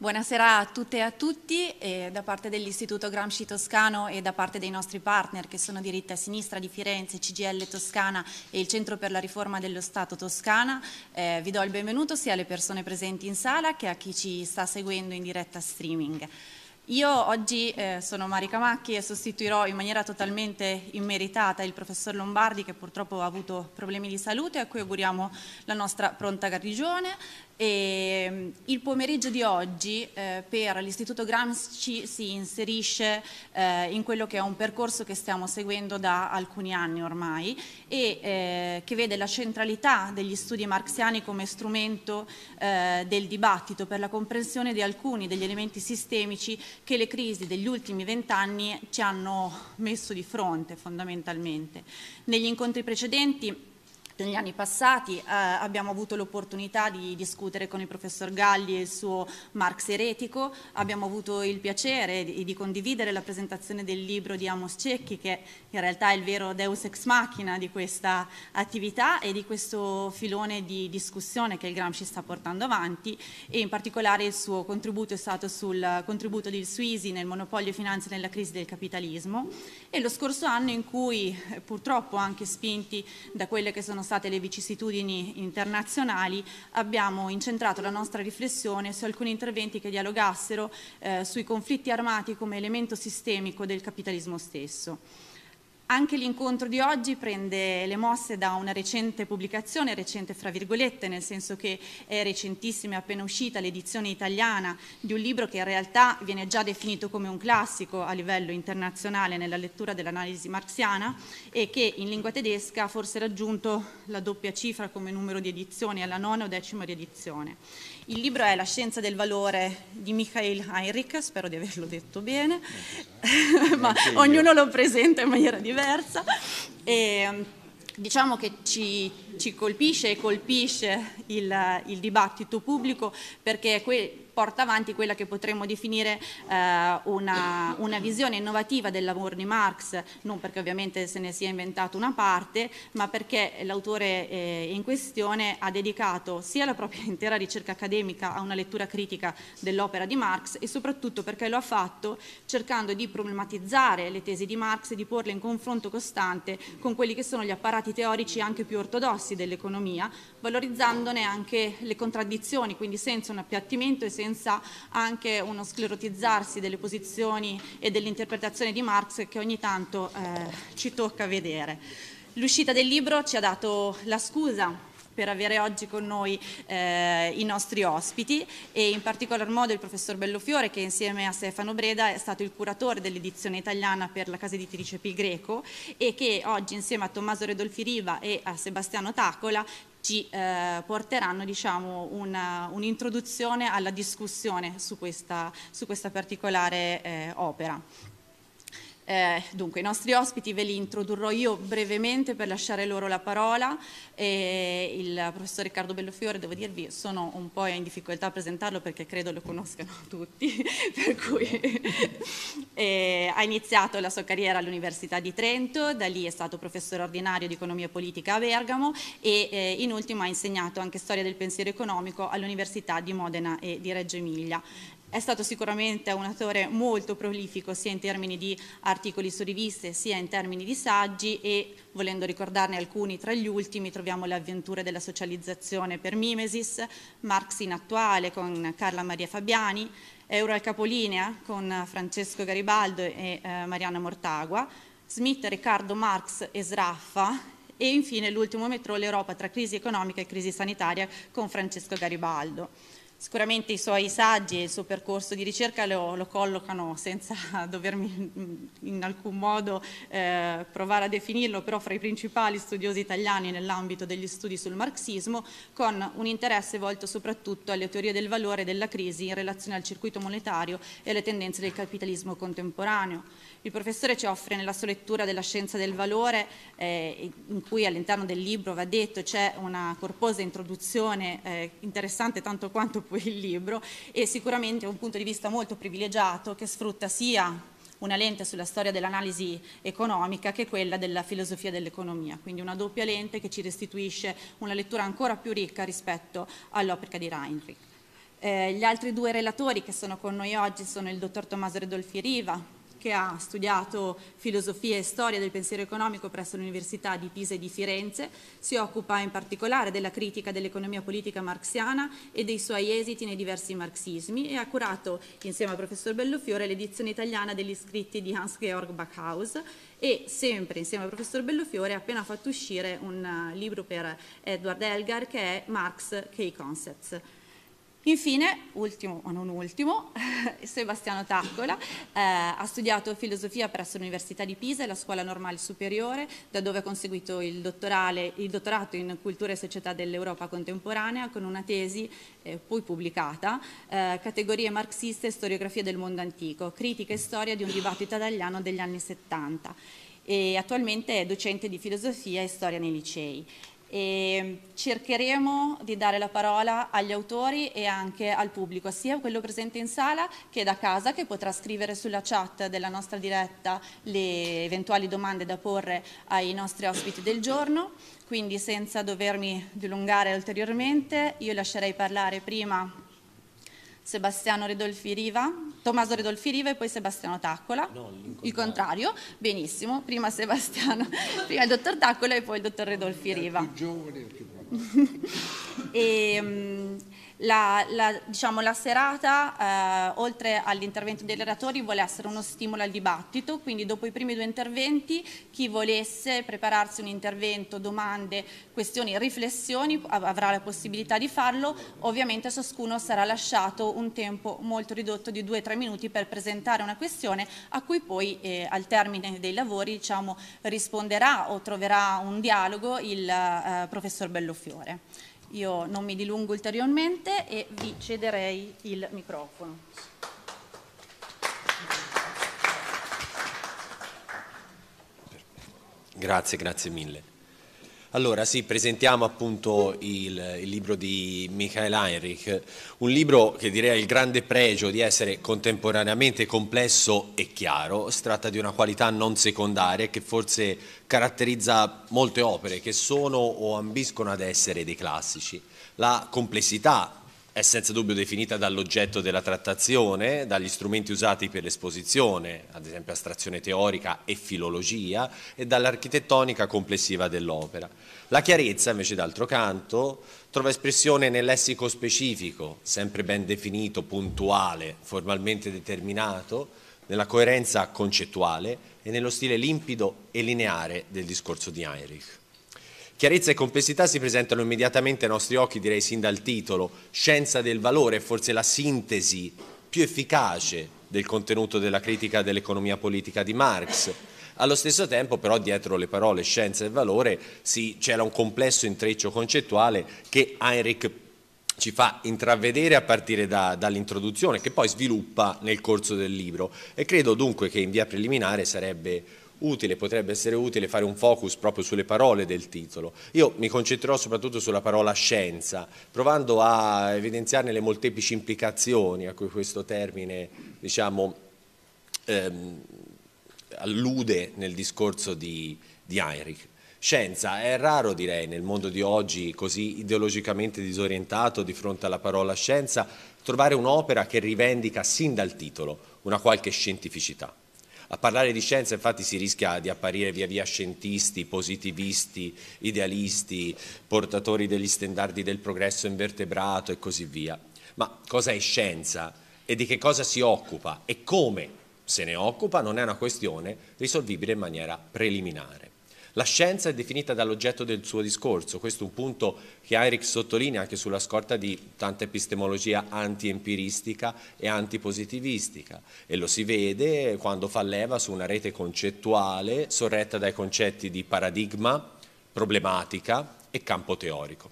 Buonasera a tutte e a tutti, e eh, da parte dell'Istituto Gramsci Toscano e da parte dei nostri partner che sono Diritta e Sinistra di Firenze, CGL Toscana e il Centro per la Riforma dello Stato Toscana, eh, vi do il benvenuto sia alle persone presenti in sala che a chi ci sta seguendo in diretta streaming. Io oggi eh, sono Marica Macchi e sostituirò in maniera totalmente immeritata il professor Lombardi che purtroppo ha avuto problemi di salute e a cui auguriamo la nostra pronta guarigione. E ehm, il pomeriggio di oggi eh, per l'Istituto Gramsci si inserisce eh, in quello che è un percorso che stiamo seguendo da alcuni anni ormai e eh, che vede la centralità degli studi marxiani come strumento eh, del dibattito per la comprensione di alcuni degli elementi sistemici che le crisi degli ultimi vent'anni ci hanno messo di fronte fondamentalmente. Negli incontri precedenti negli anni passati eh, abbiamo avuto l'opportunità di discutere con il professor Galli e il suo Marx eretico, abbiamo avuto il piacere di, di condividere la presentazione del libro di Amos Cecchi che in realtà è il vero deus ex machina di questa attività e di questo filone di discussione che il Gramsci sta portando avanti e in particolare il suo contributo è stato sul contributo di Suisi nel monopolio finanza nella crisi del capitalismo e lo scorso anno in cui eh, purtroppo anche spinti da quelle che sono state state le vicissitudini internazionali, abbiamo incentrato la nostra riflessione su alcuni interventi che dialogassero eh, sui conflitti armati come elemento sistemico del capitalismo stesso. Anche l'incontro di oggi prende le mosse da una recente pubblicazione, recente fra virgolette, nel senso che è recentissima, è appena uscita l'edizione italiana di un libro che in realtà viene già definito come un classico a livello internazionale nella lettura dell'analisi marxiana e che in lingua tedesca ha forse raggiunto la doppia cifra come numero di edizioni, alla nona o decima riedizione. Il libro è La scienza del valore di Michael Heinrich, spero di averlo detto bene, ma ognuno lo presenta in maniera diversa. E, mm, diciamo che ci, ci colpisce e colpisce il, il dibattito pubblico perché que, porta avanti quella che potremmo definire eh, una, una, visione innovativa del lavoro di Marx, non perché ovviamente se ne sia inventato una parte, ma perché l'autore eh, in questione ha dedicato sia la propria intera ricerca accademica a una lettura critica dell'opera di Marx e soprattutto perché lo ha fatto cercando di problematizzare le tesi di Marx e di porle in confronto costante con quelli che sono gli apparati teorici anche più ortodossi dell'economia, valorizzandone anche le contraddizioni, quindi senza un appiattimento e senza pensa anche uno sclerotizzarsi delle posizioni e dell'interpretazione di Marx che ogni tanto eh, ci tocca vedere. L'uscita del libro ci ha dato la scusa per avere oggi con noi eh, i nostri ospiti e in particolar modo il professor Bellofiore che insieme a Stefano Breda è stato il curatore dell'edizione italiana per la casa editrice Pi Greco e che oggi insieme a Tommaso Redolfi Riva e a Sebastiano Tacola ci eh, porteranno diciamo, eh, un'introduzione alla discussione su questa, su questa particolare eh, opera. Eh, dunque, i nostri ospiti ve li introdurrò io brevemente per lasciare loro la parola. Eh, il professor Riccardo Bellofiore, devo dirvi, sono un po' in difficoltà a presentarlo perché credo lo conoscano tutti, per cui eh, ha iniziato la sua carriera all'Università di Trento, da lì è stato professore ordinario di economia politica a Bergamo e eh, in ultimo ha insegnato anche storia del pensiero economico all'Università di Modena e di Reggio Emilia. È stato sicuramente un autore molto prolifico sia in termini di articoli su riviste sia in termini di saggi e volendo ricordarne alcuni tra gli ultimi troviamo le avventure della socializzazione per Mimesis, Marx in attuale con Carla Maria Fabiani, Euro al capolinea con Francesco Garibaldo e eh, Mariana Mortagua, Smith, Riccardo Marx e Sraffa e infine l'ultimo metro l'Europa tra crisi economica e crisi sanitaria con Francesco Garibaldo. Sicuramente i suoi saggi e il suo percorso di ricerca lo, lo collocano senza dovermi mm, in alcun modo eh, provare a definirlo, però fra i principali studiosi italiani nell'ambito degli studi sul marxismo, con un interesse volto soprattutto alle teorie del valore e della crisi in relazione al circuito monetario e alle tendenze del capitalismo contemporaneo. Il professore ci offre nella sua lettura della scienza del valore, eh, in cui all'interno del libro, va detto, c'è una corposa introduzione eh, interessante tanto quanto il libro e sicuramente un punto di vista molto privilegiato che sfrutta sia una lente sulla storia dell'analisi economica che quella della filosofia dell'economia, quindi una doppia lente che ci restituisce una lettura ancora più ricca rispetto all'opera di Reinrich. Eh, gli altri due relatori che sono con noi oggi sono il dottor Tommaso Redolfi Riva, che ha studiato filosofia e storia del pensiero economico presso l'Università di Pisa e di Firenze, si occupa in particolare della critica dell'economia politica marxiana e dei suoi esiti nei diversi marxismi e ha curato insieme al professor Bellofiore l'edizione italiana degli scritti di Hans-Georg Backhaus e sempre insieme al professor Bellofiore ha appena fatto uscire un eh, libro per Edward Elgar che è Marx Key Concepts. Infine, ultimo ma non ultimo, Sebastiano Taccola eh, ha studiato filosofia presso l'Università di Pisa e la Scuola Normale Superiore, da dove ha conseguito il, il dottorato in Cultura e Società dell'Europa Contemporanea con una tesi eh, poi pubblicata, eh, Categorie marxiste e storiografia del mondo antico, critica e storia di un dibattito italiano degli anni 70 e attualmente è docente di filosofia e storia nei licei e cercheremo di dare la parola agli autori e anche al pubblico, sia quello presente in sala che da casa che potrà scrivere sulla chat della nostra diretta le eventuali domande da porre ai nostri ospiti del giorno, quindi senza dovermi dilungare ulteriormente io lascerei parlare prima Sebastiano Redolfi Riva, Tommaso Redolfi Riva e poi Sebastiano Taccola. No, il contrario. Benissimo, prima Sebastiano, prima il dottor Taccola e poi il dottor Redolfi Riva. Il Più giovane e il più bravo. e, ehm, la, la, diciamo, la serata, eh, oltre all'intervento dei relatori, vuole essere uno stimolo al dibattito, quindi dopo i primi due interventi chi volesse prepararsi un intervento, domande, questioni, riflessioni avrà la possibilità di farlo, ovviamente ciascuno sarà lasciato un tempo molto ridotto di due o tre minuti per presentare una questione a cui poi eh, al termine dei lavori diciamo, risponderà o troverà un dialogo il eh, professor Bellofiore. Io non mi dilungo ulteriormente e vi cederei il microfono. Grazie, grazie mille. Allora sì, presentiamo appunto il, il, libro di Michael Heinrich, un libro che direi ha il grande pregio di essere contemporaneamente complesso e chiaro, si tratta di una qualità non secondaria che forse caratterizza molte opere che sono o ambiscono ad essere dei classici. La complessità è senza dubbio definita dall'oggetto della trattazione, dagli strumenti usati per l'esposizione, ad esempio astrazione teorica e filologia, e dall'architettonica complessiva dell'opera. La chiarezza, invece, d'altro canto, trova espressione nel lessico specifico, sempre ben definito, puntuale, formalmente determinato, nella coerenza concettuale e nello stile limpido e lineare del discorso di Heinrich. Chiarezza e complessità si presentano immediatamente ai nostri occhi, direi sin dal titolo, scienza del valore è forse la sintesi più efficace del contenuto della critica dell'economia politica di Marx. Allo stesso tempo però dietro le parole scienza e valore sì, c'era un complesso intreccio concettuale che Heinrich ci fa intravedere a partire da, dall'introduzione che poi sviluppa nel corso del libro e credo dunque che in via preliminare sarebbe utile, potrebbe essere utile fare un focus proprio sulle parole del titolo. Io mi concentrerò soprattutto sulla parola scienza, provando a evidenziarne le molteplici implicazioni a cui questo termine diciamo, ehm, allude nel discorso di, di Heinrich. Scienza è raro, direi, nel mondo di oggi, così ideologicamente disorientato di fronte alla parola scienza, trovare un'opera che rivendica sin dal titolo una qualche scientificità. A parlare di scienza infatti si rischia di apparire via via scientisti, positivisti, idealisti, portatori degli standardi del progresso invertebrato e così via. Ma cosa è scienza e di che cosa si occupa e come se ne occupa non è una questione risolvibile in maniera preliminare. La scienza è definita dall'oggetto del suo discorso, questo è un punto che Heinrich sottolinea anche sulla scorta di tanta epistemologia anti-empiristica e antipositivistica e lo si vede quando fa leva su una rete concettuale sorretta dai concetti di paradigma, problematica e campo teorico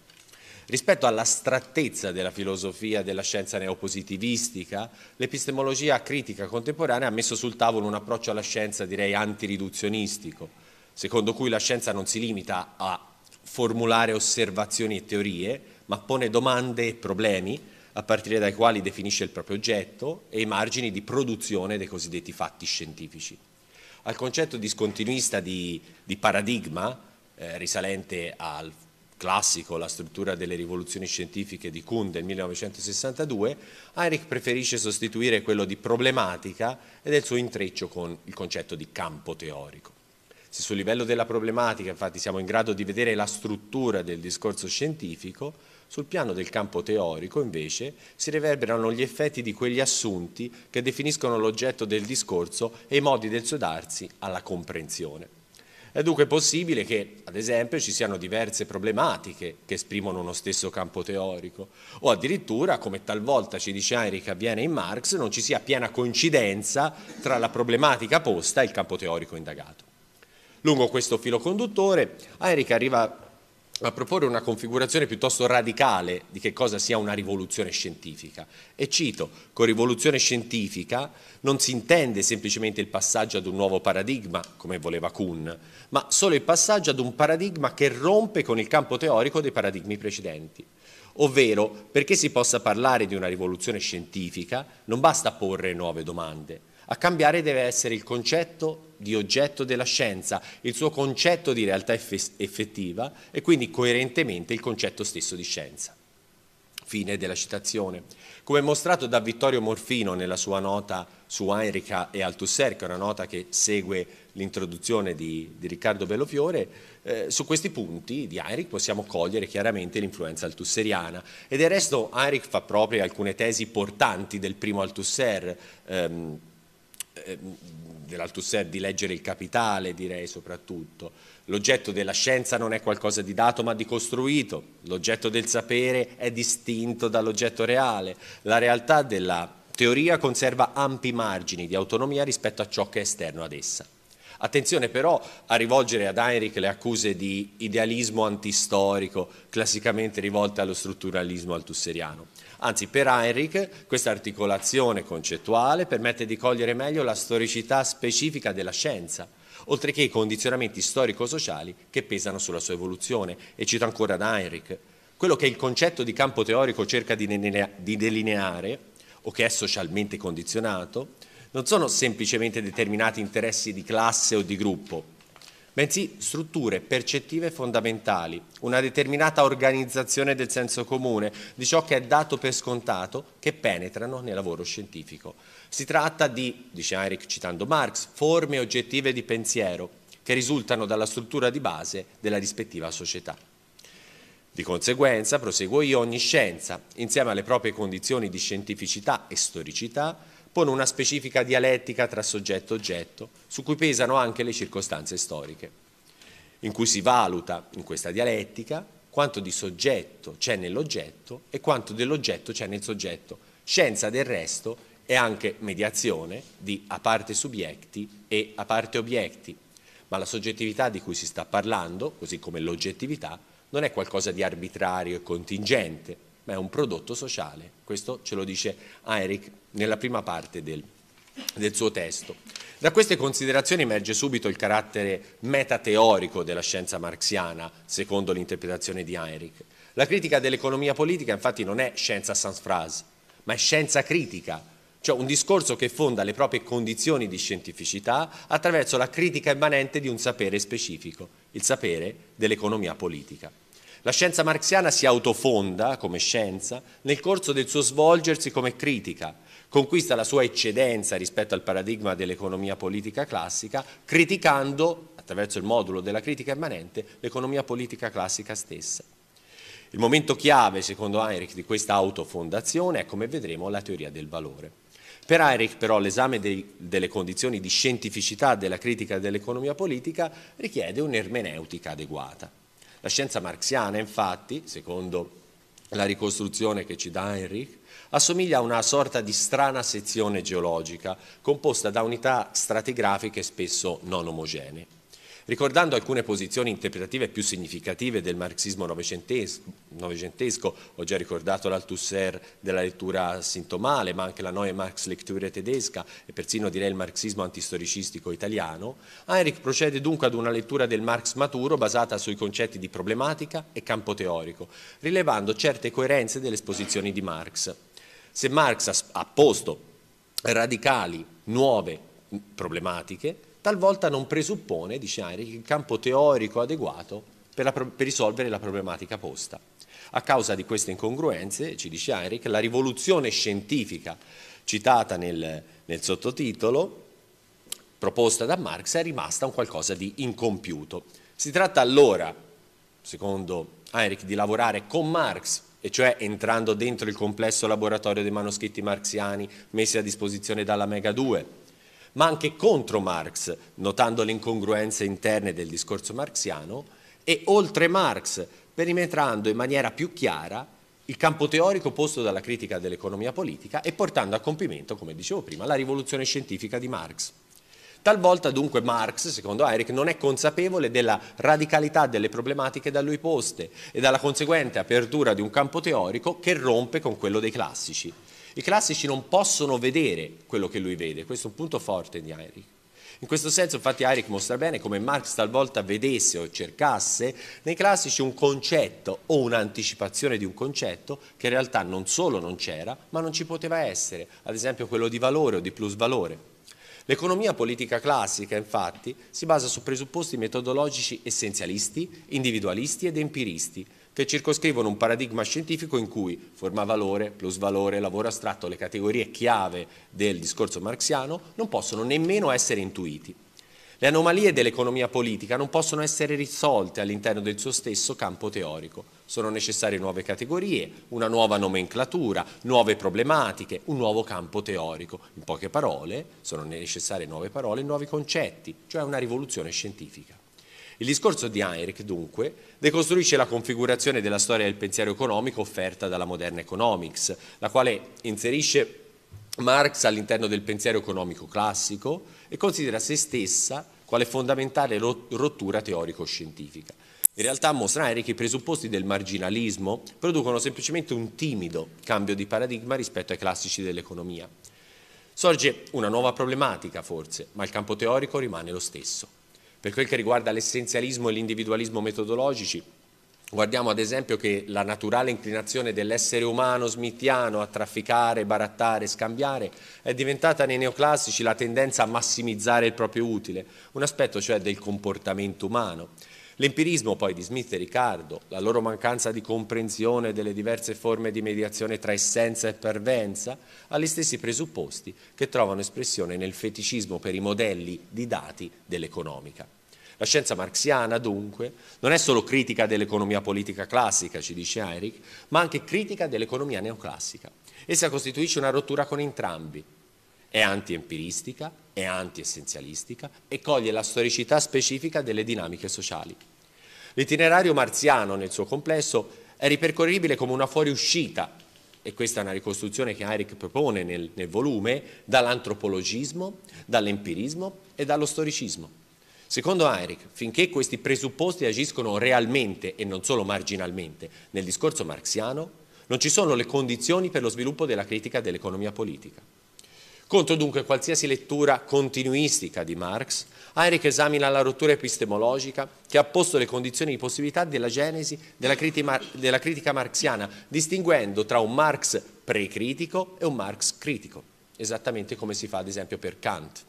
rispetto all'astrattezza della filosofia della scienza neopositivistica, l'epistemologia critica contemporanea ha messo sul tavolo un approccio alla scienza direi antiriduzionistico, secondo cui la scienza non si limita a formulare osservazioni e teorie, ma pone domande e problemi a partire dai quali definisce il proprio oggetto e i margini di produzione dei cosiddetti fatti scientifici. Al concetto discontinuista di, di paradigma, eh, risalente al classico La struttura delle rivoluzioni scientifiche di Kuhn del 1962, Heinrich preferisce sostituire quello di problematica ed è il suo intreccio con il concetto di campo teorico. Se sul livello della problematica infatti siamo in grado di vedere la struttura del discorso scientifico, sul piano del campo teorico invece si reverberano gli effetti di quegli assunti che definiscono l'oggetto del discorso e i modi del suo darsi alla comprensione. È dunque possibile che, ad esempio, ci siano diverse problematiche che esprimono uno stesso campo teorico, o addirittura, come talvolta ci dice Heinrich avviene in Marx, non ci sia piena coincidenza tra la problematica posta e il campo teorico indagato lungo questo filo conduttore. Heinrich arriva a proporre una configurazione piuttosto radicale di che cosa sia una rivoluzione scientifica. E cito, con rivoluzione scientifica non si intende semplicemente il passaggio ad un nuovo paradigma, come voleva Kuhn, ma solo il passaggio ad un paradigma che rompe con il campo teorico dei paradigmi precedenti. Ovvero, perché si possa parlare di una rivoluzione scientifica, non basta porre nuove domande, a cambiare deve essere il concetto di oggetto della scienza, il suo concetto di realtà effettiva e quindi coerentemente il concetto stesso di scienza. Fine della citazione. Come mostrato da Vittorio Morfino nella sua nota su Heinrich e Althusser, che è una nota che segue l'introduzione di, di, Riccardo Bellofiore, eh, su questi punti di Heinrich possiamo cogliere chiaramente l'influenza althusseriana e del resto Heinrich fa proprio alcune tesi portanti del primo Althusser, ehm, eh, dell'Althusser di leggere il capitale, direi soprattutto. L'oggetto della scienza non è qualcosa di dato ma di costruito, l'oggetto del sapere è distinto dall'oggetto reale, la realtà della teoria conserva ampi margini di autonomia rispetto a ciò che è esterno ad essa. Attenzione però a rivolgere ad Heinrich le accuse di idealismo antistorico, classicamente rivolte allo strutturalismo altusseriano. Anzi, per Heinrich questa articolazione concettuale permette di cogliere meglio la storicità specifica della scienza, oltre che i condizionamenti storico-sociali che pesano sulla sua evoluzione. E cito ancora da Heinrich. Quello che il concetto di campo teorico cerca di delineare, o che è socialmente condizionato, non sono semplicemente determinati interessi di classe o di gruppo, bensì strutture percettive fondamentali, una determinata organizzazione del senso comune, di ciò che è dato per scontato, che penetrano nel lavoro scientifico. Si tratta di, dice Eric citando Marx, forme oggettive di pensiero che risultano dalla struttura di base della rispettiva società. Di conseguenza, proseguo io, ogni scienza, insieme alle proprie condizioni di scientificità e storicità, pone una specifica dialettica tra soggetto e oggetto, su cui pesano anche le circostanze storiche, in cui si valuta in questa dialettica quanto di soggetto c'è nell'oggetto e quanto dell'oggetto c'è nel soggetto. Scienza del resto è anche mediazione di a parte subietti e a parte obietti, ma la soggettività di cui si sta parlando, così come l'oggettività, non è qualcosa di arbitrario e contingente, ma è un prodotto sociale. Questo ce lo dice Heinrich nella prima parte del, del suo testo. Da queste considerazioni emerge subito il carattere metateorico della scienza marxiana, secondo l'interpretazione di Heinrich. La critica dell'economia politica infatti non è scienza sans phrase, ma è scienza critica, cioè un discorso che fonda le proprie condizioni di scientificità attraverso la critica immanente di un sapere specifico, il sapere dell'economia politica. La scienza marxiana si autofonda come scienza nel corso del suo svolgersi come critica, conquista la sua eccedenza rispetto al paradigma dell'economia politica classica, criticando, attraverso il modulo della critica immanente, l'economia politica classica stessa. Il momento chiave, secondo Heinrich, di questa autofondazione è, come vedremo, la teoria del valore. Per Heinrich però l'esame delle condizioni di scientificità della critica dell'economia politica richiede un'ermeneutica adeguata. La scienza marxiana infatti, secondo la ricostruzione che ci dà Heinrich, assomiglia a una sorta di strana sezione geologica composta da unità stratigrafiche spesso non omogenee. Ricordando alcune posizioni interpretative più significative del marxismo novecentesco, novecentesco ho già ricordato l'Althusser della lettura sintomale, ma anche la Neue Marx-Lecture tedesca e persino direi il marxismo antistoricistico italiano, Heinrich procede dunque ad una lettura del Marx maturo basata sui concetti di problematica e campo teorico, rilevando certe coerenze delle esposizioni di Marx. Se Marx ha posto radicali, nuove problematiche, talvolta non presuppone, dice Heinrich, il campo teorico adeguato per, la, per risolvere la problematica posta. A causa di queste incongruenze, ci dice Heinrich, la rivoluzione scientifica citata nel, nel sottotitolo, proposta da Marx, è rimasta un qualcosa di incompiuto. Si tratta allora, secondo Heinrich, di lavorare con Marx e cioè entrando dentro il complesso laboratorio dei manoscritti marxiani messi a disposizione dalla Mega 2, ma anche contro Marx, notando le incongruenze interne del discorso marxiano, e oltre Marx, perimetrando in maniera più chiara il campo teorico posto dalla critica dell'economia politica e portando a compimento, come dicevo prima, la rivoluzione scientifica di Marx. Talvolta dunque Marx, secondo Eric, non è consapevole della radicalità delle problematiche da lui poste e dalla conseguente apertura di un campo teorico che rompe con quello dei classici. I classici non possono vedere quello che lui vede, questo è un punto forte di Eric. In questo senso, infatti, Eric mostra bene come Marx talvolta vedesse o cercasse nei classici un concetto o un'anticipazione di un concetto che in realtà non solo non c'era, ma non ci poteva essere, ad esempio quello di valore o di plusvalore. L'economia politica classica, infatti, si basa su presupposti metodologici essenzialisti, individualisti ed empiristi, che circoscrivono un paradigma scientifico in cui forma valore, plusvalore, lavoro astratto, le categorie chiave del discorso marxiano non possono nemmeno essere intuiti. Le anomalie dell'economia politica non possono essere risolte all'interno del suo stesso campo teorico. Sono necessarie nuove categorie, una nuova nomenclatura, nuove problematiche, un nuovo campo teorico. In poche parole, sono necessarie nuove parole, nuovi concetti, cioè una rivoluzione scientifica. Il discorso di Heinrich, dunque, decostruisce la configurazione della storia del pensiero economico offerta dalla moderna Economics, la quale inserisce Marx all'interno del pensiero economico classico, e considera se stessa quale fondamentale rottura teorico-scientifica. In realtà mostrare che i presupposti del marginalismo producono semplicemente un timido cambio di paradigma rispetto ai classici dell'economia. Sorge una nuova problematica forse, ma il campo teorico rimane lo stesso. Per quel che riguarda l'essenzialismo e l'individualismo metodologici, Guardiamo ad esempio che la naturale inclinazione dell'essere umano smittiano a trafficare, barattare, scambiare è diventata nei neoclassici la tendenza a massimizzare il proprio utile, un aspetto cioè del comportamento umano. L'empirismo poi di Smith e Riccardo, la loro mancanza di comprensione delle diverse forme di mediazione tra essenza e pervenza, ha gli stessi presupposti che trovano espressione nel feticismo per i modelli di dati dell'economica. La scienza marxiana, dunque, non è solo critica dell'economia politica classica, ci dice Heinrich, ma anche critica dell'economia neoclassica. Essa costituisce una rottura con entrambi. È anti-empiristica, è anti-essenzialistica e coglie la storicità specifica delle dinamiche sociali. L'itinerario marziano nel suo complesso è ripercorribile come una fuoriuscita, e questa è una ricostruzione che Heinrich propone nel, nel volume, dall'antropologismo, dall'empirismo e dallo storicismo. Secondo Heinrich, finché questi presupposti agiscono realmente e non solo marginalmente nel discorso marxiano, non ci sono le condizioni per lo sviluppo della critica dell'economia politica. Contro dunque qualsiasi lettura continuistica di Marx, Heinrich esamina la rottura epistemologica che ha posto le condizioni di possibilità della genesi della, critica, della critica marxiana, distinguendo tra un Marx precritico e un Marx critico, esattamente come si fa ad esempio per Kant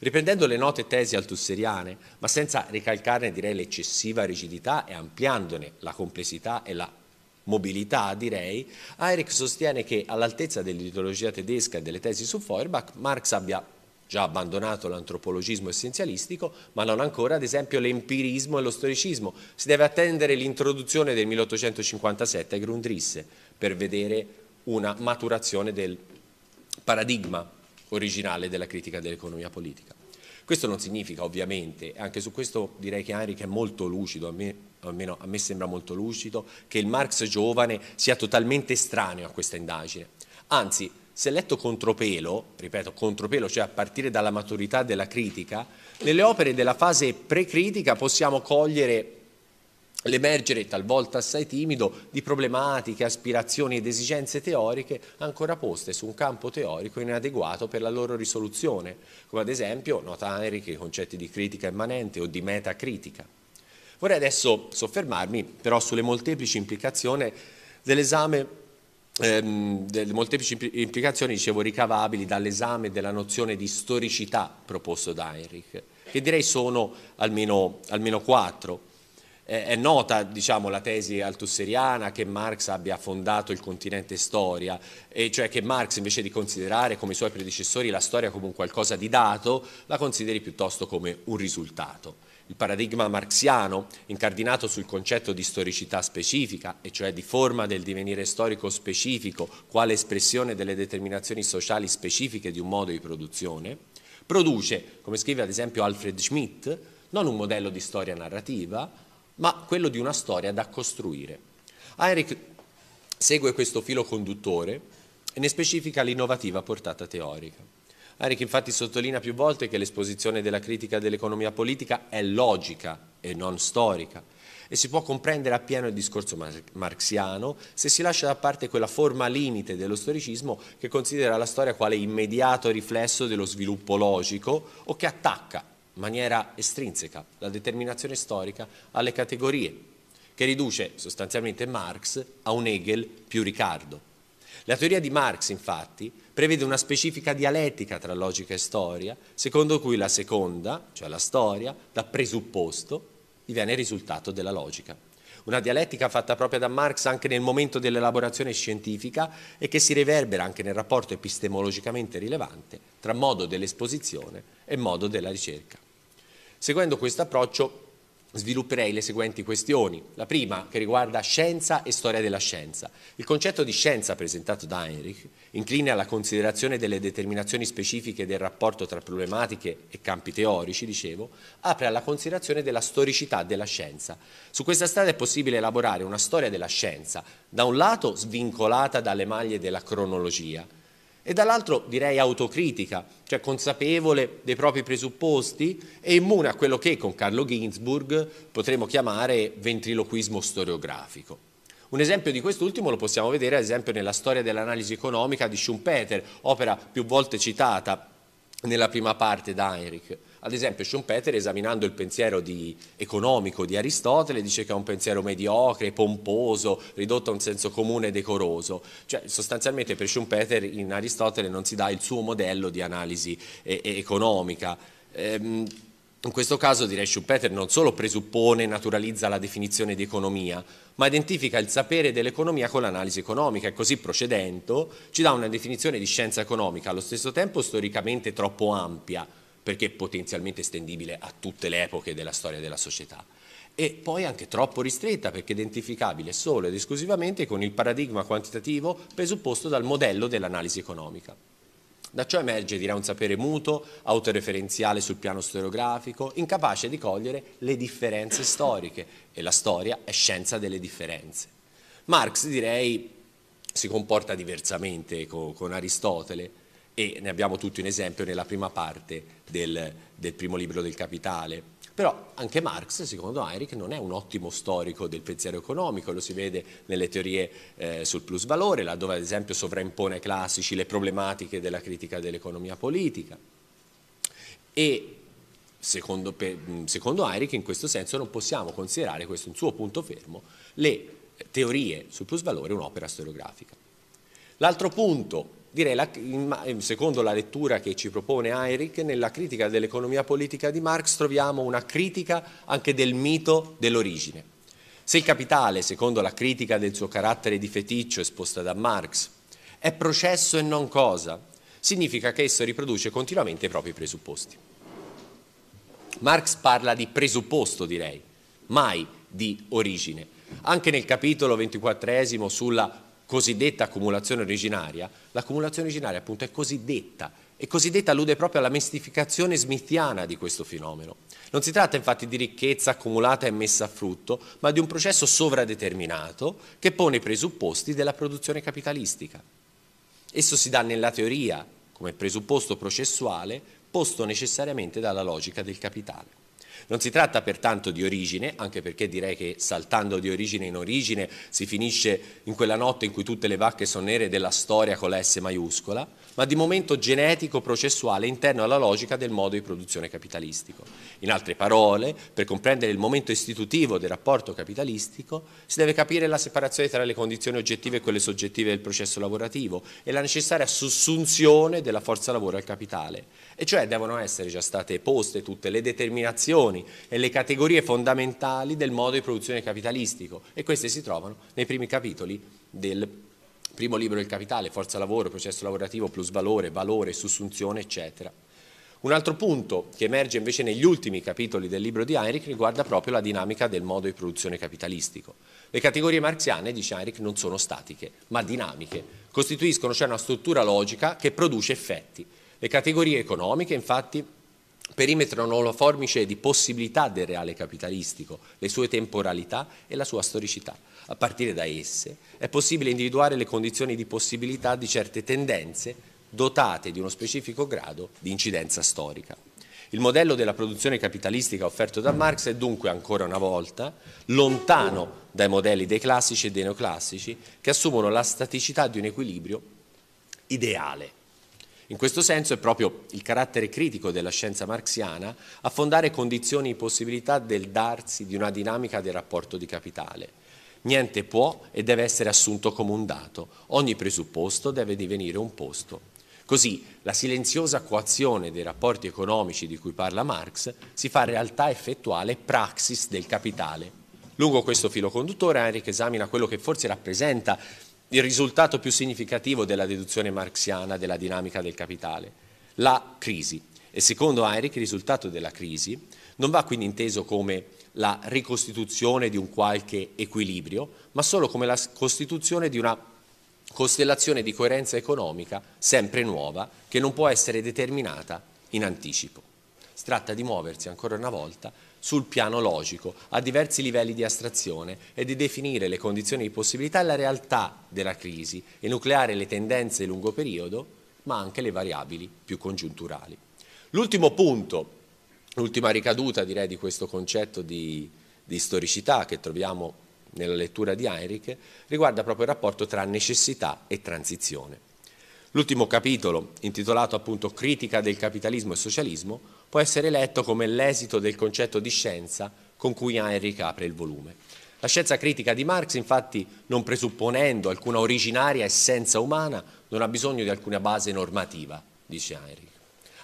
riprendendo le note tesi altusseriane, ma senza ricalcarne direi l'eccessiva rigidità e ampliandone la complessità e la mobilità, direi, Eirich sostiene che all'altezza dell'ideologia tedesca e delle tesi su Feuerbach Marx abbia già abbandonato l'antropologismo essenzialistico, ma non ancora ad esempio l'empirismo e lo storicismo. Si deve attendere l'introduzione del 1857 a Grundrisse per vedere una maturazione del paradigma originale della critica dell'economia politica. Questo non significa ovviamente, anche su questo direi che Heinrich è molto lucido, a me, almeno a me sembra molto lucido, che il Marx giovane sia totalmente estraneo a questa indagine. Anzi, se letto contropelo, ripeto contropelo, cioè a partire dalla maturità della critica, nelle opere della fase precritica possiamo cogliere l'emergere, talvolta assai timido, di problematiche, aspirazioni ed esigenze teoriche ancora poste su un campo teorico inadeguato per la loro risoluzione, come ad esempio, nota Heinrich, i concetti di critica immanente o di metacritica. Vorrei adesso soffermarmi però sulle molteplici implicazioni dell'esame ehm, delle molteplici implicazioni, dicevo, ricavabili dall'esame della nozione di storicità proposto da Heinrich, che direi sono almeno, almeno quattro è nota diciamo, la tesi altusseriana che Marx abbia fondato il continente storia, e cioè che Marx invece di considerare come i suoi predecessori la storia come un qualcosa di dato, la consideri piuttosto come un risultato. Il paradigma marxiano, incardinato sul concetto di storicità specifica, e cioè di forma del divenire storico specifico, quale espressione delle determinazioni sociali specifiche di un modo di produzione, produce, come scrive ad esempio Alfred Schmidt, non un modello di storia narrativa, ma quello di una storia da costruire. Eirich segue questo filo conduttore e ne specifica l'innovativa portata teorica. Eirich infatti sottolinea più volte che l'esposizione della critica dell'economia politica è logica e non storica e si può comprendere appieno il discorso marxiano se si lascia da parte quella forma limite dello storicismo che considera la storia quale immediato riflesso dello sviluppo logico o che attacca maniera estrinseca la determinazione storica alle categorie, che riduce sostanzialmente Marx a un Hegel più Riccardo. La teoria di Marx, infatti, prevede una specifica dialettica tra logica e storia, secondo cui la seconda, cioè la storia, da presupposto, diviene il risultato della logica. Una dialettica fatta proprio da Marx anche nel momento dell'elaborazione scientifica e che si reverbera anche nel rapporto epistemologicamente rilevante tra modo dell'esposizione e modo della ricerca. Seguendo questo approccio svilupperei le seguenti questioni. La prima che riguarda scienza e storia della scienza. Il concetto di scienza presentato da Heinrich inclina alla considerazione delle determinazioni specifiche del rapporto tra problematiche e campi teorici, dicevo, apre alla considerazione della storicità della scienza. Su questa strada è possibile elaborare una storia della scienza, da un lato svincolata dalle maglie della cronologia, e dall'altro direi autocritica, cioè consapevole dei propri presupposti e immune a quello che con Carlo Ginzburg potremmo chiamare ventriloquismo storiografico. Un esempio di quest'ultimo lo possiamo vedere ad esempio nella storia dell'analisi economica di Schumpeter, opera più volte citata nella prima parte da Heinrich. Ad esempio Schumpeter esaminando il pensiero di, economico di Aristotele dice che è un pensiero mediocre, pomposo, ridotto a un senso comune e decoroso, cioè sostanzialmente per Schumpeter in Aristotele non si dà il suo modello di analisi e, eh, e eh, economica. Ehm, in questo caso direi Schumpeter non solo presuppone e naturalizza la definizione di economia, ma identifica il sapere dell'economia con l'analisi economica e così procedendo ci dà una definizione di scienza economica allo stesso tempo storicamente troppo ampia, perché è potenzialmente estendibile a tutte le epoche della storia della società e poi anche troppo ristretta perché identificabile solo ed esclusivamente con il paradigma quantitativo presupposto dal modello dell'analisi economica. Da ciò emerge, dirà, un sapere muto, autoreferenziale sul piano storiografico, incapace di cogliere le differenze storiche e la storia è scienza delle differenze. Marx, direi, si comporta diversamente con, con Aristotele e ne abbiamo tutti un esempio nella prima parte del, del primo libro del Capitale. Però anche Marx, secondo Heyrich, non è un ottimo storico del pensiero economico, lo si vede nelle teorie eh, sul plusvalore, laddove ad esempio sovraimpone ai classici le problematiche della critica dell'economia politica. E secondo, secondo Heyrich in questo senso non possiamo considerare, questo un suo punto fermo, le teorie sul plusvalore un'opera storiografica. L'altro punto direi la, ehm, secondo la lettura che ci propone Heinrich, nella critica dell'economia politica di Marx troviamo una critica anche del mito dell'origine. Se il capitale, secondo la critica del suo carattere di feticcio esposta da Marx, è processo e non cosa, significa che esso riproduce continuamente i propri presupposti. Marx parla di presupposto, direi, mai di origine. Anche nel capitolo 24 sulla cosiddetta accumulazione originaria, l'accumulazione originaria appunto è cosiddetta e cosiddetta allude proprio alla mistificazione smithiana di questo fenomeno. Non si tratta infatti di ricchezza accumulata e messa a frutto, ma di un processo sovradeterminato che pone i presupposti della produzione capitalistica. Esso si dà nella teoria come presupposto processuale posto necessariamente dalla logica del capitale. Non si tratta pertanto di origine, anche perché direi che saltando di origine in origine si finisce in quella notte in cui tutte le vacche sono nere della storia con la S maiuscola, ma di momento genetico processuale interno alla logica del modo di produzione capitalistico. In altre parole, per comprendere il momento istitutivo del rapporto capitalistico, si deve capire la separazione tra le condizioni oggettive e quelle soggettive del processo lavorativo e la necessaria sussunzione della forza lavoro al capitale, e cioè devono essere già state poste tutte le determinazioni e le categorie fondamentali del modo di produzione capitalistico e queste si trovano nei primi capitoli del primo libro del capitale, forza lavoro, processo lavorativo, plus valore, valore, sussunzione, eccetera. Un altro punto che emerge invece negli ultimi capitoli del libro di Heinrich riguarda proprio la dinamica del modo di produzione capitalistico. Le categorie marxiane, dice Heinrich, non sono statiche, ma dinamiche, costituiscono cioè una struttura logica che produce effetti. Le categorie economiche, infatti, perimetrano la formice di possibilità del reale capitalistico, le sue temporalità e la sua storicità a partire da esse, è possibile individuare le condizioni di possibilità di certe tendenze dotate di uno specifico grado di incidenza storica. Il modello della produzione capitalistica offerto da Marx è dunque ancora una volta lontano dai modelli dei classici e dei neoclassici che assumono la staticità di un equilibrio ideale. In questo senso è proprio il carattere critico della scienza marxiana a fondare condizioni e possibilità del darsi di una dinamica del rapporto di capitale Niente può e deve essere assunto come un dato. Ogni presupposto deve divenire un posto. Così la silenziosa coazione dei rapporti economici di cui parla Marx si fa realtà effettuale praxis del capitale. Lungo questo filo conduttore Heinrich esamina quello che forse rappresenta il risultato più significativo della deduzione marxiana della dinamica del capitale, la crisi. E secondo Heinrich il risultato della crisi non va quindi inteso come la ricostituzione di un qualche equilibrio, ma solo come la costituzione di una costellazione di coerenza economica sempre nuova che non può essere determinata in anticipo. Si tratta di muoversi ancora una volta sul piano logico, a diversi livelli di astrazione e di definire le condizioni di possibilità e la realtà della crisi, enucleare le tendenze di lungo periodo, ma anche le variabili più congiunturali. L'ultimo punto L'ultima ricaduta direi di questo concetto di, di storicità che troviamo nella lettura di Heinrich riguarda proprio il rapporto tra necessità e transizione. L'ultimo capitolo, intitolato appunto Critica del capitalismo e socialismo, può essere letto come l'esito del concetto di scienza con cui Heinrich apre il volume. La scienza critica di Marx, infatti, non presupponendo alcuna originaria essenza umana, non ha bisogno di alcuna base normativa, dice Heinrich.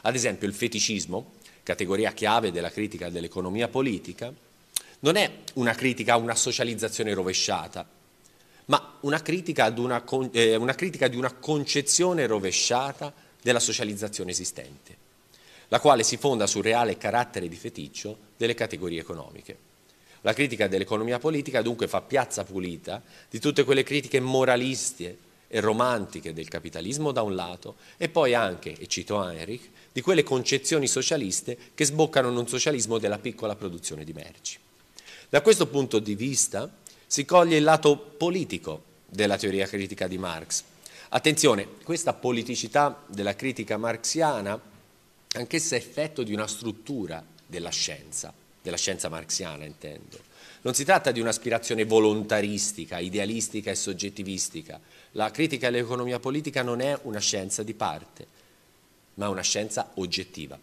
Ad esempio, il feticismo, categoria chiave della critica dell'economia politica, non è una critica a una socializzazione rovesciata, ma una critica, una, eh, una critica di una concezione rovesciata della socializzazione esistente, la quale si fonda sul reale carattere di feticcio delle categorie economiche. La critica dell'economia politica dunque fa piazza pulita di tutte quelle critiche moraliste e romantiche del capitalismo da un lato e poi anche, e cito Heinrich, di quelle concezioni socialiste che sboccano in un socialismo della piccola produzione di merci. Da questo punto di vista si coglie il lato politico della teoria critica di Marx. Attenzione, questa politicità della critica marxiana anch'essa è effetto di una struttura della scienza, della scienza marxiana intendo. Non si tratta di un'aspirazione volontaristica, idealistica e soggettivistica. La critica all'economia politica non è una scienza di parte, ma è una scienza oggettiva.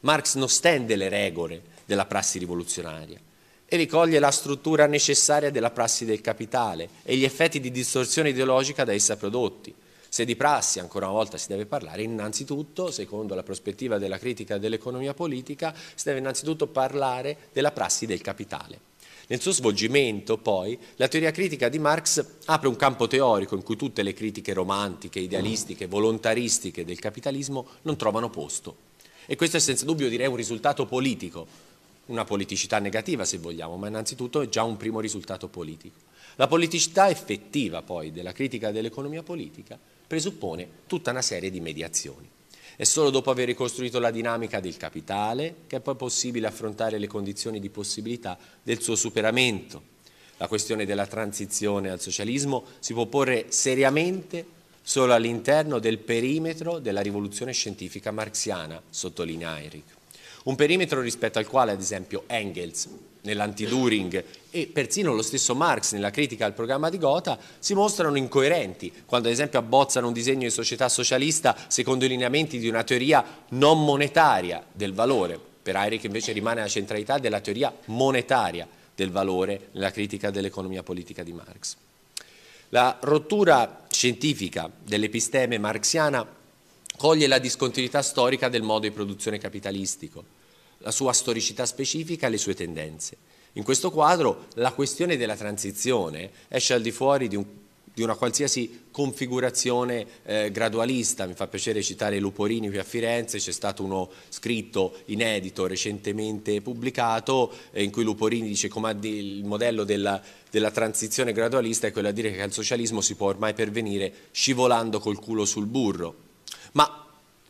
Marx non stende le regole della prassi rivoluzionaria e ricoglie la struttura necessaria della prassi del capitale e gli effetti di distorsione ideologica da essa prodotti. Se di prassi ancora una volta si deve parlare, innanzitutto, secondo la prospettiva della critica dell'economia politica, si deve innanzitutto parlare della prassi del capitale nel suo svolgimento, poi, la teoria critica di Marx apre un campo teorico in cui tutte le critiche romantiche, idealistiche, volontaristiche del capitalismo non trovano posto. E questo è senza dubbio direi un risultato politico, una politicità negativa se vogliamo, ma innanzitutto è già un primo risultato politico. La politicità effettiva poi della critica dell'economia politica presuppone tutta una serie di mediazioni. È solo dopo aver ricostruito la dinamica del capitale che è poi possibile affrontare le condizioni di possibilità del suo superamento. La questione della transizione al socialismo si può porre seriamente solo all'interno del perimetro della rivoluzione scientifica marxiana, sottolinea Eric. Un perimetro rispetto al quale, ad esempio, Engels nell'anti-During e persino lo stesso Marx nella critica al programma di Gotha si mostrano incoerenti quando ad esempio abbozzano un disegno di società socialista secondo i lineamenti di una teoria non monetaria del valore, per Heirich invece rimane la centralità della teoria monetaria del valore nella critica dell'economia politica di Marx. La rottura scientifica dell'episteme marxiana coglie la discontinuità storica del modo di produzione capitalistico la sua storicità specifica e le sue tendenze. In questo quadro la questione della transizione esce al di fuori di, un, di una qualsiasi configurazione eh, gradualista, mi fa piacere citare Luporini qui a Firenze, c'è stato uno scritto inedito recentemente pubblicato eh, in cui Luporini dice come il modello della, della transizione gradualista è quello a dire che al socialismo si può ormai pervenire scivolando col culo sul burro. Ma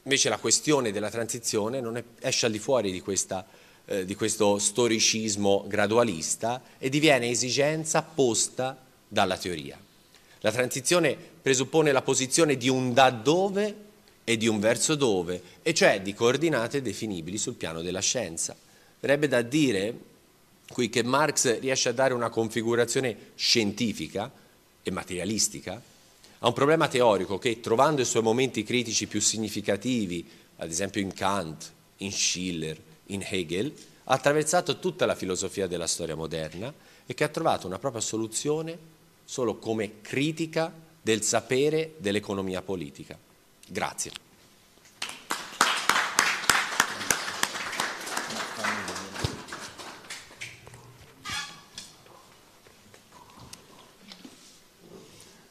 Invece la questione della transizione è, esce al di fuori di, questa, eh, di questo storicismo gradualista e diviene esigenza posta dalla teoria. La transizione presuppone la posizione di un da dove e di un verso dove, e cioè di coordinate definibili sul piano della scienza. Verrebbe da dire qui che Marx riesce a dare una configurazione scientifica e materialistica a un problema teorico che trovando i suoi momenti critici più significativi, ad esempio in Kant, in Schiller, in Hegel, ha attraversato tutta la filosofia della storia moderna e che ha trovato una propria soluzione solo come critica del sapere dell'economia politica. Grazie.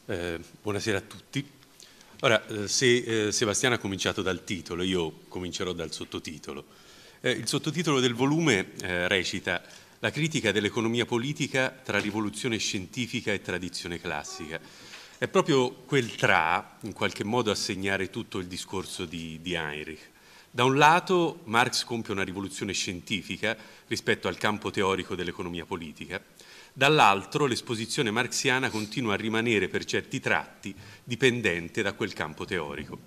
Eh, buonasera a tutti. Ora, eh, se eh, Sebastiano ha cominciato dal titolo, io comincerò dal sottotitolo. Eh, il sottotitolo del volume eh, recita La critica dell'economia politica tra rivoluzione scientifica e tradizione classica. È proprio quel tra, in qualche modo, a segnare tutto il discorso di, di Heinrich. Da un lato Marx compie una rivoluzione scientifica rispetto al campo teorico dell'economia politica, dall'altro l'esposizione marxiana continua a rimanere per certi tratti dipendente da quel campo teorico.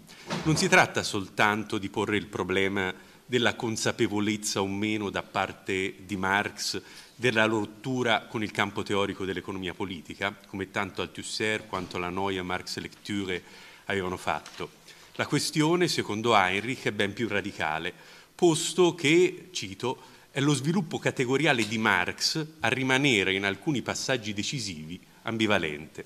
Non si tratta soltanto di porre il problema della consapevolezza o meno da parte di Marx della rottura con il campo teorico dell'economia politica, come tanto Althusser quanto la Noia Marx Lecture avevano fatto. La questione, secondo Heinrich, è ben più radicale, posto che, cito, è lo sviluppo categoriale di Marx a rimanere in alcuni passaggi decisivi ambivalente.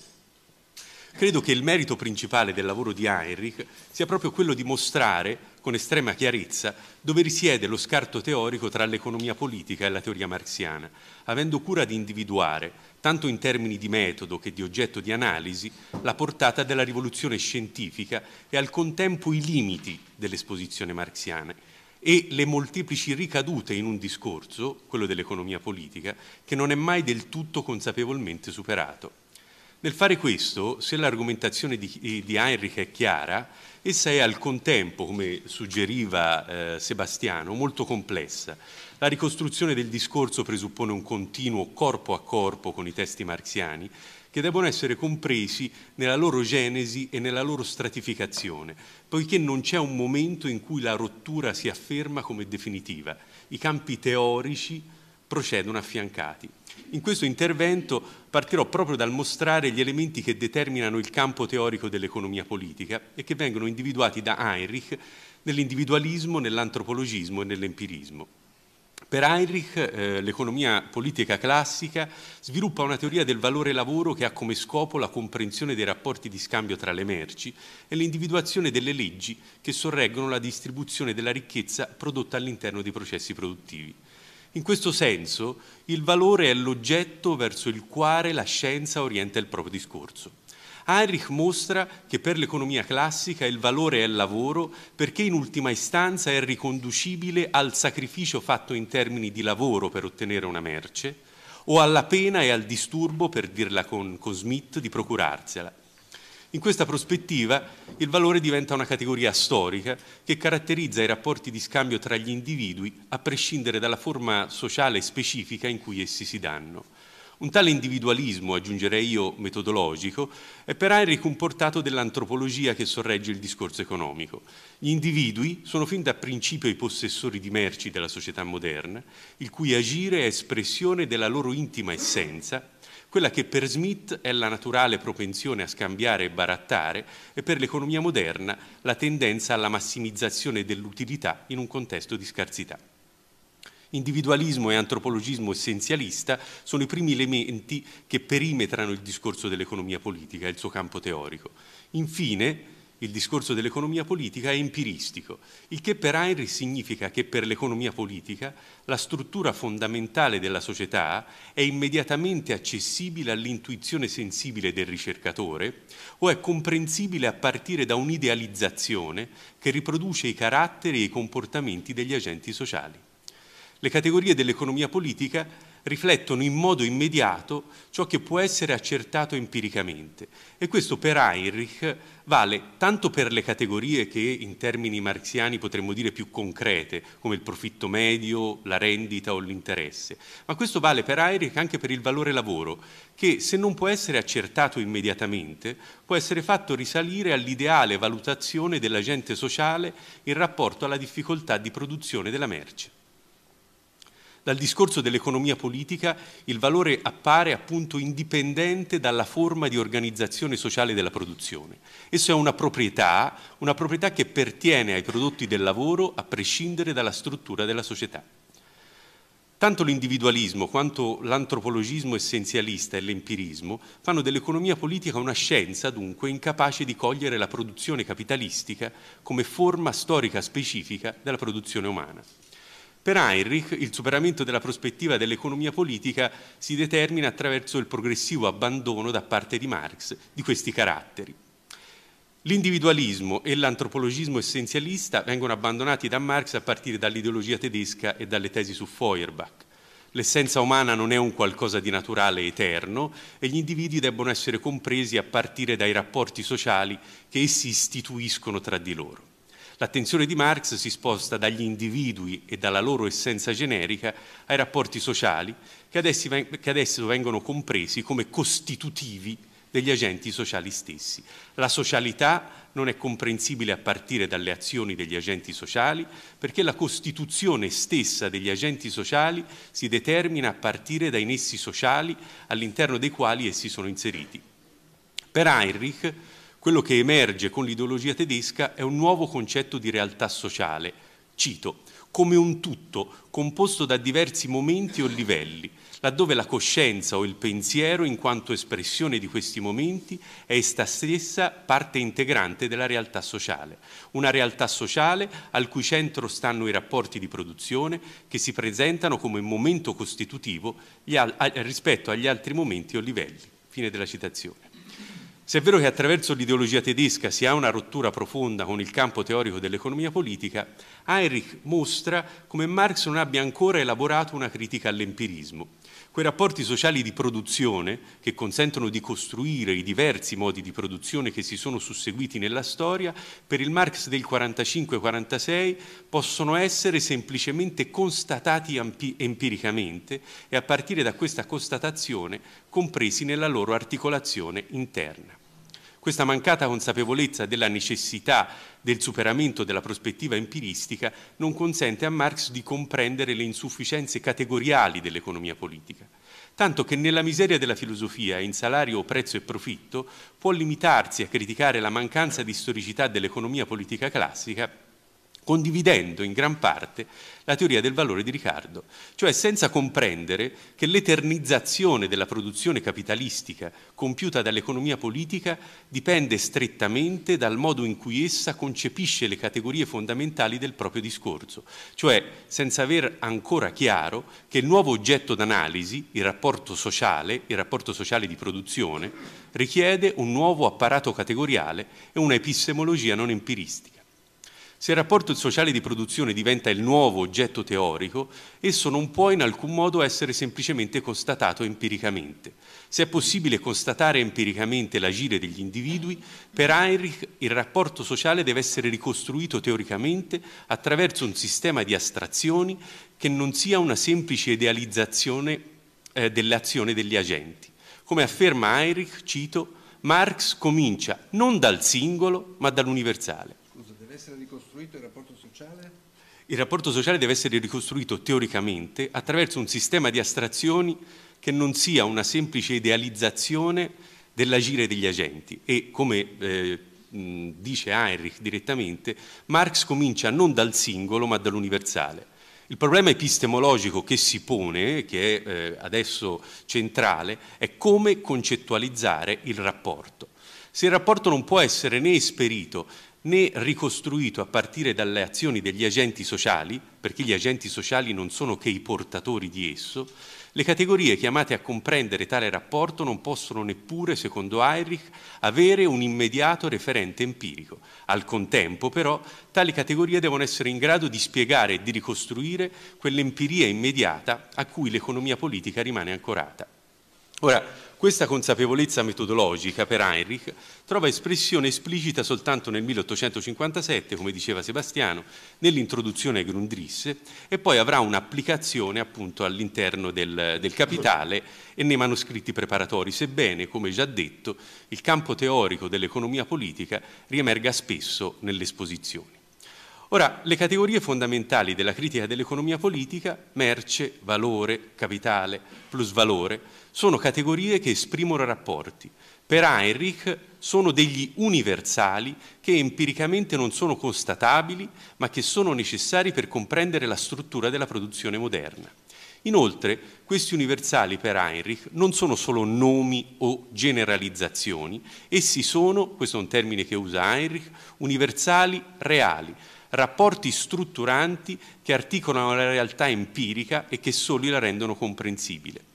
Credo che il merito principale del lavoro di Heinrich sia proprio quello di mostrare con estrema chiarezza dove risiede lo scarto teorico tra l'economia politica e la teoria marxiana, avendo cura di individuare, tanto in termini di metodo che di oggetto di analisi, la portata della rivoluzione scientifica e al contempo i limiti dell'esposizione marxiana, e le molteplici ricadute in un discorso, quello dell'economia politica, che non è mai del tutto consapevolmente superato. Nel fare questo, se l'argomentazione di, eh, di Heinrich è chiara, essa è al contempo, come suggeriva eh, Sebastiano, molto complessa. La ricostruzione del discorso presuppone un continuo corpo a corpo con i testi marxiani che debbono essere compresi nella loro genesi e nella loro stratificazione, poiché non c'è un momento in cui la rottura si afferma come definitiva. I campi teorici procedono affiancati. In questo intervento partirò proprio dal mostrare gli elementi che determinano il campo teorico dell'economia politica e che vengono individuati da Heinrich nell'individualismo, nell'antropologismo e nell'empirismo. Per Heinrich eh, l'economia politica classica sviluppa una teoria del valore lavoro che ha come scopo la comprensione dei rapporti di scambio tra le merci e l'individuazione delle leggi che sorreggono la distribuzione della ricchezza prodotta all'interno dei processi produttivi. In questo senso il valore è l'oggetto verso il quale la scienza orienta il proprio discorso. Heinrich mostra che per l'economia classica il valore è il lavoro perché in ultima istanza è riconducibile al sacrificio fatto in termini di lavoro per ottenere una merce o alla pena e al disturbo, per dirla con, con Smith, di procurarsela. In questa prospettiva il valore diventa una categoria storica che caratterizza i rapporti di scambio tra gli individui a prescindere dalla forma sociale specifica in cui essi si danno. Un tale individualismo, aggiungerei io, metodologico, è per Heinrich un portato dell'antropologia che sorregge il discorso economico. Gli individui sono fin da principio i possessori di merci della società moderna, il cui agire è espressione della loro intima essenza, quella che per Smith è la naturale propensione a scambiare e barattare e per l'economia moderna la tendenza alla massimizzazione dell'utilità in un contesto di scarsità. Individualismo e antropologismo essenzialista sono i primi elementi che perimetrano il discorso dell'economia politica e il suo campo teorico. Infine, il discorso dell'economia politica è empiristico, il che per Heinrich significa che per l'economia politica la struttura fondamentale della società è immediatamente accessibile all'intuizione sensibile del ricercatore o è comprensibile a partire da un'idealizzazione che riproduce i caratteri e i comportamenti degli agenti sociali. Le categorie dell'economia politica riflettono in modo immediato ciò che può essere accertato empiricamente e questo per Heinrich vale tanto per le categorie che in termini marxiani potremmo dire più concrete, come il profitto medio, la rendita o l'interesse, ma questo vale per Heinrich anche per il valore lavoro, che se non può essere accertato immediatamente, può essere fatto risalire all'ideale valutazione dell'agente sociale in rapporto alla difficoltà di produzione della merce. Dal discorso dell'economia politica il valore appare appunto indipendente dalla forma di organizzazione sociale della produzione. Esso è una proprietà, una proprietà che pertiene ai prodotti del lavoro a prescindere dalla struttura della società. Tanto l'individualismo quanto l'antropologismo essenzialista e l'empirismo fanno dell'economia politica una scienza dunque incapace di cogliere la produzione capitalistica come forma storica specifica della produzione umana. Per Heinrich il superamento della prospettiva dell'economia politica si determina attraverso il progressivo abbandono da parte di Marx di questi caratteri. L'individualismo e l'antropologismo essenzialista vengono abbandonati da Marx a partire dall'ideologia tedesca e dalle tesi su Feuerbach. L'essenza umana non è un qualcosa di naturale e eterno e gli individui debbono essere compresi a partire dai rapporti sociali che essi istituiscono tra di loro. L'attenzione di Marx si sposta dagli individui e dalla loro essenza generica ai rapporti sociali che adesso vengono compresi come costitutivi degli agenti sociali stessi. La socialità non è comprensibile a partire dalle azioni degli agenti sociali perché la costituzione stessa degli agenti sociali si determina a partire dai nessi sociali all'interno dei quali essi sono inseriti. Per Heinrich quello che emerge con l'ideologia tedesca è un nuovo concetto di realtà sociale, cito, come un tutto composto da diversi momenti o livelli, laddove la coscienza o il pensiero, in quanto espressione di questi momenti, è essa stessa parte integrante della realtà sociale, una realtà sociale al cui centro stanno i rapporti di produzione che si presentano come momento costitutivo rispetto agli altri momenti o livelli. Fine della citazione. Se è vero che attraverso l'ideologia tedesca si ha una rottura profonda con il campo teorico dell'economia politica, Heinrich mostra come Marx non abbia ancora elaborato una critica all'empirismo. Quei rapporti sociali di produzione che consentono di costruire i diversi modi di produzione che si sono susseguiti nella storia, per il Marx del 45-46 possono essere semplicemente constatati empiricamente e a partire da questa constatazione compresi nella loro articolazione interna. Questa mancata consapevolezza della necessità del superamento della prospettiva empiristica non consente a Marx di comprendere le insufficienze categoriali dell'economia politica, tanto che nella miseria della filosofia in salario, prezzo e profitto può limitarsi a criticare la mancanza di storicità dell'economia politica classica condividendo in gran parte la teoria del valore di Riccardo, cioè senza comprendere che l'eternizzazione della produzione capitalistica compiuta dall'economia politica dipende strettamente dal modo in cui essa concepisce le categorie fondamentali del proprio discorso, cioè senza aver ancora chiaro che il nuovo oggetto d'analisi, il rapporto sociale, il rapporto sociale di produzione, richiede un nuovo apparato categoriale e una epistemologia non empiristica. Se il rapporto sociale di produzione diventa il nuovo oggetto teorico, esso non può in alcun modo essere semplicemente constatato empiricamente. Se è possibile constatare empiricamente l'agire degli individui, per Heinrich il rapporto sociale deve essere ricostruito teoricamente attraverso un sistema di astrazioni che non sia una semplice idealizzazione eh, dell'azione degli agenti. Come afferma Heinrich, cito, Marx comincia non dal singolo ma dall'universale ricostruito il rapporto sociale? Il rapporto sociale deve essere ricostruito teoricamente attraverso un sistema di astrazioni che non sia una semplice idealizzazione dell'agire degli agenti e come eh, dice Heinrich direttamente, Marx comincia non dal singolo ma dall'universale. Il problema epistemologico che si pone, che è eh, adesso centrale, è come concettualizzare il rapporto. Se il rapporto non può essere né esperito né ricostruito a partire dalle azioni degli agenti sociali, perché gli agenti sociali non sono che i portatori di esso, le categorie chiamate a comprendere tale rapporto non possono neppure, secondo Heinrich, avere un immediato referente empirico. Al contempo, però, tali categorie devono essere in grado di spiegare e di ricostruire quell'empiria immediata a cui l'economia politica rimane ancorata. Ora, questa consapevolezza metodologica per Heinrich trova espressione esplicita soltanto nel 1857, come diceva Sebastiano, nell'introduzione a Grundrisse e poi avrà un'applicazione appunto all'interno del, del capitale e nei manoscritti preparatori, sebbene, come già detto, il campo teorico dell'economia politica riemerga spesso nelle esposizioni. Ora, le categorie fondamentali della critica dell'economia politica, merce, valore, capitale, plusvalore, sono categorie che esprimono rapporti. Per Heinrich sono degli universali che empiricamente non sono constatabili, ma che sono necessari per comprendere la struttura della produzione moderna. Inoltre, questi universali per Heinrich non sono solo nomi o generalizzazioni, essi sono, questo è un termine che usa Heinrich, universali reali, rapporti strutturanti che articolano la realtà empirica e che soli la rendono comprensibile.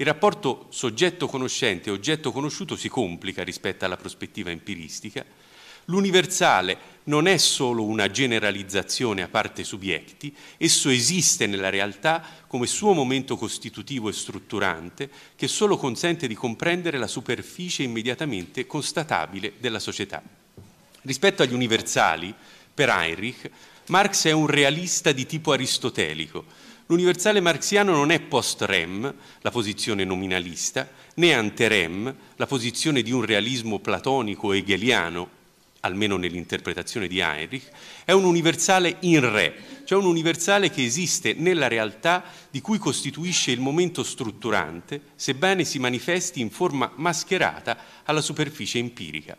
Il rapporto soggetto conoscente-oggetto conosciuto si complica rispetto alla prospettiva empiristica. L'universale non è solo una generalizzazione a parte subietti, esso esiste nella realtà come suo momento costitutivo e strutturante che solo consente di comprendere la superficie immediatamente constatabile della società. Rispetto agli universali, per Heinrich, Marx è un realista di tipo aristotelico, L'universale marxiano non è post-rem, la posizione nominalista, né ante-rem, la posizione di un realismo platonico hegeliano, almeno nell'interpretazione di Heinrich, è un universale in re, cioè un universale che esiste nella realtà di cui costituisce il momento strutturante, sebbene si manifesti in forma mascherata alla superficie empirica.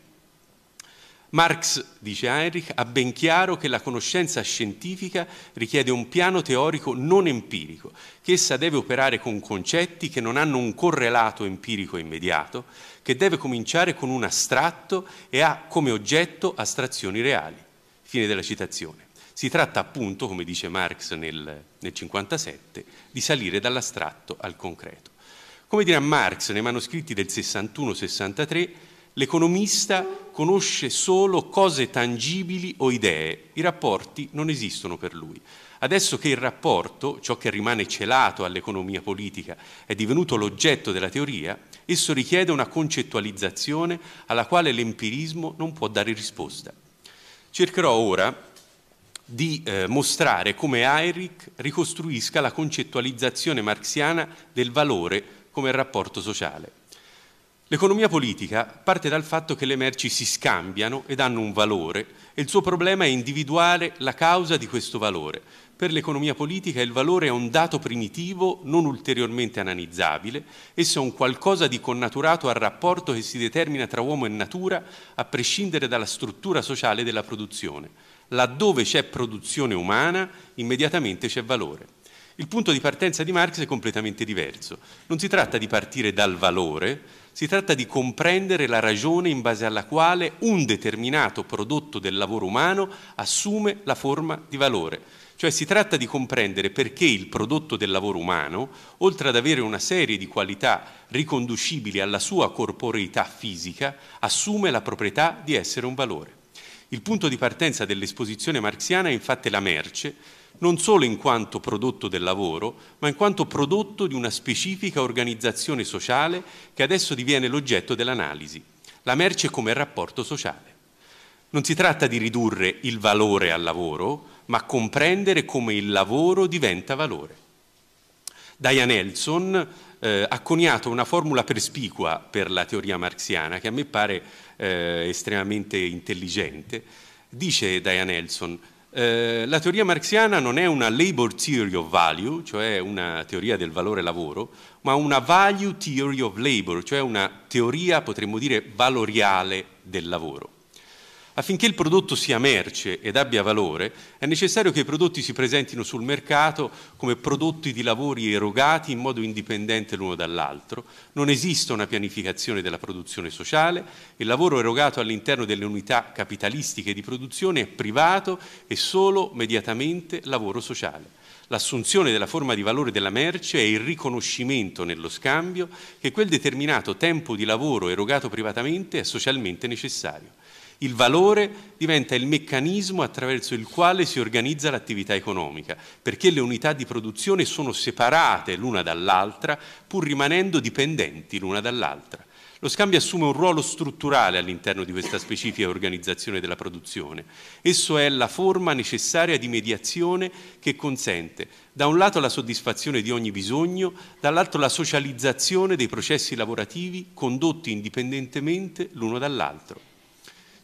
Marx, dice Heinrich, ha ben chiaro che la conoscenza scientifica richiede un piano teorico non empirico, che essa deve operare con concetti che non hanno un correlato empirico immediato, che deve cominciare con un astratto e ha come oggetto astrazioni reali. Fine della citazione. Si tratta appunto, come dice Marx nel 1957, di salire dall'astratto al concreto. Come dirà Marx nei manoscritti del 61-63, L'economista conosce solo cose tangibili o idee, i rapporti non esistono per lui. Adesso che il rapporto, ciò che rimane celato all'economia politica, è divenuto l'oggetto della teoria, esso richiede una concettualizzazione alla quale l'empirismo non può dare risposta. Cercherò ora di eh, mostrare come Heinrich ricostruisca la concettualizzazione marxiana del valore come rapporto sociale. L'economia politica parte dal fatto che le merci si scambiano ed hanno un valore e il suo problema è individuare la causa di questo valore. Per l'economia politica il valore è un dato primitivo non ulteriormente analizzabile, esso è un qualcosa di connaturato al rapporto che si determina tra uomo e natura a prescindere dalla struttura sociale della produzione. Laddove c'è produzione umana, immediatamente c'è valore. Il punto di partenza di Marx è completamente diverso. Non si tratta di partire dal valore, si tratta di comprendere la ragione in base alla quale un determinato prodotto del lavoro umano assume la forma di valore. Cioè si tratta di comprendere perché il prodotto del lavoro umano, oltre ad avere una serie di qualità riconducibili alla sua corporeità fisica, assume la proprietà di essere un valore. Il punto di partenza dell'esposizione marxiana è infatti la merce, non solo in quanto prodotto del lavoro, ma in quanto prodotto di una specifica organizzazione sociale che adesso diviene l'oggetto dell'analisi, la merce come rapporto sociale. Non si tratta di ridurre il valore al lavoro, ma comprendere come il lavoro diventa valore. Diane Nelson eh, ha coniato una formula perspicua per la teoria marxiana che a me pare eh, estremamente intelligente. Dice Diane Nelson, eh, la teoria marxiana non è una labor theory of value, cioè una teoria del valore lavoro, ma una value theory of labor, cioè una teoria, potremmo dire, valoriale del lavoro. Affinché il prodotto sia merce ed abbia valore, è necessario che i prodotti si presentino sul mercato come prodotti di lavori erogati in modo indipendente l'uno dall'altro, non esiste una pianificazione della produzione sociale, il lavoro erogato all'interno delle unità capitalistiche di produzione è privato e solo mediatamente lavoro sociale. L'assunzione della forma di valore della merce è il riconoscimento nello scambio che quel determinato tempo di lavoro erogato privatamente è socialmente necessario. Il valore diventa il meccanismo attraverso il quale si organizza l'attività economica, perché le unità di produzione sono separate l'una dall'altra pur rimanendo dipendenti l'una dall'altra. Lo scambio assume un ruolo strutturale all'interno di questa specifica organizzazione della produzione. Esso è la forma necessaria di mediazione che consente da un lato la soddisfazione di ogni bisogno, dall'altro la socializzazione dei processi lavorativi condotti indipendentemente l'uno dall'altro.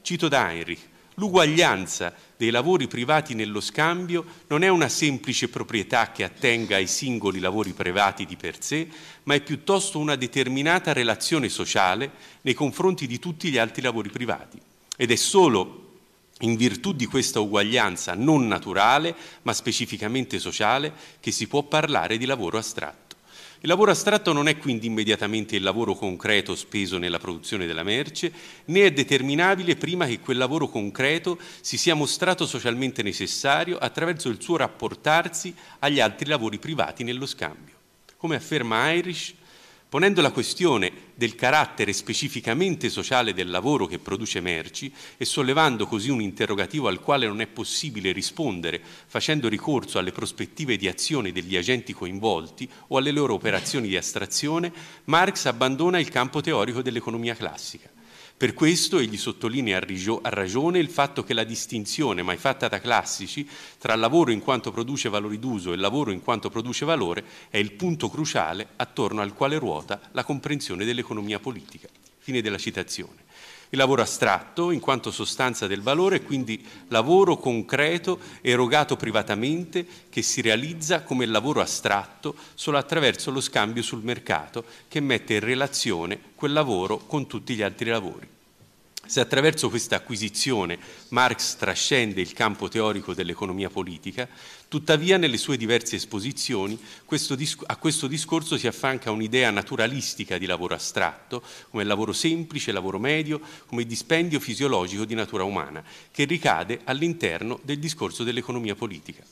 Cito da Heinrich, l'uguaglianza dei lavori privati nello scambio non è una semplice proprietà che attenga ai singoli lavori privati di per sé, ma è piuttosto una determinata relazione sociale nei confronti di tutti gli altri lavori privati. Ed è solo in virtù di questa uguaglianza non naturale, ma specificamente sociale, che si può parlare di lavoro astratto. Il lavoro astratto non è quindi immediatamente il lavoro concreto speso nella produzione della merce, né è determinabile prima che quel lavoro concreto si sia mostrato socialmente necessario attraverso il suo rapportarsi agli altri lavori privati nello scambio. Come afferma Irish, ponendo la questione del carattere specificamente sociale del lavoro che produce merci e sollevando così un interrogativo al quale non è possibile rispondere facendo ricorso alle prospettive di azione degli agenti coinvolti o alle loro operazioni di astrazione, Marx abbandona il campo teorico dell'economia classica. Per questo egli sottolinea a ragione il fatto che la distinzione mai fatta da classici tra lavoro in quanto produce valori d'uso e lavoro in quanto produce valore è il punto cruciale attorno al quale ruota la comprensione dell'economia politica. Fine della citazione. Il lavoro astratto, in quanto sostanza del valore, è quindi lavoro concreto erogato privatamente che si realizza come lavoro astratto solo attraverso lo scambio sul mercato che mette in relazione quel lavoro con tutti gli altri lavori. Se attraverso questa acquisizione Marx trascende il campo teorico dell'economia politica, tuttavia nelle sue diverse esposizioni questo a questo discorso si affanca un'idea naturalistica di lavoro astratto, come lavoro semplice, lavoro medio, come dispendio fisiologico di natura umana, che ricade all'interno del discorso dell'economia politica.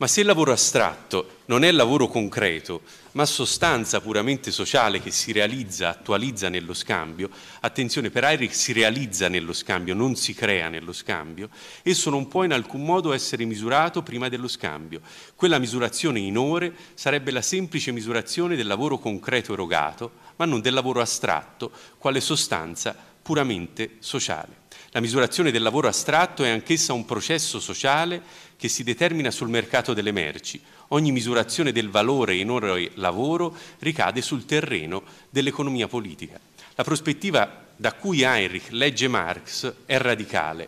Ma se il lavoro astratto non è lavoro concreto, ma sostanza puramente sociale che si realizza, attualizza nello scambio, attenzione, per Airich si realizza nello scambio, non si crea nello scambio, esso non può in alcun modo essere misurato prima dello scambio. Quella misurazione in ore sarebbe la semplice misurazione del lavoro concreto erogato, ma non del lavoro astratto, quale sostanza puramente sociale. La misurazione del lavoro astratto è anch'essa un processo sociale che si determina sul mercato delle merci. Ogni misurazione del valore in oro e lavoro ricade sul terreno dell'economia politica. La prospettiva da cui Heinrich legge Marx è radicale.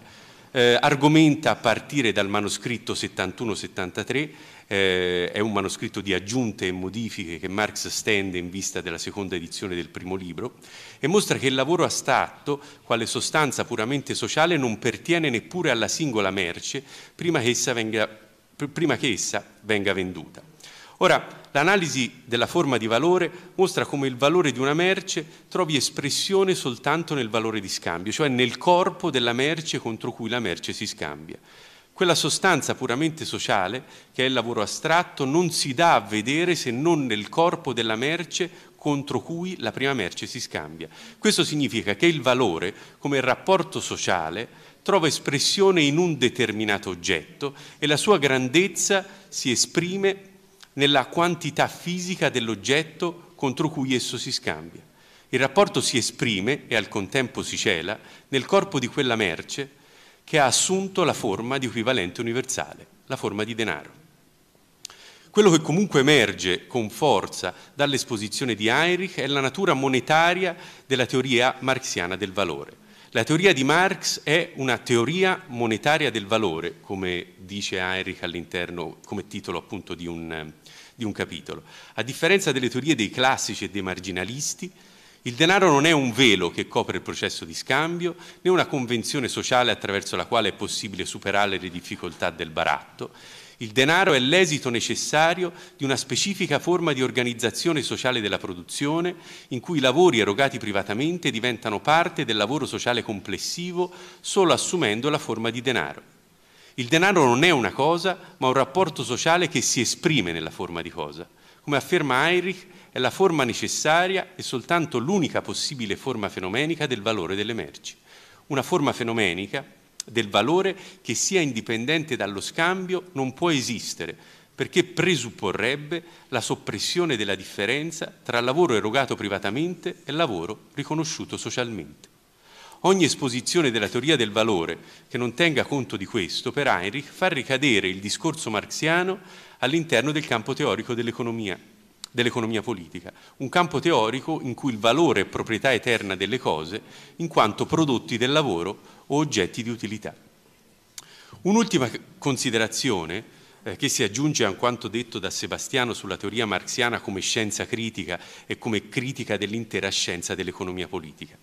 Eh, argomenta a partire dal manoscritto 71-73 eh, è un manoscritto di aggiunte e modifiche che Marx stende in vista della seconda edizione del primo libro e mostra che il lavoro astratto, quale sostanza puramente sociale, non pertiene neppure alla singola merce prima che essa venga, prima che essa venga venduta. Ora, l'analisi della forma di valore mostra come il valore di una merce trovi espressione soltanto nel valore di scambio, cioè nel corpo della merce contro cui la merce si scambia. Quella sostanza puramente sociale, che è il lavoro astratto, non si dà a vedere se non nel corpo della merce contro cui la prima merce si scambia. Questo significa che il valore, come rapporto sociale, trova espressione in un determinato oggetto e la sua grandezza si esprime nella quantità fisica dell'oggetto contro cui esso si scambia. Il rapporto si esprime e al contempo si cela nel corpo di quella merce che ha assunto la forma di equivalente universale, la forma di denaro. Quello che comunque emerge con forza dall'esposizione di Heinrich è la natura monetaria della teoria marxiana del valore. La teoria di Marx è una teoria monetaria del valore, come dice Heinrich all'interno, come titolo appunto di un, di un capitolo. A differenza delle teorie dei classici e dei marginalisti, il denaro non è un velo che copre il processo di scambio, né una convenzione sociale attraverso la quale è possibile superare le difficoltà del baratto. Il denaro è l'esito necessario di una specifica forma di organizzazione sociale della produzione, in cui i lavori erogati privatamente diventano parte del lavoro sociale complessivo solo assumendo la forma di denaro. Il denaro non è una cosa, ma un rapporto sociale che si esprime nella forma di cosa. Come afferma Heinrich, è la forma necessaria e soltanto l'unica possibile forma fenomenica del valore delle merci. Una forma fenomenica del valore che sia indipendente dallo scambio non può esistere, perché presupporrebbe la soppressione della differenza tra lavoro erogato privatamente e lavoro riconosciuto socialmente. Ogni esposizione della teoria del valore che non tenga conto di questo, per Heinrich, fa ricadere il discorso marxiano all'interno del campo teorico dell'economia dell'economia politica, un campo teorico in cui il valore è proprietà eterna delle cose in quanto prodotti del lavoro o oggetti di utilità. Un'ultima considerazione eh, che si aggiunge a quanto detto da Sebastiano sulla teoria marxiana come scienza critica e come critica dell'intera scienza dell'economia politica.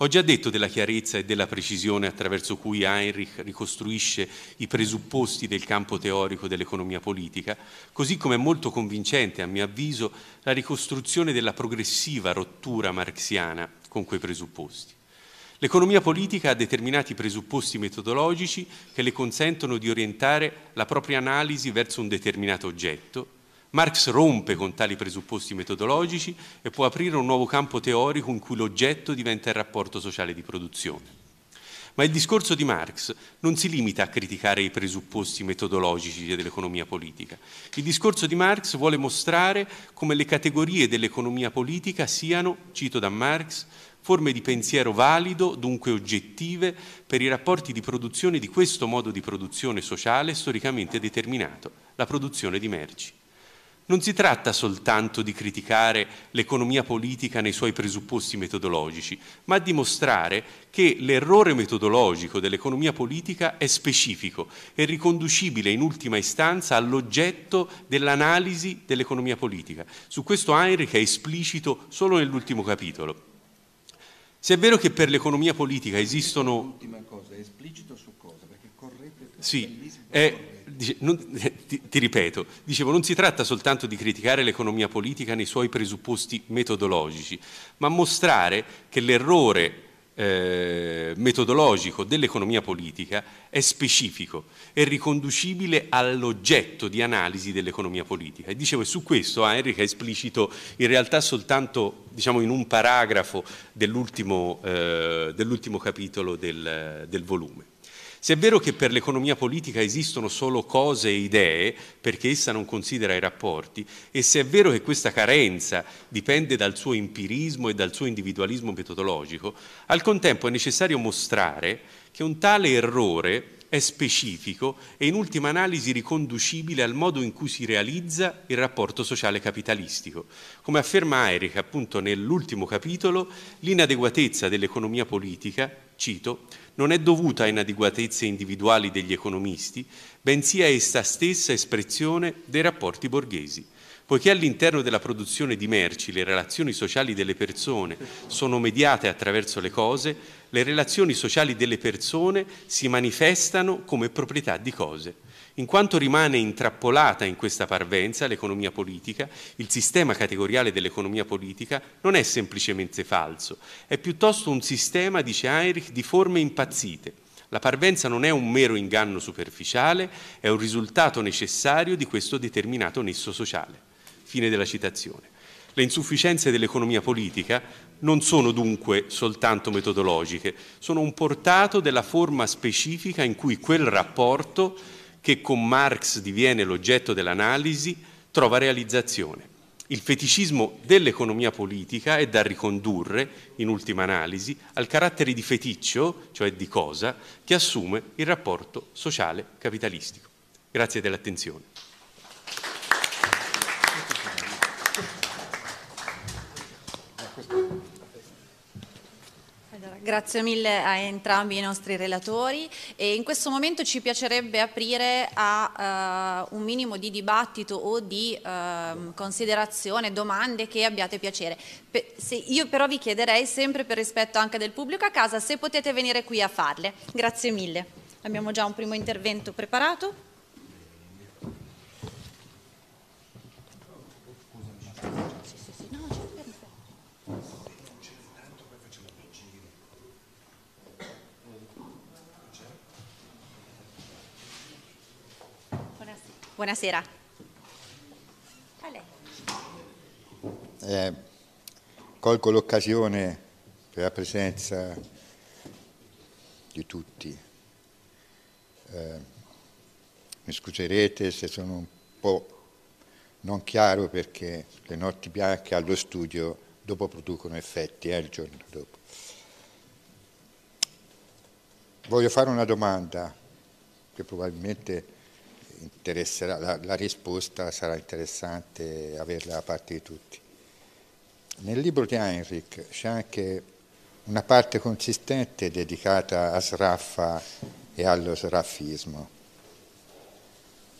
Ho già detto della chiarezza e della precisione attraverso cui Heinrich ricostruisce i presupposti del campo teorico dell'economia politica, così come è molto convincente, a mio avviso, la ricostruzione della progressiva rottura marxiana con quei presupposti. L'economia politica ha determinati presupposti metodologici che le consentono di orientare la propria analisi verso un determinato oggetto Marx rompe con tali presupposti metodologici e può aprire un nuovo campo teorico in cui l'oggetto diventa il rapporto sociale di produzione. Ma il discorso di Marx non si limita a criticare i presupposti metodologici dell'economia politica. Il discorso di Marx vuole mostrare come le categorie dell'economia politica siano, cito da Marx, forme di pensiero valido, dunque oggettive, per i rapporti di produzione di questo modo di produzione sociale storicamente determinato, la produzione di merci. Non si tratta soltanto di criticare l'economia politica nei suoi presupposti metodologici, ma di mostrare che l'errore metodologico dell'economia politica è specifico e riconducibile in ultima istanza all'oggetto dell'analisi dell'economia politica. Su questo Heinrich è esplicito solo nell'ultimo capitolo. Se è vero che per l'economia politica esistono... L'ultima cosa, è esplicito su cosa? Perché corrette... Sì, è dice, non, eh, ti, ti, ripeto, dicevo, non si tratta soltanto di criticare l'economia politica nei suoi presupposti metodologici, ma mostrare che l'errore eh, metodologico dell'economia politica è specifico, è riconducibile all'oggetto di analisi dell'economia politica. E dicevo, e su questo ah, Enrico è esplicito in realtà soltanto diciamo, in un paragrafo dell'ultimo, eh, dell capitolo del, del volume. Se è vero che per l'economia politica esistono solo cose e idee, perché essa non considera i rapporti, e se è vero che questa carenza dipende dal suo empirismo e dal suo individualismo metodologico, al contempo è necessario mostrare che un tale errore è specifico e in ultima analisi riconducibile al modo in cui si realizza il rapporto sociale capitalistico. Come afferma Erika appunto nell'ultimo capitolo, l'inadeguatezza dell'economia politica, cito, non è dovuta a inadeguatezze individuali degli economisti, bensì a essa stessa espressione dei rapporti borghesi. Poiché all'interno della produzione di merci le relazioni sociali delle persone sono mediate attraverso le cose, le relazioni sociali delle persone si manifestano come proprietà di cose in quanto rimane intrappolata in questa parvenza l'economia politica, il sistema categoriale dell'economia politica non è semplicemente falso, è piuttosto un sistema, dice Heinrich, di forme impazzite. La parvenza non è un mero inganno superficiale, è un risultato necessario di questo determinato nesso sociale. Fine della citazione. Le insufficienze dell'economia politica non sono dunque soltanto metodologiche, sono un portato della forma specifica in cui quel rapporto che con Marx diviene l'oggetto dell'analisi, trova realizzazione. Il feticismo dell'economia politica è da ricondurre, in ultima analisi, al carattere di feticcio, cioè di cosa, che assume il rapporto sociale capitalistico. Grazie dell'attenzione. Eh, Thank you. Grazie mille a entrambi i nostri relatori e in questo momento ci piacerebbe aprire a uh, un minimo di dibattito o di uh, considerazione, domande che abbiate piacere. Pe io però vi chiederei sempre per rispetto anche del pubblico a casa se potete venire qui a farle. Grazie mille. Abbiamo già un primo intervento preparato. No, Buonasera. Eh, colgo l'occasione per la presenza di tutti. Eh, mi scuserete se sono un po' non chiaro perché le notti bianche allo studio dopo producono effetti, eh, il giorno dopo. Voglio fare una domanda che probabilmente la, la risposta sarà interessante averla da parte di tutti. Nel libro di Heinrich c'è anche una parte consistente dedicata a Sraffa e allo sraffismo.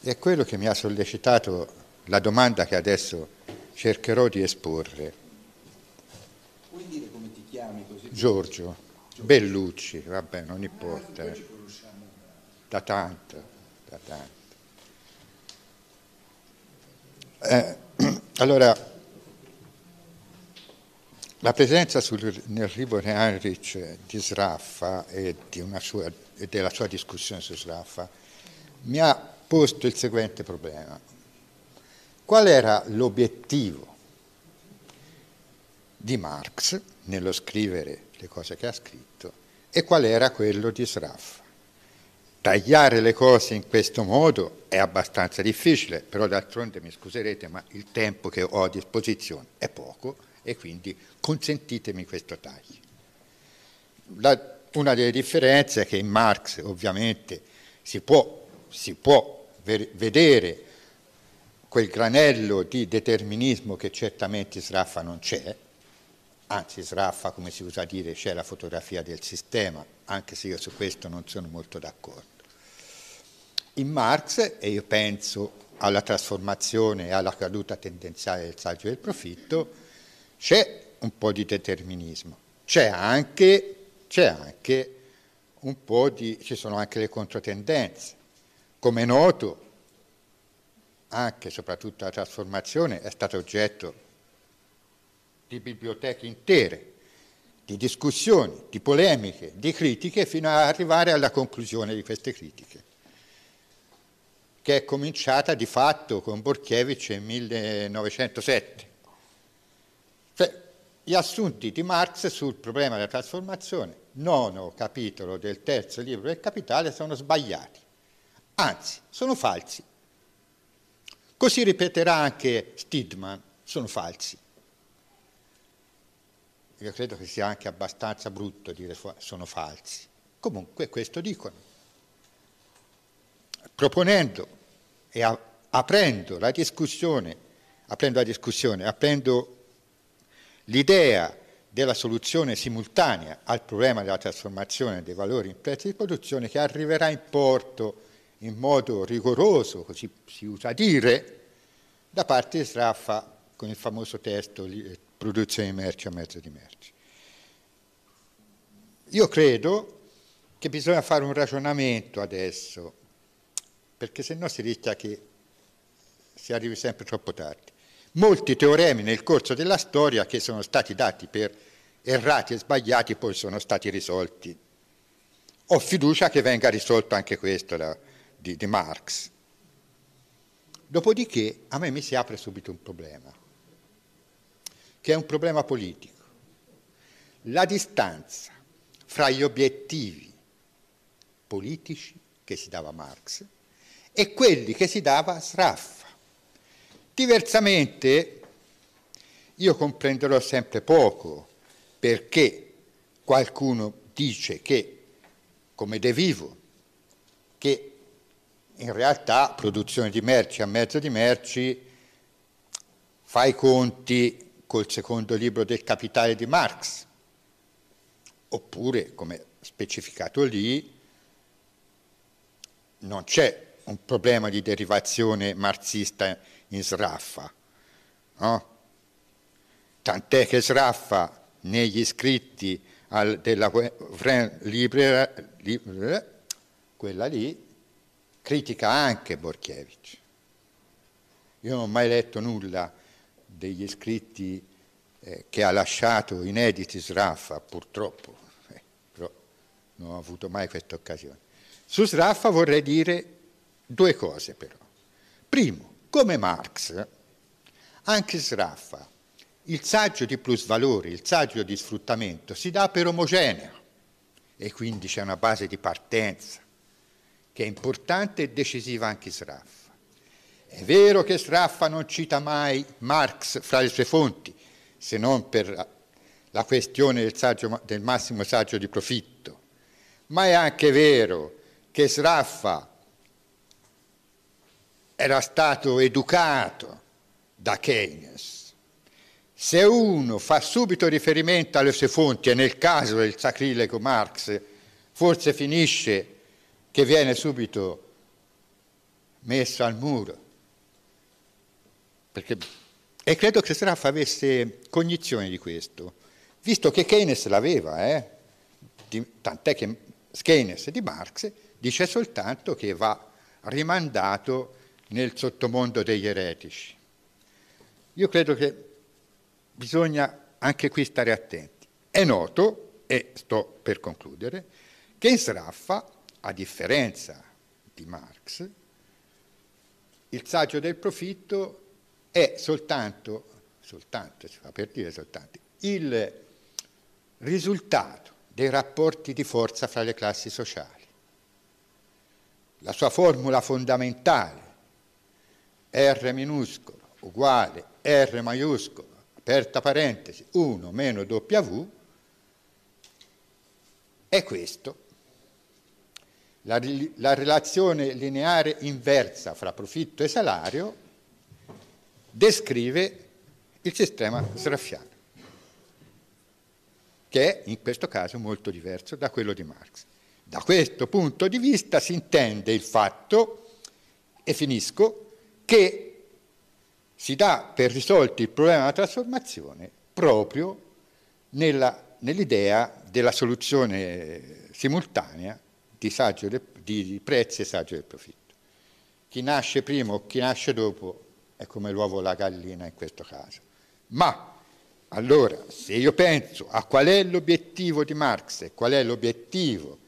È quello che mi ha sollecitato la domanda che adesso cercherò di esporre. Puoi dire come ti chiami così? Giorgio, Giorgio. Bellucci, vabbè, non importa. Eh, da tanto, da tanto. Eh, allora, la presenza sul, nel River Heinrich di Sraffa e, di sua, e della sua discussione su Sraffa mi ha posto il seguente problema. Qual era l'obiettivo di Marx nello scrivere le cose che ha scritto e qual era quello di Sraffa? tagliare le cose in questo modo è abbastanza difficile, però d'altronde mi scuserete, ma il tempo che ho a disposizione è poco e quindi consentitemi questo taglio. La, una delle differenze è che in Marx ovviamente si può, si può ver, vedere quel granello di determinismo che certamente Sraffa non c'è, anzi Sraffa, come si usa dire, c'è la fotografia del sistema, anche se io su questo non sono molto d'accordo. In Marx, e io penso alla trasformazione e alla caduta tendenziale del saggio del profitto, c'è un po' di determinismo, c'è anche, c'è anche un po' di, ci sono anche le controtendenze. Come è noto, anche e soprattutto la trasformazione è stata oggetto di biblioteche intere di discussioni, di polemiche, di critiche, fino ad arrivare alla conclusione di queste critiche, che è cominciata di fatto con Borchevich nel 1907. Cioè, gli assunti di Marx sul problema della trasformazione, nono capitolo del terzo libro del Capitale, sono sbagliati, anzi, sono falsi. Così ripeterà anche Stidman, sono falsi io credo che sia anche abbastanza brutto dire sono falsi. Comunque questo dicono, proponendo e aprendo la discussione, aprendo la discussione, aprendo l'idea della soluzione simultanea al problema della trasformazione dei valori in prezzi di produzione che arriverà in porto in modo rigoroso, così si usa dire, da parte di Sraffa con il famoso testo produzione di merci a mezzo di merci. Io credo che bisogna fare un ragionamento adesso, perché se no si rischia che si arrivi sempre troppo tardi. Molti teoremi nel corso della storia che sono stati dati per errati e sbagliati poi sono stati risolti. Ho fiducia che venga risolto anche questo la, di, di Marx. Dopodiché a me mi si apre subito un problema che è un problema politico. La distanza fra gli obiettivi politici che si dava Marx e quelli che si dava Sraffa. Diversamente io comprenderò sempre poco perché qualcuno dice che, come De Vivo, che in realtà produzione di merci a mezzo di merci fa i conti col secondo libro del Capitale di Marx, oppure, come specificato lì, non c'è un problema di derivazione marxista in Sraffa, no? tant'è che Sraffa negli scritti al, della Vren Librera, Librera, quella lì, critica anche Borchievich. Io non ho mai letto nulla degli scritti eh, che ha lasciato inediti Sraffa, purtroppo, eh, però non ho avuto mai questa occasione. Su Sraffa vorrei dire due cose però. Primo, come Marx, anche Sraffa, il saggio di plusvalore, il saggio di sfruttamento si dà per omogeneo e quindi c'è una base di partenza che è importante e decisiva anche Sraffa. È vero che Straffa non cita mai Marx fra le sue fonti, se non per la questione del, saggio, del massimo saggio di profitto, ma è anche vero che Sraffa era stato educato da Keynes. Se uno fa subito riferimento alle sue fonti, e nel caso del sacrilego Marx, forse finisce che viene subito messo al muro perché... E credo che Straff avesse cognizione di questo, visto che Keynes l'aveva, eh? tant'è che Keynes di Marx dice soltanto che va rimandato nel sottomondo degli eretici. Io credo che bisogna anche qui stare attenti. È noto, e sto per concludere, che in Sraffa, a differenza di Marx, il saggio del profitto è soltanto, soltanto, si fa per dire soltanto, il risultato dei rapporti di forza fra le classi sociali. La sua formula fondamentale, R minuscolo uguale R maiuscolo, aperta parentesi, 1 meno W, è questo. La, la relazione lineare inversa fra profitto e salario descrive il sistema sraffiano, che è in questo caso molto diverso da quello di Marx. Da questo punto di vista si intende il fatto, e finisco, che si dà per risolto il problema della trasformazione proprio nell'idea della soluzione simultanea di, de, di prezzi e saggio del profitto. Chi nasce prima o chi nasce dopo è come l'uovo o la gallina in questo caso. Ma allora, se io penso a qual è l'obiettivo di Marx e qual è l'obiettivo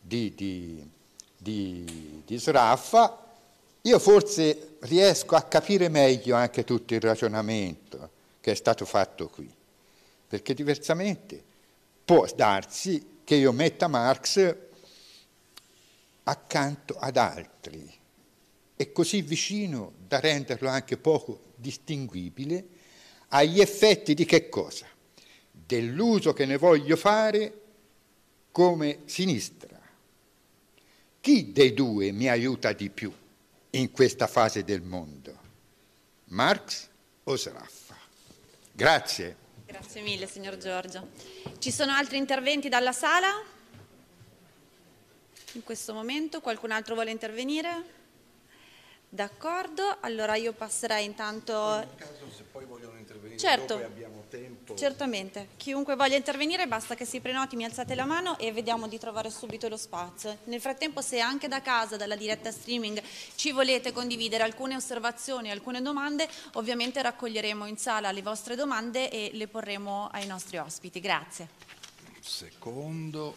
di, di, di, di Sraffa, io forse riesco a capire meglio anche tutto il ragionamento che è stato fatto qui, perché diversamente può darsi che io metta Marx accanto ad altri e così vicino da renderlo anche poco distinguibile, agli effetti di che cosa? Dell'uso che ne voglio fare come sinistra. Chi dei due mi aiuta di più in questa fase del mondo? Marx o Sraffa? Grazie. Grazie mille, signor Giorgio. Ci sono altri interventi dalla sala? In questo momento qualcun altro vuole intervenire? D'accordo, allora io passerei intanto... In caso se poi vogliono intervenire certo. dopo abbiamo tempo. Certamente, chiunque voglia intervenire basta che si prenoti, mi alzate la mano e vediamo di trovare subito lo spazio. Nel frattempo se anche da casa, dalla diretta streaming, ci volete condividere alcune osservazioni, alcune domande, ovviamente raccoglieremo in sala le vostre domande e le porremo ai nostri ospiti. Grazie. secondo,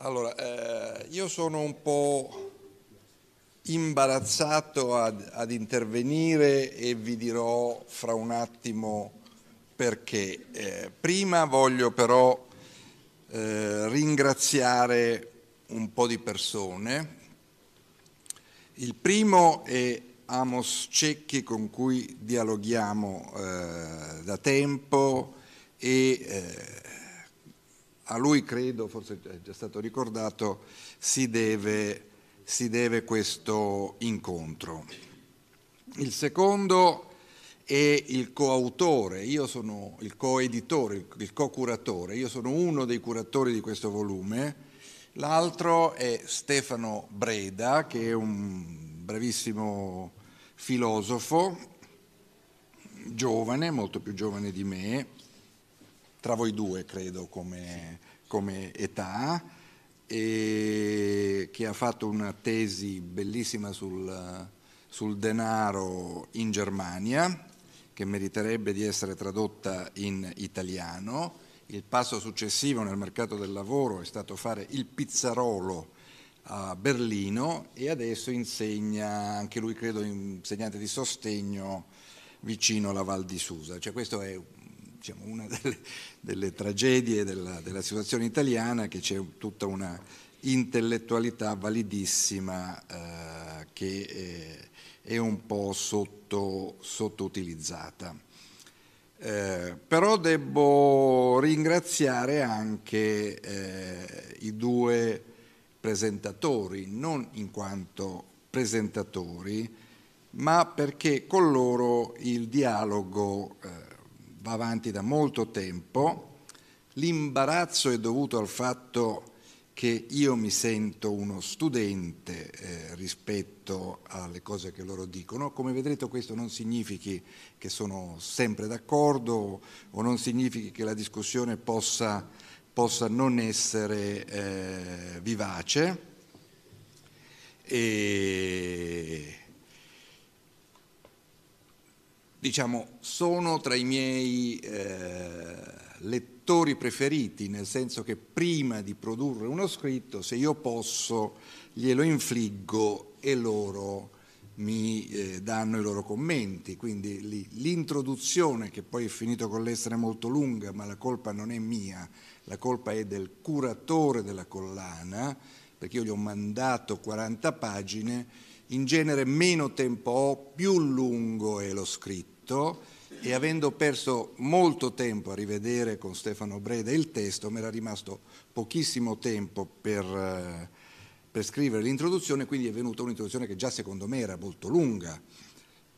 Allora, eh, io sono un po' imbarazzato ad, ad, intervenire e vi dirò fra un attimo perché. Eh, prima voglio però eh, ringraziare un po' di persone. Il primo è Amos Cecchi con cui dialoghiamo eh, da tempo e eh, a lui credo, forse è già stato ricordato, si deve, si deve questo incontro. Il secondo è il coautore, io sono il coeditore, il co-curatore, io sono uno dei curatori di questo volume, l'altro è Stefano Breda, che è un bravissimo filosofo, giovane, molto più giovane di me, tra voi due, credo, come, come età, e che ha fatto una tesi bellissima sul, sul denaro in Germania, che meriterebbe di essere tradotta in italiano. Il passo successivo nel mercato del lavoro è stato fare il pizzarolo a Berlino e adesso insegna, anche lui credo insegnante di sostegno vicino alla Val di Susa. Cioè questo è diciamo, una delle, delle tragedie della, della, situazione italiana è che c'è tutta una intellettualità validissima eh, che è, eh, è, un po' sottoutilizzata. Eh, però devo ringraziare anche eh, i due presentatori, non in quanto presentatori, ma perché con loro il dialogo eh, va avanti da molto tempo, l'imbarazzo è dovuto al fatto che io mi sento uno studente eh, rispetto alle cose che loro dicono. Come vedrete questo non significhi che sono sempre d'accordo o non significhi che la discussione possa, possa non essere eh, vivace. E diciamo, sono tra i miei eh, lettori preferiti, nel senso che prima di produrre uno scritto, se io posso, glielo infliggo e loro mi eh, danno i loro commenti, quindi l'introduzione che poi è finito con l'essere molto lunga, ma la colpa non è mia, la colpa è del curatore della collana, perché io gli ho mandato 40 pagine, in genere meno tempo ho, più lungo è lo scritto e avendo perso molto tempo a rivedere con Stefano Breda il testo, mi era rimasto pochissimo tempo per, eh, per scrivere l'introduzione, quindi è venuta un'introduzione che già secondo me era molto lunga.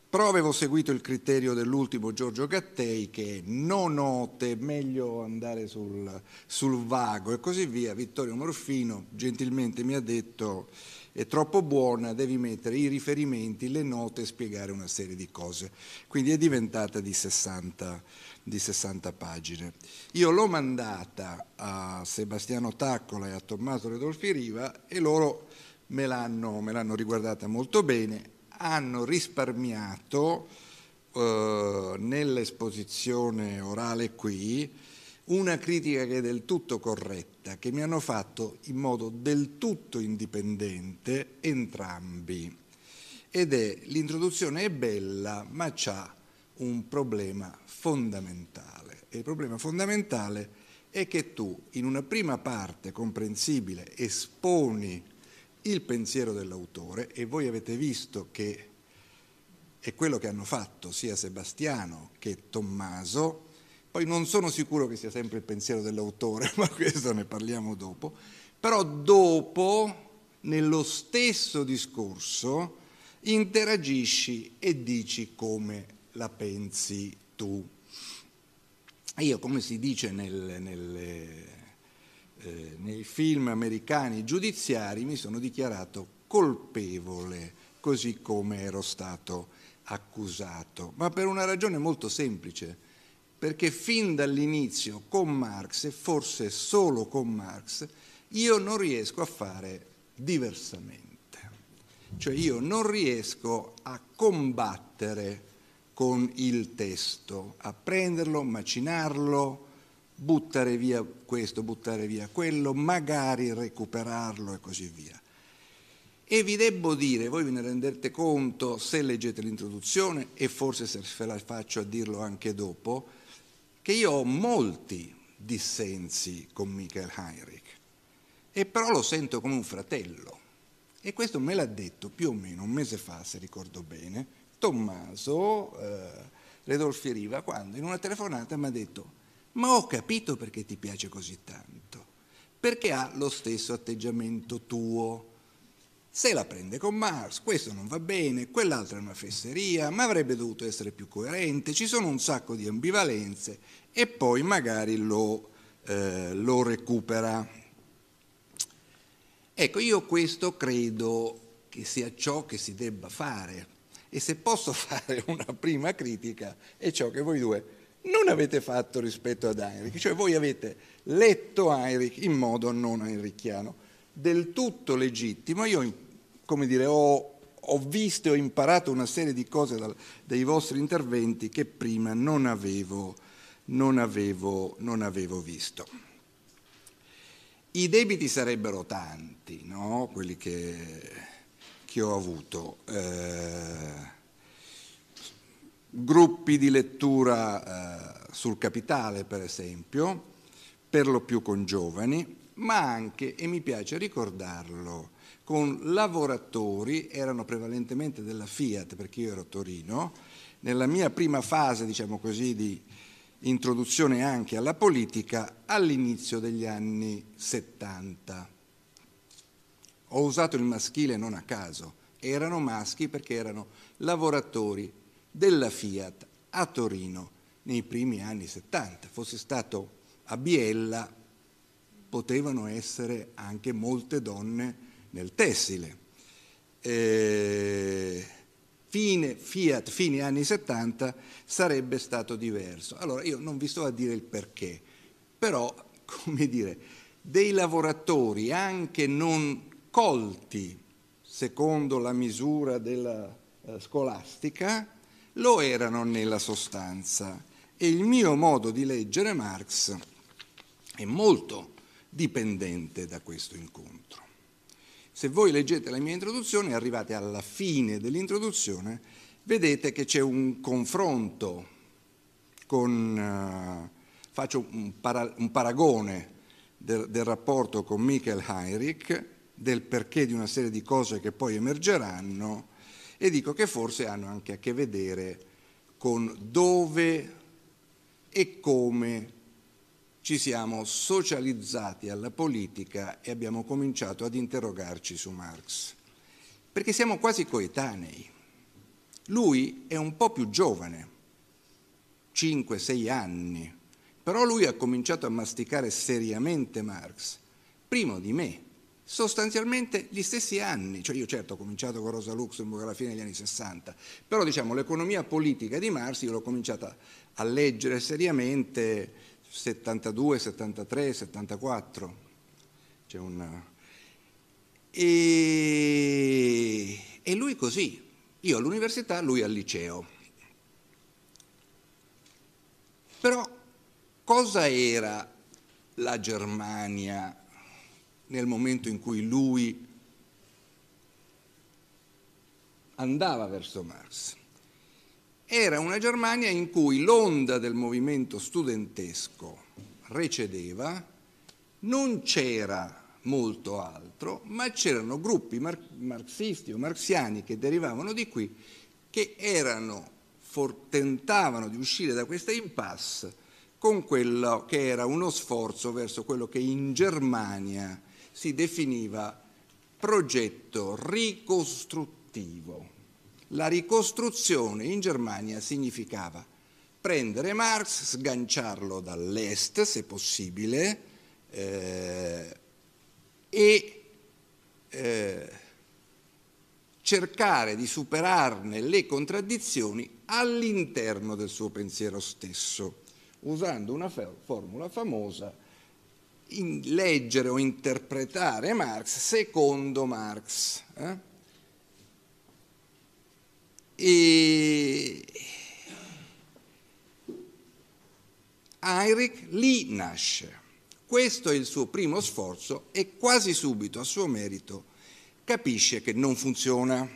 Però avevo seguito il criterio dell'ultimo Giorgio Gattei che è no note, meglio andare sul, sul vago e così via. Vittorio Morfino gentilmente mi ha detto è troppo buona, devi mettere i riferimenti, le note e spiegare una serie di cose. Quindi è diventata di 60, di 60 pagine. Io l'ho mandata a Sebastiano Taccola e a Tommaso Redolfi Riva e loro me l'hanno, me l'hanno riguardata molto bene, hanno risparmiato eh, nell'esposizione orale qui una critica che è del tutto corretta, che mi hanno fatto in modo del tutto indipendente entrambi, ed è l'introduzione è bella ma c'ha un problema fondamentale. E il problema fondamentale è che tu in una prima parte comprensibile esponi il pensiero dell'autore e voi avete visto che è quello che hanno fatto sia Sebastiano che Tommaso, poi non sono sicuro che sia sempre il pensiero dell'autore, ma questo ne parliamo dopo. Però dopo, nello stesso discorso, interagisci e dici come la pensi tu. Io, come si dice nel, nel, eh, nei film americani giudiziari, mi sono dichiarato colpevole, così come ero stato accusato, ma per una ragione molto semplice perché fin dall'inizio con Marx, e forse solo con Marx, io non riesco a fare diversamente. Cioè io non riesco a combattere con il testo, a prenderlo, macinarlo, buttare via questo, buttare via quello, magari recuperarlo e così via. E vi devo dire, voi ve ne rendete conto se leggete l'introduzione e forse se ve la faccio a dirlo anche dopo, che io ho molti dissensi con Michael Heinrich, e però lo sento come un fratello. E questo me l'ha detto più o meno un mese fa, se ricordo bene, Tommaso eh, Redolfi Riva, quando in una telefonata mi ha detto ma ho capito perché ti piace così tanto, perché ha lo stesso atteggiamento tuo. Se la prende con Mars, questo non va bene, quell'altro è una fesseria, ma avrebbe dovuto essere più coerente, ci sono un sacco di ambivalenze e poi magari lo, eh, lo recupera. Ecco, io questo credo che sia ciò che si debba fare. E se posso fare una prima critica, è ciò che voi due non avete fatto rispetto ad Heinrich, cioè voi avete letto Heinrich in modo non heinrichiano, del tutto legittimo. Io, come dire, ho, ho visto e ho imparato una serie di cose dal, dai vostri interventi che prima non avevo non avevo, non avevo visto. I debiti sarebbero tanti, no? quelli che, che, ho avuto. Eh, gruppi di lettura eh, sul capitale, per esempio, per lo più con giovani, ma anche, e mi piace ricordarlo, con lavoratori, erano prevalentemente della Fiat perché io ero a Torino, nella mia prima fase, diciamo così, di introduzione anche alla politica all'inizio degli anni 70. Ho usato il maschile non a caso, erano maschi perché erano lavoratori della Fiat a Torino nei primi anni 70. Fosse stato a Biella potevano essere anche molte donne nel tessile. Eh, fine Fiat, fine anni 70, sarebbe stato diverso. Allora io non vi sto a dire il perché, però, come dire, dei lavoratori anche non colti secondo la misura della eh, scolastica, lo erano nella sostanza. E il mio modo di leggere Marx è molto dipendente da questo incontro. Se voi leggete la mia introduzione e arrivate alla fine dell'introduzione, vedete che c'è un confronto con, uh, faccio un, para, un paragone del, del, rapporto con Michael Heinrich, del perché di una serie di cose che poi emergeranno e dico che forse hanno anche a che vedere con dove e come ci siamo socializzati alla politica e abbiamo cominciato ad interrogarci su Marx, perché siamo quasi coetanei. Lui è un po' più giovane, 5-6 anni, però lui ha cominciato a masticare seriamente Marx, prima di me, sostanzialmente gli stessi anni, cioè io certo ho cominciato con Rosa Luxemburg alla fine degli anni 60, però diciamo l'economia politica di Marx io l'ho cominciata a leggere seriamente 72, 73, 74. C'è una... E... e lui così, io all'università, lui al liceo. Però cosa era la Germania nel momento in cui lui andava verso Mars? era una Germania in cui l'onda del movimento studentesco recedeva, non c'era molto altro, ma c'erano gruppi mar- marxisti o marxiani che derivavano di qui che erano, for- tentavano di uscire da questa impasse con quello che era uno sforzo verso quello che in Germania si definiva progetto ricostruttivo, la ricostruzione in Germania significava prendere Marx, sganciarlo dall'est, se possibile, eh, e eh, cercare di superarne le contraddizioni all'interno del suo pensiero stesso, usando una formula famosa, leggere o interpretare Marx secondo Marx. Eh? e Heinrich lì nasce. Questo è il suo primo sforzo e quasi subito a suo merito capisce che non funziona.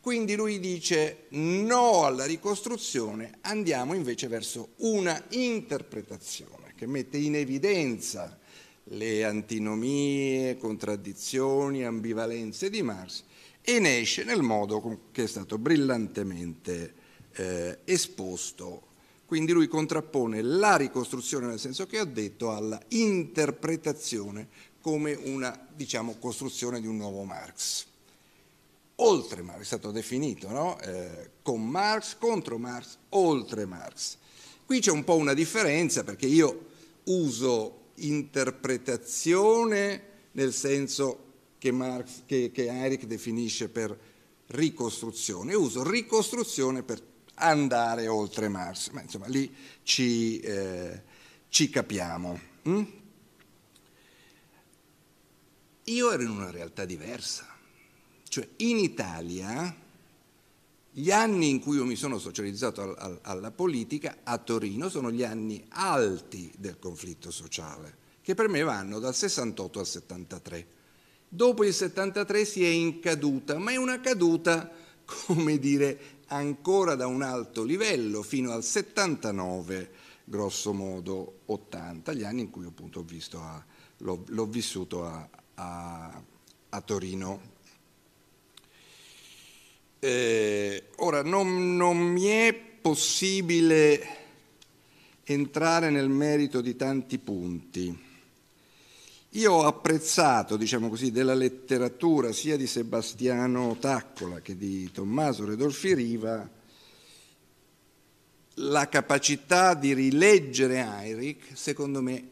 Quindi lui dice no alla ricostruzione, andiamo invece verso una interpretazione che mette in evidenza le antinomie, contraddizioni, ambivalenze di Marx e ne esce nel modo che è stato brillantemente eh, esposto. Quindi lui contrappone la ricostruzione nel senso che ho detto alla interpretazione come una diciamo, costruzione di un nuovo Marx. Oltre Marx è stato definito, no? eh, con Marx, contro Marx, oltre Marx. Qui c'è un po' una differenza perché io uso interpretazione nel senso che, Marx, che, che Eric definisce per ricostruzione. uso ricostruzione per andare oltre Marx, ma insomma lì ci, eh, ci capiamo. Mm? Io ero in una realtà diversa, cioè in Italia gli anni in cui io mi sono socializzato al, al, alla politica a Torino sono gli anni alti del conflitto sociale, che per me vanno dal 68 al 73. Dopo il 73 si è in caduta, ma è una caduta, come dire, ancora da un alto livello fino al 79, grosso modo 80, gli anni in cui appunto l'ho, vissuto a, a, a Torino. Eh, ora, non, non mi è possibile entrare nel merito di tanti punti. Io ho apprezzato, diciamo così, della letteratura sia di Sebastiano Taccola che di Tommaso Redolfi Riva la capacità di rileggere Heinrich, secondo me,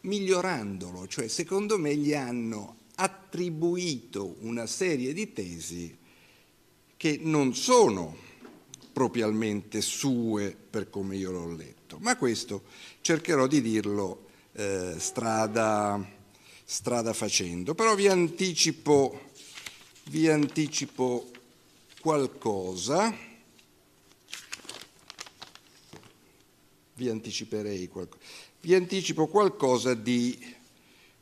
migliorandolo, cioè secondo me gli hanno attribuito una serie di tesi che non sono propriamente sue per come io l'ho letto, ma questo cercherò di dirlo eh, strada, strada, facendo. Però vi anticipo, vi anticipo qualcosa, vi anticiperei qualcosa, vi anticipo qualcosa di,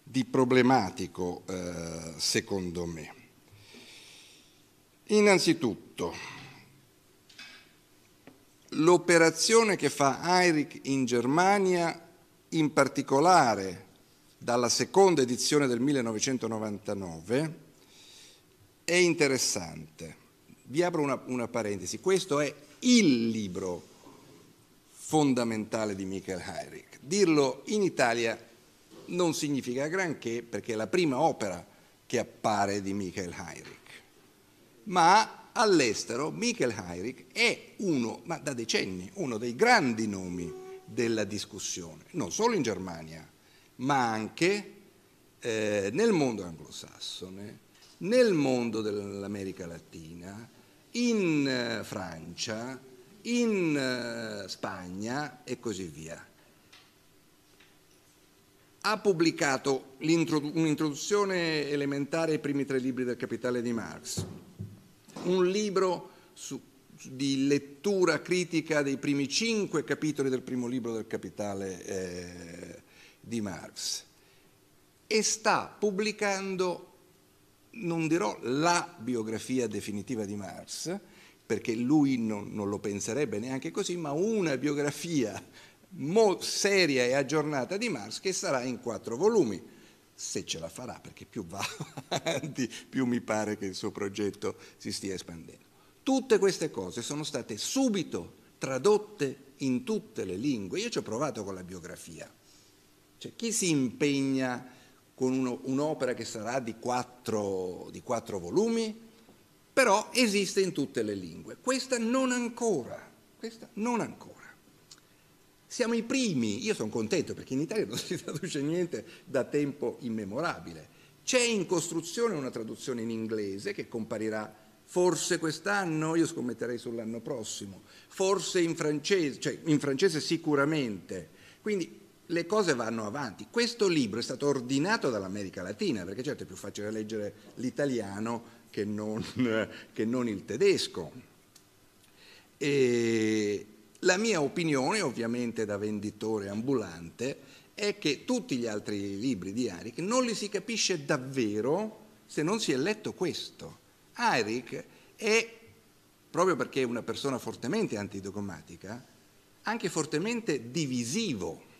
di problematico eh, secondo me. Innanzitutto, l'operazione che fa Heinrich in Germania in particolare dalla seconda edizione del 1999 è interessante. Vi apro una, una parentesi, questo è il libro fondamentale di Michael Heinrich. Dirlo in Italia non significa granché perché è la prima opera che appare di Michael Heinrich, ma all'estero Michael Heinrich è uno, ma da decenni, uno dei grandi nomi della discussione, non solo in Germania, ma anche eh, nel mondo anglosassone, nel mondo dell'America Latina, in eh, Francia, in eh, Spagna e così via. Ha pubblicato un'introduzione elementare ai primi tre libri del Capitale di Marx, un libro su di lettura critica dei primi cinque capitoli del primo libro del Capitale eh, di Marx e sta pubblicando, non dirò la biografia definitiva di Marx, perché lui non, non lo penserebbe neanche così, ma una biografia seria e aggiornata di Marx che sarà in quattro volumi se ce la farà, perché più va avanti, più mi pare che il suo progetto si stia espandendo. Tutte queste cose sono state subito tradotte in tutte le lingue. Io ci ho provato con la biografia. Cioè, chi si impegna con uno, un'opera che sarà di quattro, di quattro volumi? Però esiste in tutte le lingue. Questa non ancora. Questa non ancora. Siamo i primi, io sono contento perché in Italia non si traduce niente da tempo immemorabile. C'è in costruzione una traduzione in inglese che comparirà forse quest'anno, io scommetterei sull'anno prossimo, forse in francese, cioè in francese sicuramente. Quindi le cose vanno avanti. Questo libro è stato ordinato dall'America Latina, perché certo è più facile leggere l'italiano che non, che non il tedesco. E la mia opinione, ovviamente da venditore ambulante, è che tutti gli altri libri di Arik non li si capisce davvero se non si è letto questo. Eirich è, proprio perché è una persona fortemente antidogmatica, anche fortemente divisivo.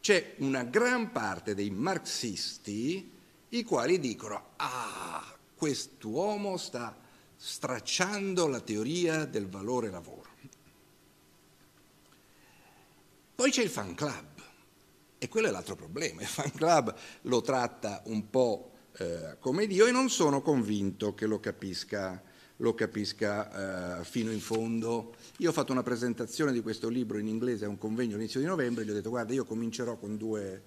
C'è una gran parte dei marxisti i quali dicono, ah, quest'uomo sta stracciando la teoria del valore lavoro. Poi c'è il fan club, e quello è l'altro problema. Il fan club lo tratta un po' eh, come Dio e non sono convinto che lo capisca, lo capisca eh, fino in fondo. Io ho fatto una presentazione di questo libro in inglese a un convegno all'inizio di novembre e gli ho detto guarda io comincerò con due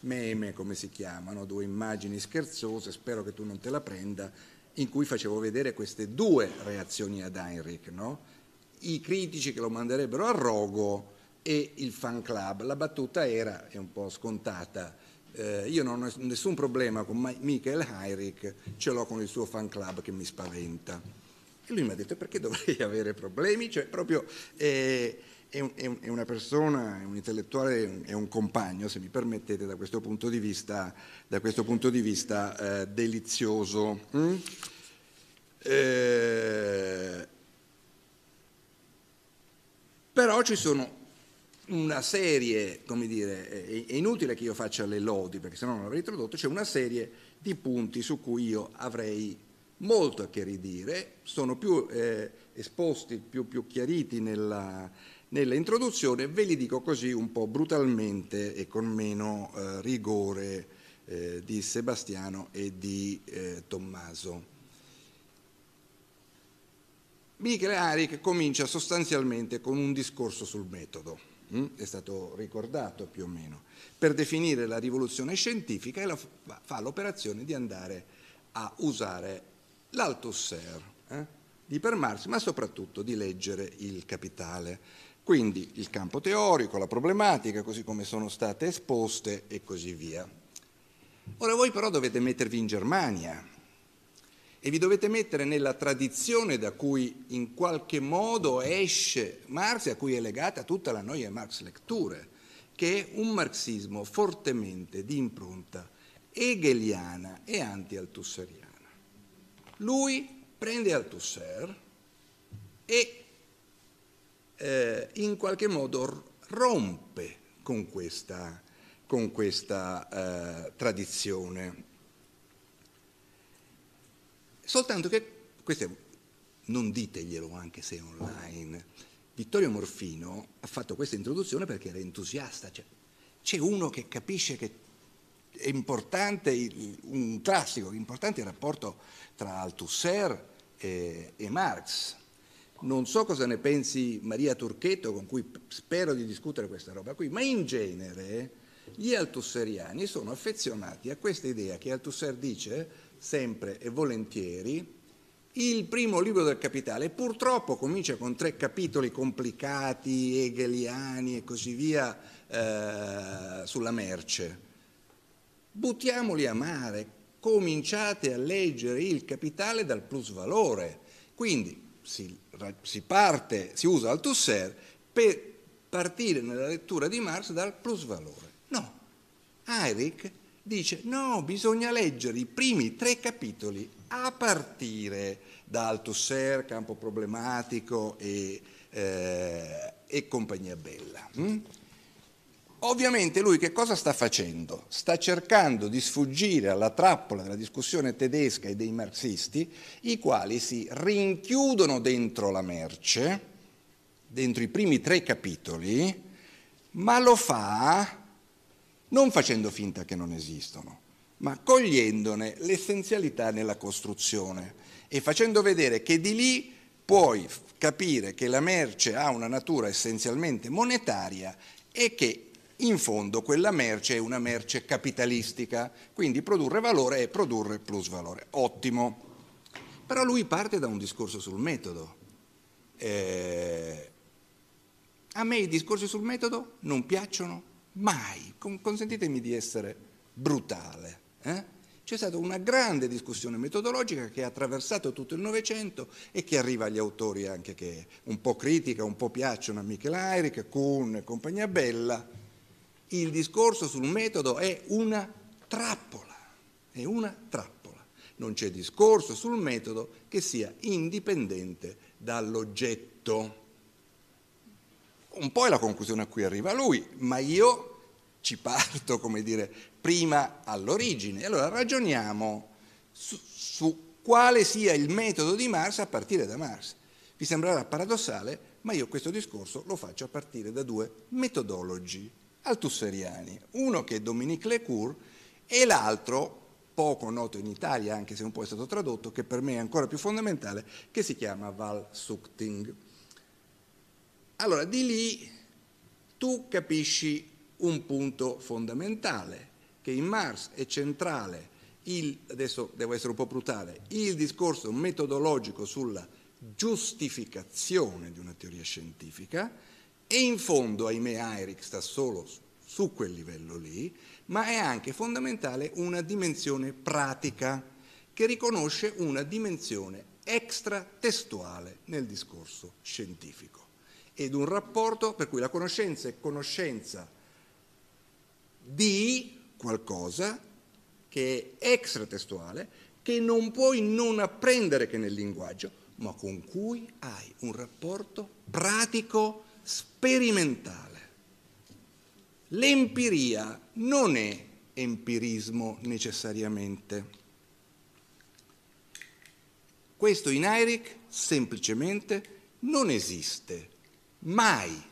meme, come si chiamano, due immagini scherzose, spero che tu non te la prenda, in cui facevo vedere queste due reazioni ad Heinrich, no? i critici che lo manderebbero a rogo e il fan club. La battuta era, è un po' scontata, eh, io non ho nessun problema con Michael Heinrich, ce l'ho con il suo fan club che mi spaventa. E lui mi ha detto perché dovrei avere problemi? Cioè proprio eh, è, un, è, una persona, è un intellettuale, è un compagno, se mi permettete, da questo punto di vista, punto di vista eh, delizioso. Mm? Eh, però ci sono una serie, come dire, è inutile che io faccia le lodi perché se no non l'avrei introdotto, c'è una serie di punti su cui io avrei molto a che ridire, sono più eh, esposti, più, più chiariti nella, nella, introduzione, ve li dico così un po' brutalmente e con meno eh, rigore eh, di Sebastiano e di eh, Tommaso. Michele Aric comincia sostanzialmente con un discorso sul metodo Mm? è stato ricordato più o meno, per definire la rivoluzione scientifica e la, fa l'operazione di andare a usare l'altusser, eh, di permarsi, ma soprattutto di leggere il capitale. Quindi il campo teorico, la problematica, così come sono state esposte e così via. Ora voi però dovete mettervi in Germania, e vi dovete mettere nella tradizione da cui in qualche modo esce Marx e a cui è legata tutta la noia Marx Lecture, che è un marxismo fortemente di impronta hegeliana e anti-altusseriana. Lui prende Althusser e eh, in qualche modo rompe con questa, con questa eh, tradizione Soltanto che, questo è, non diteglielo anche se è online, Vittorio Morfino ha fatto questa introduzione perché era entusiasta, cioè, c'è uno che capisce che è importante, il, un classico, importante il rapporto tra Althusser e, e Marx. Non so cosa ne pensi Maria Turchetto, con cui spero di discutere questa roba qui, ma in genere gli altusseriani sono affezionati a questa idea che Althusser dice sempre e volentieri il primo libro del Capitale. Purtroppo comincia con tre capitoli complicati, hegeliani e così via, eh, sulla merce. Buttiamoli a mare, cominciate a leggere il Capitale dal plusvalore. Quindi si, si parte, si usa Althusser per partire nella lettura di Marx dal plusvalore. No, Heirich dice no, bisogna leggere i primi tre capitoli a partire da Althusser, Campo Problematico e, eh, e Compagnia Bella. Mm? Ovviamente lui che cosa sta facendo? Sta cercando di sfuggire alla trappola della discussione tedesca e dei marxisti, i quali si rinchiudono dentro la merce, dentro i primi tre capitoli, ma lo fa non facendo finta che non esistono, ma cogliendone l'essenzialità nella costruzione e facendo vedere che di lì puoi capire che la merce ha una natura essenzialmente monetaria e che in fondo quella merce è una merce capitalistica, quindi produrre valore è produrre plus valore. Ottimo. Però lui parte da un discorso sul metodo. Eh, a me i discorsi sul metodo non piacciono mai, consentitemi di essere brutale. Eh? C'è stata una grande discussione metodologica che ha attraversato tutto il Novecento e che arriva agli autori anche che un po' critica, un po' piacciono a Michel Heirich, Kuhn e compagnia bella. Il discorso sul metodo è una trappola, è una trappola. Non c'è discorso sul metodo che sia indipendente dall'oggetto. Un po' è la conclusione a cui arriva lui, ma io ci parto, come dire, prima all'origine. Allora ragioniamo su, su quale sia il metodo di Mars a partire da Mars. Vi sembrerà paradossale, ma io questo discorso lo faccio a partire da due metodologi altusseriani, uno che è Dominique Lecour e l'altro, poco noto in Italia, anche se un po' è stato tradotto, che per me è ancora più fondamentale, che si chiama Val Suchting. Allora, di lì tu capisci un punto fondamentale, che in Marx è centrale, il, adesso devo essere un po' brutale, il discorso metodologico sulla giustificazione di una teoria scientifica e in fondo, ahimè, Eric sta solo su quel livello lì, ma è anche fondamentale una dimensione pratica che riconosce una dimensione extratestuale nel discorso scientifico ed un rapporto per cui la conoscenza è conoscenza di qualcosa che è extratestuale, che non puoi non apprendere che nel linguaggio, ma con cui hai un rapporto pratico, sperimentale. L'empiria non è empirismo necessariamente. Questo in Eirich semplicemente non esiste mai.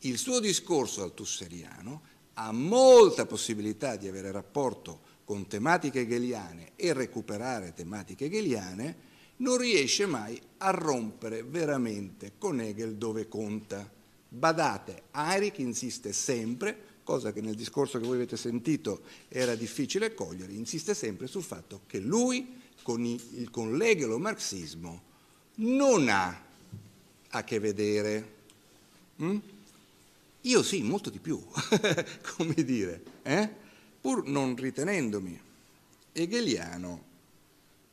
Il suo discorso al Tusseriano ha molta possibilità di avere rapporto con tematiche hegeliane e recuperare tematiche hegeliane, non riesce mai a rompere veramente con Hegel dove conta. Badate, Eric insiste sempre, cosa che nel discorso che voi avete sentito era difficile cogliere, insiste sempre sul fatto che lui con, il, con l'Hegelo marxismo non ha a che vedere. Mm? Io sì, molto di più, come dire, eh? pur non ritenendomi hegeliano,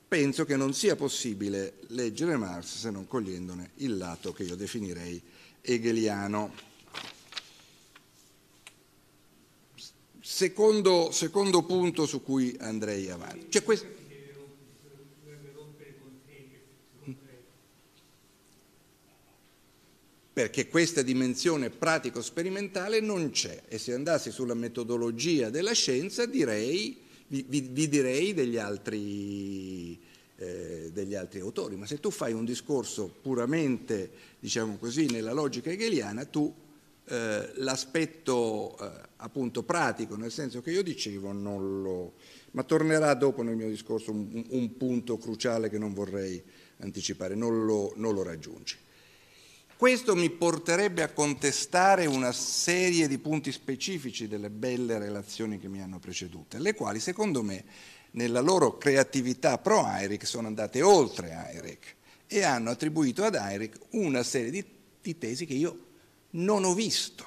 penso che non sia possibile leggere Marx se non cogliendone il lato che io definirei hegeliano. Secondo, secondo punto su cui andrei avanti. Cioè, questo, perché questa dimensione pratico-sperimentale non c'è e se andassi sulla metodologia della scienza direi, vi, vi direi degli altri, eh, degli altri autori, ma se tu fai un discorso puramente, diciamo così, nella logica hegeliana, tu eh, l'aspetto eh, appunto pratico, nel senso che io dicevo, non lo... ma tornerà dopo nel mio discorso un, un punto cruciale che non vorrei anticipare, non lo, non lo raggiunge. Questo mi porterebbe a contestare una serie di punti specifici delle belle relazioni che mi hanno precedute, le quali secondo me nella loro creatività pro Eirich sono andate oltre Eirich e hanno attribuito ad Eirich una serie di, di tesi che io non ho visto.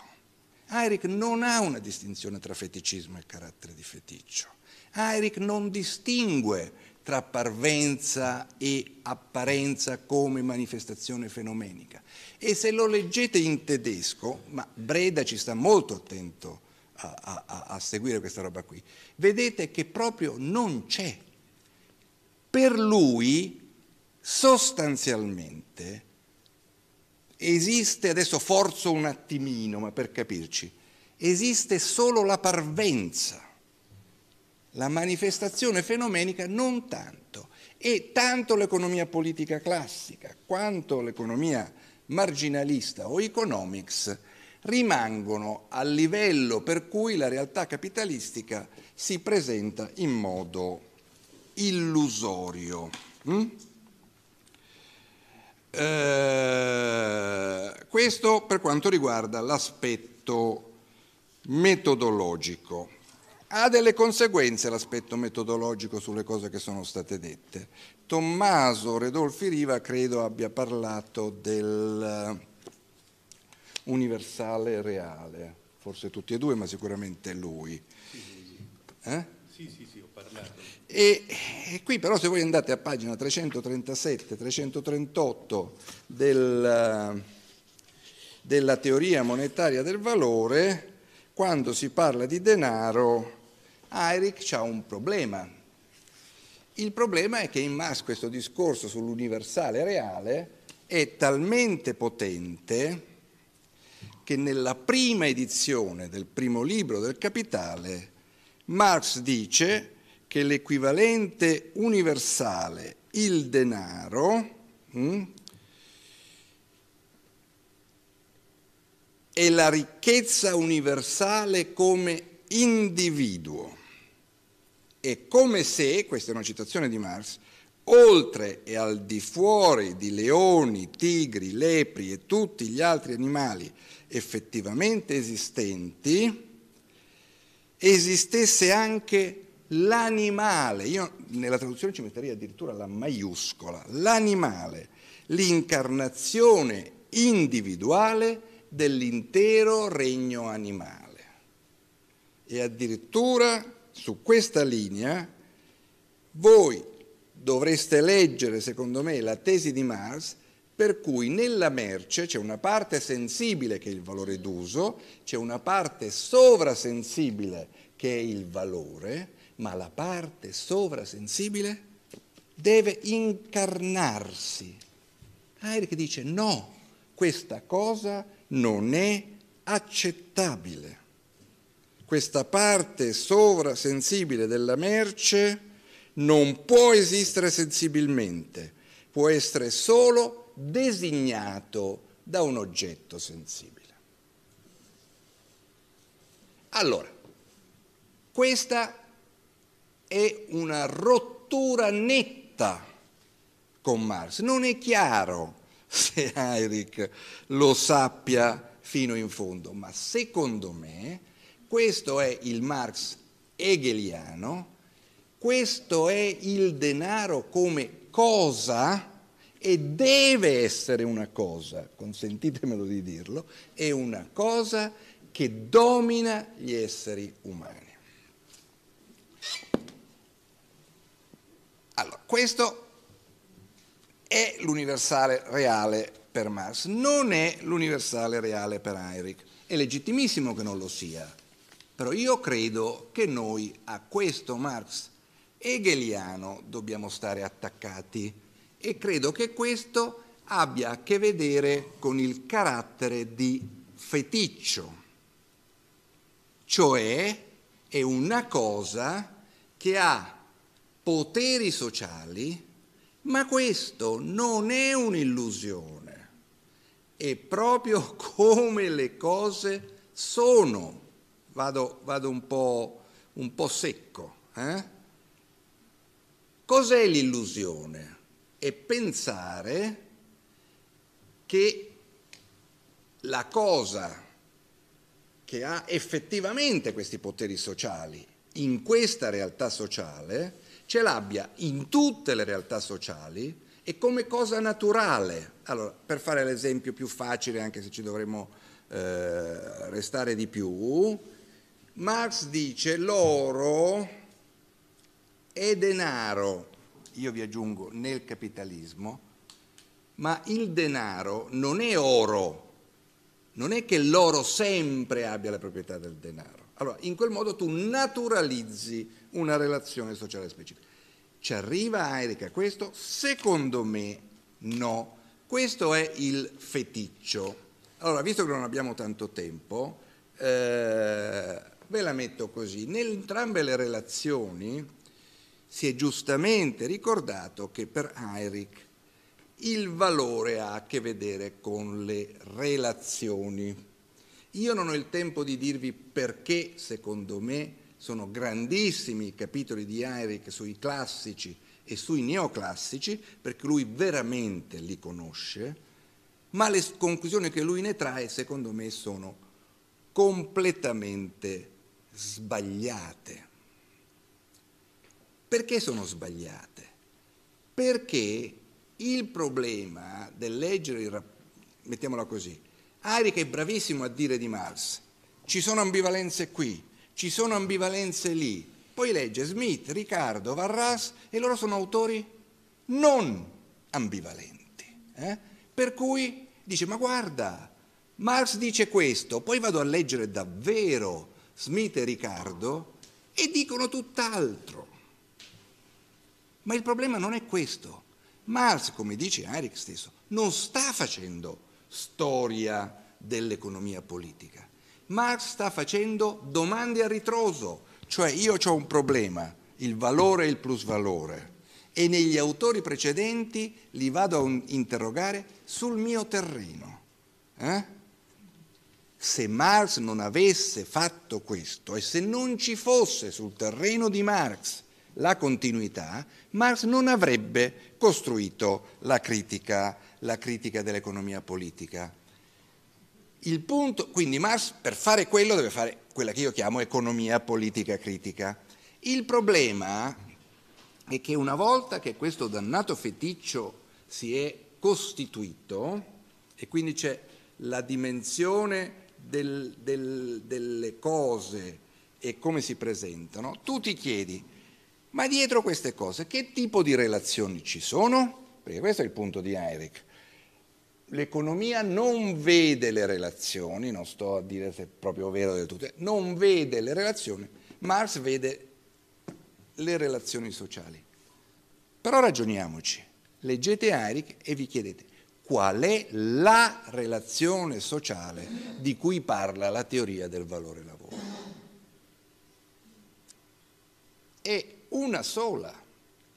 Eirich non ha una distinzione tra feticismo e carattere di feticcio. Eirich non distingue tra parvenza e apparenza come manifestazione fenomenica. E se lo leggete in tedesco, ma Breda ci sta molto attento a, a, a seguire questa roba qui, vedete che proprio non c'è. Per lui, sostanzialmente, esiste, adesso forzo un attimino, ma per capirci, esiste solo la parvenza la manifestazione fenomenica non tanto e tanto l'economia politica classica quanto l'economia marginalista o economics rimangono al livello per cui la realtà capitalistica si presenta in modo illusorio. Mm? Eh, questo per quanto riguarda l'aspetto metodologico ha delle conseguenze l'aspetto metodologico sulle cose che sono state dette. Tommaso Redolfi Riva credo abbia parlato del eh, universale reale, forse tutti e due, ma sicuramente lui. Eh? Sì, sì, sì, ho parlato. E, e, qui però se voi andate a pagina 337-338 del, eh, della teoria monetaria del valore, quando si parla di denaro Eirich ha un problema. Il problema è che in Marx questo discorso sull'universale reale è talmente potente che nella prima edizione del primo libro del Capitale Marx dice che l'equivalente universale, il denaro, hm, è la ricchezza universale come individuo è come se, questa è una citazione di Marx, oltre e al di fuori di leoni, tigri, lepri e tutti gli altri animali effettivamente esistenti, esistesse anche l'animale, io nella traduzione ci metterei addirittura la maiuscola, l'animale, l'incarnazione individuale dell'intero regno animale. E addirittura su questa linea voi dovreste leggere, secondo me, la tesi di Marx per cui nella merce c'è una parte sensibile che è il valore d'uso, c'è una parte sovrasensibile che è il valore, ma la parte sovrasensibile deve incarnarsi. Heidegger dice no, questa cosa non è accettabile questa parte sovrasensibile della merce non può esistere sensibilmente, può essere solo designato da un oggetto sensibile. Allora, questa è una rottura netta con Marx. Non è chiaro se Heirich lo sappia fino in fondo, ma secondo me questo è il Marx hegeliano, questo è il denaro come cosa e deve essere una cosa, consentitemelo di dirlo, è una cosa che domina gli esseri umani. Allora, questo è l'universale reale per Marx, non è l'universale reale per Heinrich. È legittimissimo che non lo sia, però io credo che noi a questo Marx hegeliano dobbiamo stare attaccati e credo che questo abbia a che vedere con il carattere di feticcio, cioè è una cosa che ha poteri sociali, ma questo non è un'illusione, è proprio come le cose sono vado, vado un, po', un, po', secco. Eh? Cos'è l'illusione? È pensare che la cosa che ha effettivamente questi poteri sociali in questa realtà sociale ce l'abbia in tutte le realtà sociali e come cosa naturale. Allora, per fare l'esempio più facile, anche se ci dovremmo eh, restare di più, Marx dice l'oro è denaro. Io vi aggiungo nel capitalismo, ma il denaro non è oro. Non è che l'oro sempre abbia la proprietà del denaro. Allora, in quel modo tu naturalizzi una relazione sociale specifica. Ci arriva Erika questo? Secondo me no. Questo è il feticcio. Allora, visto che non abbiamo tanto tempo, eh, Ve la metto così. Nel entrambe le relazioni si è giustamente ricordato che per Heinrich il valore ha a che vedere con le relazioni. Io non ho il tempo di dirvi perché, secondo me, sono grandissimi i capitoli di Heinrich sui classici e sui neoclassici, perché lui veramente li conosce, ma le conclusioni che lui ne trae, secondo me, sono completamente diverse sbagliate. Perché sono sbagliate? Perché il problema del leggere, il rapporto, mettiamola così, Arica è bravissimo a dire di Marx, ci sono ambivalenze qui, ci sono ambivalenze lì, poi legge Smith, Riccardo, Varras e loro sono autori non ambivalenti. Eh? Per cui dice ma guarda, Marx dice questo, poi vado a leggere davvero Smith e Riccardo e dicono tutt'altro. Ma il problema non è questo. Marx, come dice Eric stesso, non sta facendo storia dell'economia politica. Marx sta facendo domande a ritroso, cioè io ho un problema, il valore e il plusvalore, e negli autori precedenti li vado a interrogare sul mio terreno. Eh? se Marx non avesse fatto questo e se non ci fosse sul terreno di Marx la continuità, Marx non avrebbe costruito la critica, la critica dell'economia politica. Il punto, quindi Marx per fare quello deve fare quella che io chiamo economia politica critica. Il problema è che una volta che questo dannato feticcio si è costituito e quindi c'è la dimensione del, del, delle cose e come si presentano, tu ti chiedi, ma dietro queste cose che tipo di relazioni ci sono? Perché questo è il punto di Eric. L'economia non vede le relazioni, non sto a dire se è proprio vero del tutto, non vede le relazioni, Marx vede le relazioni sociali. Però ragioniamoci, leggete Eric e vi chiedete qual è la relazione sociale di cui parla la teoria del valore lavoro. È una sola,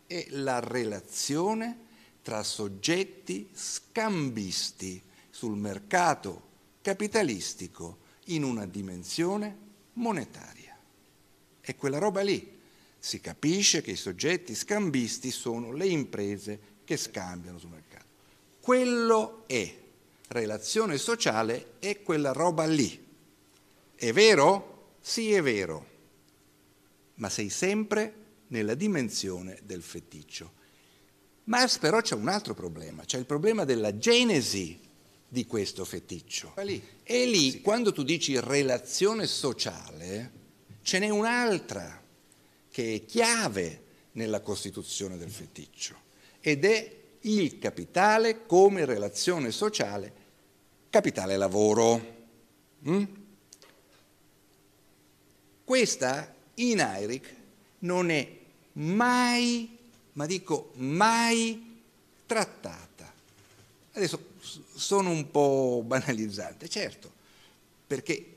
è la relazione tra soggetti scambisti sul mercato capitalistico in una dimensione monetaria. È quella roba lì. Si capisce che i soggetti scambisti sono le imprese che scambiano sul mercato quello è, relazione sociale è quella roba lì. È vero? Sì, è vero, ma sei sempre nella dimensione del feticcio. Ma però c'è un altro problema, c'è il problema della genesi di questo feticcio. Lì. E lì, sì. quando tu dici relazione sociale, ce n'è un'altra che è chiave nella costituzione del feticcio ed è il capitale come relazione sociale capitale-lavoro. Mm? Questa in Eirich non è mai, ma dico mai, trattata. Adesso sono un po' banalizzante, certo, perché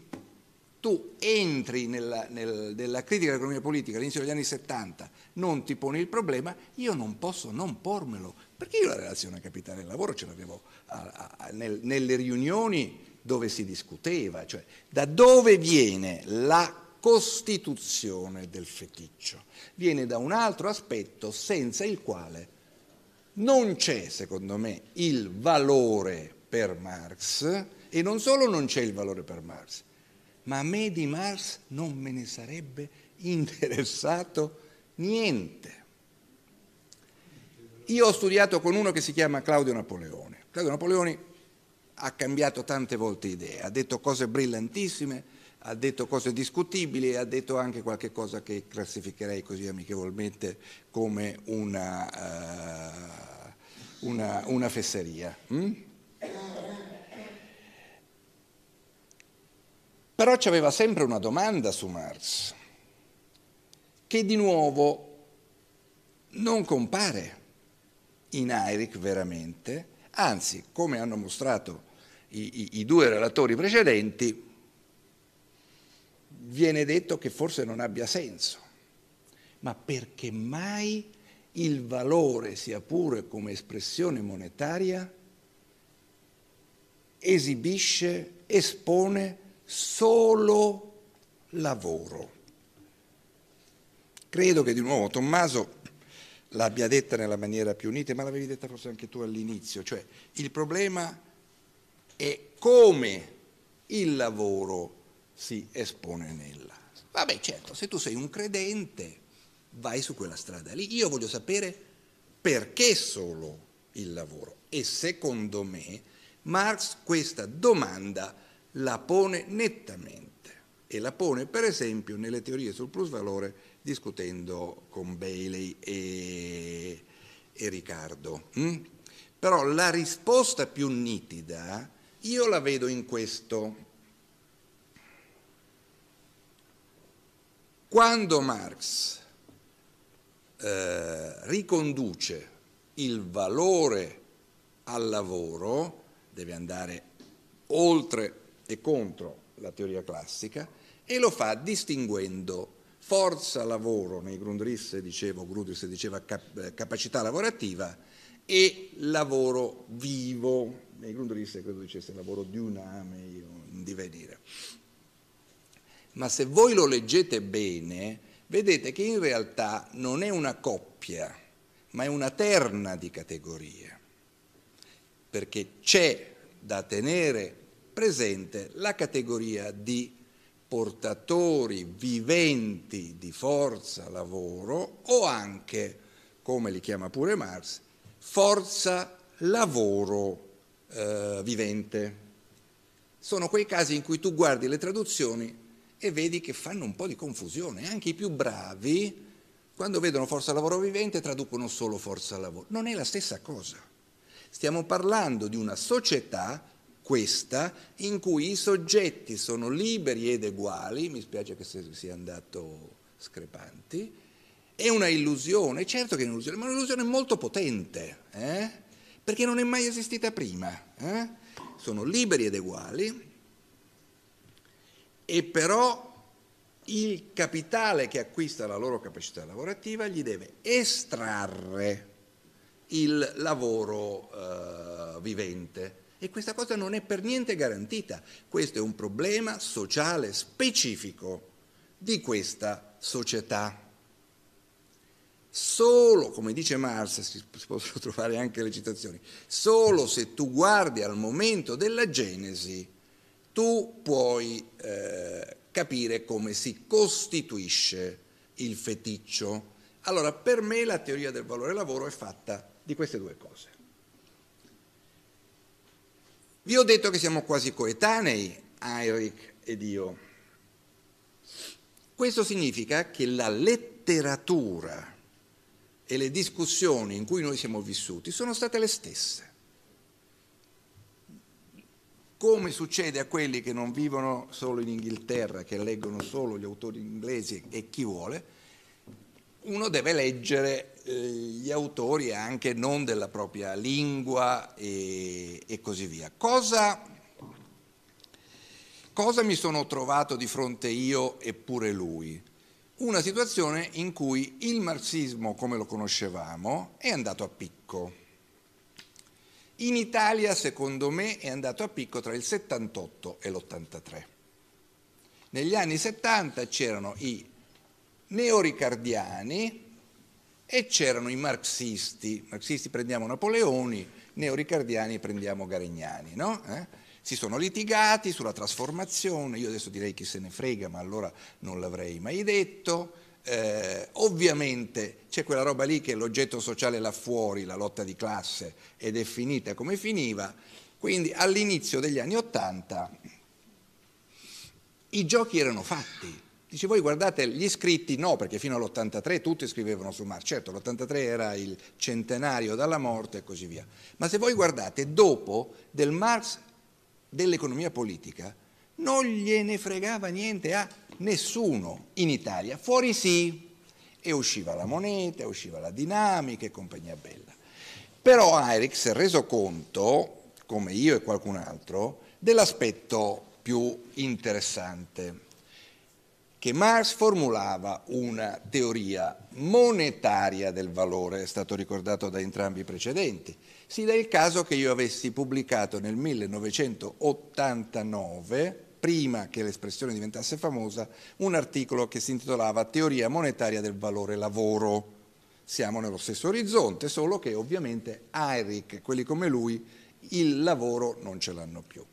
tu entri nella, nel, nella critica dell'economia politica all'inizio degli anni 70, non ti poni il problema, io non posso non pormelo, perché io la relazione capitale-lavoro ce l'avevo a, a, nel, nelle riunioni dove si discuteva, cioè da dove viene la costituzione del feticcio? Viene da un altro aspetto senza il quale non c'è, secondo me, il valore per Marx e non solo non c'è il valore per Marx, ma a me di Marx non me ne sarebbe interessato niente. Io ho studiato con uno che si chiama Claudio Napoleone. Claudio Napoleone ha cambiato tante volte idee, ha detto cose brillantissime, ha detto cose discutibili e ha detto anche qualche cosa che classificherei così amichevolmente come una, uh, una, una fesseria. Mm? Però c'aveva sempre una domanda su Marx, che di nuovo non compare in AIRIC veramente, anzi come hanno mostrato i, i, i due relatori precedenti, viene detto che forse non abbia senso, ma perché mai il valore, sia pure come espressione monetaria, esibisce, espone solo lavoro. Credo che di nuovo Tommaso l'abbia detta nella maniera più unita, ma l'avevi detta forse anche tu all'inizio, cioè il problema è come il lavoro si espone nella. Vabbè certo, se tu sei un credente vai su quella strada lì, io voglio sapere perché solo il lavoro e secondo me Marx questa domanda la pone nettamente e la pone per esempio nelle teorie sul plusvalore valore discutendo con Bailey e, e Riccardo. Mm? Però la risposta più nitida io la vedo in questo. Quando Marx eh, riconduce il valore al lavoro, deve andare oltre e contro la teoria classica, e lo fa distinguendo forza lavoro, nei Grundrisse dicevo, Grundrisse diceva cap eh, capacità lavorativa, e lavoro vivo, nei Grundrisse credo dicesse lavoro di un ame, direi dire. Ma se voi lo leggete bene, vedete che in realtà non è una coppia, ma è una terna di categorie, perché c'è da tenere presente la categoria di portatori viventi di forza lavoro o anche, come li chiama pure Marx, forza lavoro eh, vivente. Sono quei casi in cui tu guardi le traduzioni e vedi che fanno un po' di confusione, anche i più bravi quando vedono forza lavoro vivente traducono solo forza lavoro. Non è la stessa cosa. Stiamo parlando di una società questa, in cui i soggetti sono liberi ed eguali, mi spiace che sia andato Screpanti, è una illusione, certo che è un'illusione, ma è un'illusione molto potente, eh? perché non è mai esistita prima. Eh? Sono liberi ed uguali e però il capitale che acquista la loro capacità lavorativa gli deve estrarre il lavoro eh, vivente e questa cosa non è per niente garantita. Questo è un problema sociale specifico di questa società. Solo, come dice Marx, si possono trovare anche le citazioni, solo se tu guardi al momento della Genesi, tu puoi eh, capire come si costituisce il feticcio. Allora, per me la teoria del valore lavoro è fatta di queste due cose. Vi ho detto che siamo quasi coetanei, Heinrich ed io. Questo significa che la letteratura e le discussioni in cui noi siamo vissuti sono state le stesse. Come succede a quelli che non vivono solo in Inghilterra, che leggono solo gli autori inglesi e chi vuole, uno deve leggere eh, gli autori anche non della propria lingua e, e così via. Cosa, cosa mi sono trovato di fronte io e pure lui? Una situazione in cui il marxismo, come lo conoscevamo, è andato a picco. In Italia, secondo me, è andato a picco tra il 78 e l'83. Negli anni 70 c'erano i neoricardiani, e c'erano i marxisti, marxisti prendiamo Napoleoni, neoricardiani prendiamo Garegnani, no? Eh? si sono litigati sulla trasformazione, io adesso direi chi se ne frega, ma allora non l'avrei mai detto. Eh, ovviamente c'è quella roba lì che l'oggetto sociale là fuori, la lotta di classe, ed è finita come finiva. Quindi all'inizio degli anni Ottanta i giochi erano fatti Dice, voi guardate gli iscritti, no, perché fino all'83 tutti scrivevano su Marx, certo l'83 era il centenario dalla morte e così via, ma se voi guardate dopo del Marx dell'economia politica, non gliene fregava niente a nessuno in Italia, fuori sì, e usciva la moneta, usciva la dinamica e compagnia bella. Però Eric si è reso conto, come io e qualcun altro, dell'aspetto più interessante che Marx formulava una teoria monetaria del valore, è stato ricordato da entrambi i precedenti. Si dà il caso che io avessi pubblicato nel 1989 prima che l'espressione diventasse famosa, un articolo che si intitolava Teoria monetaria del valore lavoro. Siamo nello stesso orizzonte, solo che ovviamente Eirich, quelli come lui, il lavoro non ce l'hanno più.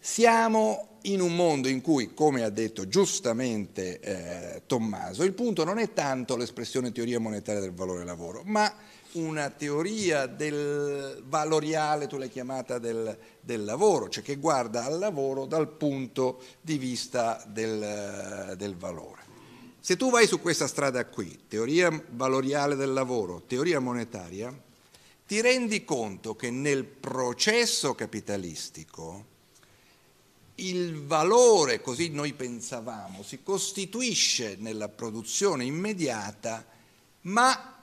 Siamo in un mondo in cui, come ha detto giustamente eh, Tommaso, il punto non è tanto l'espressione teoria monetaria del valore lavoro, ma una teoria del valoriale, tu l'hai chiamata, del, del, lavoro, cioè che guarda al lavoro dal punto di vista del, del valore. Se tu vai su questa strada qui, teoria valoriale del lavoro, teoria monetaria, ti rendi conto che nel processo capitalistico il valore, così noi pensavamo, si costituisce nella produzione immediata, ma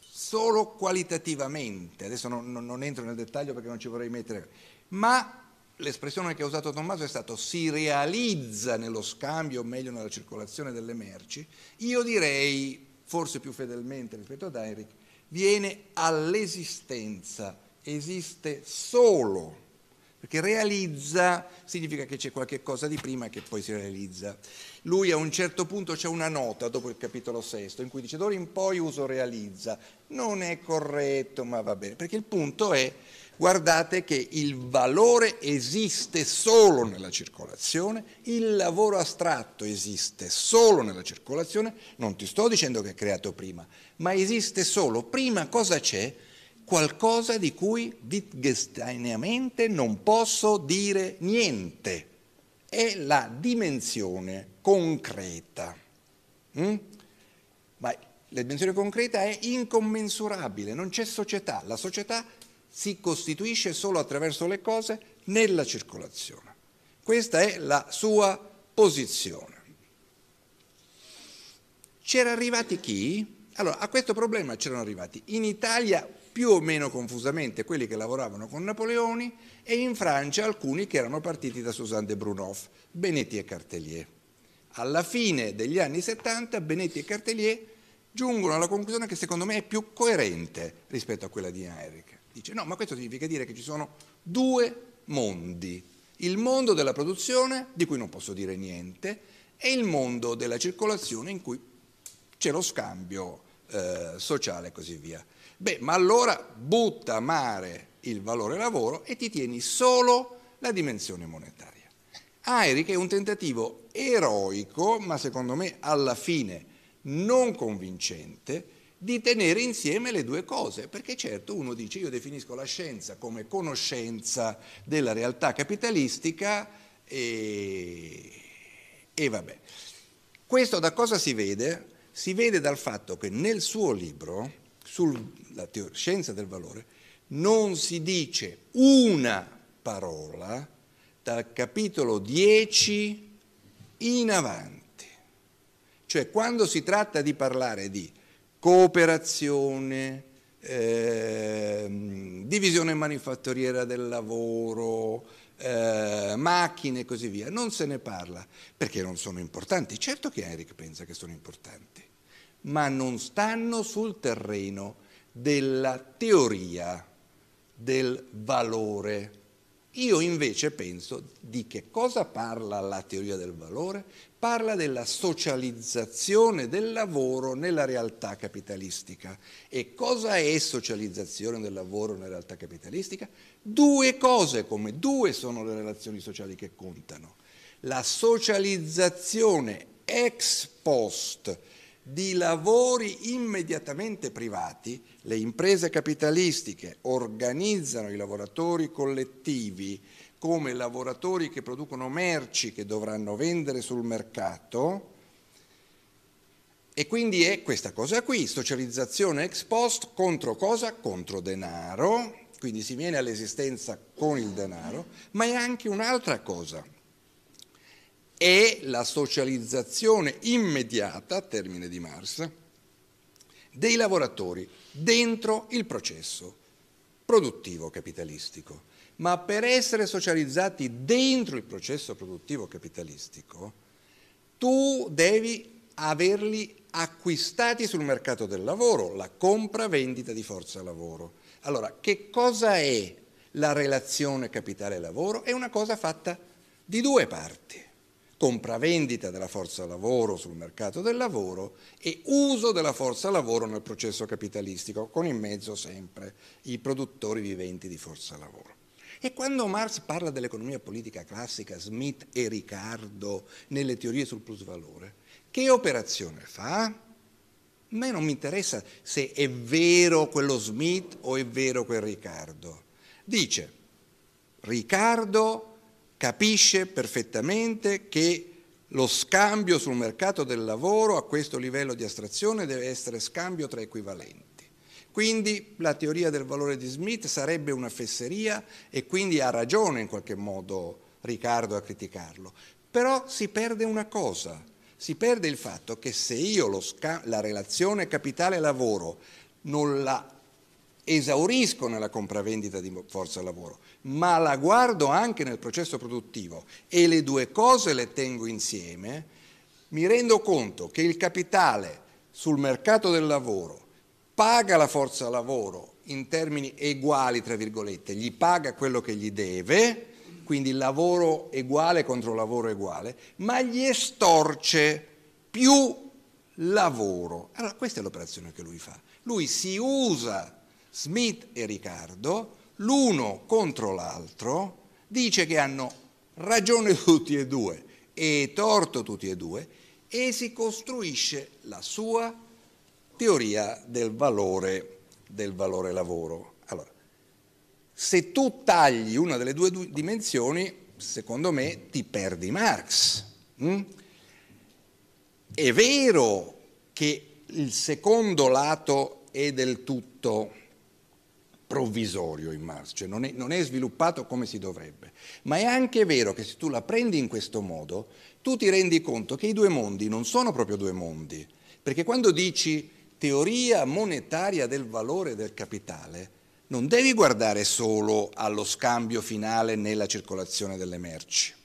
solo qualitativamente, adesso non, non, non, entro nel dettaglio perché non ci vorrei mettere, ma l'espressione che ha usato Tommaso è stata si realizza nello scambio, o meglio nella circolazione delle merci, io direi, forse più fedelmente rispetto ad Heinrich, viene all'esistenza, esiste solo perché realizza significa che c'è qualche cosa di prima che poi si realizza. Lui a un certo punto c'è una nota dopo il capitolo sesto in cui dice d'ora in poi uso realizza, non è corretto ma va bene, perché il punto è guardate che il valore esiste solo nella circolazione, il lavoro astratto esiste solo nella circolazione, non ti sto dicendo che è creato prima, ma esiste solo, prima cosa c'è? qualcosa di cui wittgensteineamente non posso dire niente. È la dimensione concreta. Mm? Ma la dimensione concreta è incommensurabile, non c'è società, la società si costituisce solo attraverso le cose nella circolazione. Questa è la sua posizione. C'era arrivati chi? Allora, a questo problema c'erano arrivati in Italia più o meno confusamente quelli che lavoravano con Napoleoni e in Francia alcuni che erano partiti da Suzanne de Brunoff, Benetti e Cartelier. Alla fine degli anni 70 Benetti e Cartelier giungono alla conclusione che secondo me è più coerente rispetto a quella di Heinrich. Dice no, ma questo significa dire che ci sono due mondi, il mondo della produzione di cui non posso dire niente e il mondo della circolazione in cui c'è lo scambio eh, sociale e così via. Beh, ma allora butta a mare il valore lavoro e ti tieni solo la dimensione monetaria. Airic è un tentativo eroico, ma secondo me alla fine non convincente, di tenere insieme le due cose, perché certo uno dice io definisco la scienza come conoscenza della realtà capitalistica e, e vabbè. Questo da cosa si vede? Si vede dal fatto che nel suo libro, sul la teoria, scienza del valore, non si dice una parola dal capitolo 10 in avanti. Cioè quando si tratta di parlare di cooperazione, eh, divisione manifatturiera del lavoro, eh, macchine e così via, non se ne parla perché non sono importanti. Certo che Eric pensa che sono importanti, ma non stanno sul terreno della teoria del valore. Io invece penso di che cosa parla la teoria del valore? Parla della socializzazione del lavoro nella realtà capitalistica. E cosa è socializzazione del lavoro nella realtà capitalistica? Due cose, come due sono le relazioni sociali che contano. La socializzazione ex post di lavori immediatamente privati, le imprese capitalistiche organizzano i lavoratori collettivi come lavoratori che producono merci che dovranno vendere sul mercato e quindi è questa cosa qui, socializzazione ex post contro cosa? Contro denaro, quindi si viene all'esistenza con il denaro, ma è anche un'altra cosa è la socializzazione immediata, termine di Marx, dei lavoratori dentro il processo produttivo capitalistico. Ma per essere socializzati dentro il processo produttivo capitalistico, tu devi averli acquistati sul mercato del lavoro, la compra-vendita di forza lavoro. Allora, che cosa è la relazione capitale-lavoro? È una cosa fatta di due parti compravendita della forza lavoro sul mercato del lavoro e uso della forza lavoro nel processo capitalistico, con in mezzo sempre i produttori viventi di forza lavoro. E quando Marx parla dell'economia politica classica, Smith e Riccardo nelle teorie sul plusvalore, che operazione fa? A me non mi interessa se è vero quello Smith o è vero quel Riccardo. Dice, Riccardo capisce perfettamente che lo scambio sul mercato del lavoro a questo livello di astrazione deve essere scambio tra equivalenti. Quindi la teoria del valore di Smith sarebbe una fesseria e quindi ha ragione in qualche modo Riccardo a criticarlo. Però si perde una cosa, si perde il fatto che se io la relazione capitale-lavoro non la esauriscono la compravendita di forza lavoro, ma la guardo anche nel processo produttivo e le due cose le tengo insieme, mi rendo conto che il capitale sul mercato del lavoro paga la forza lavoro in termini uguali, tra virgolette, gli paga quello che gli deve, quindi lavoro uguale contro lavoro uguale, ma gli estorce più lavoro. Allora questa è l'operazione che lui fa. Lui si usa Smith e Riccardo, l'uno contro l'altro, dice che hanno ragione tutti e due e torto tutti e due e si costruisce la sua teoria del valore, del valore lavoro. Allora, se tu tagli una delle due dimensioni, secondo me ti perdi Marx. Mm? È vero che il secondo lato è del tutto provvisorio in Mars, cioè non è, non è, sviluppato come si dovrebbe. Ma è anche vero che se tu la prendi in questo modo, tu ti rendi conto che i due mondi non sono proprio due mondi, perché quando dici teoria monetaria del valore del capitale, non devi guardare solo allo scambio finale nella circolazione delle merci.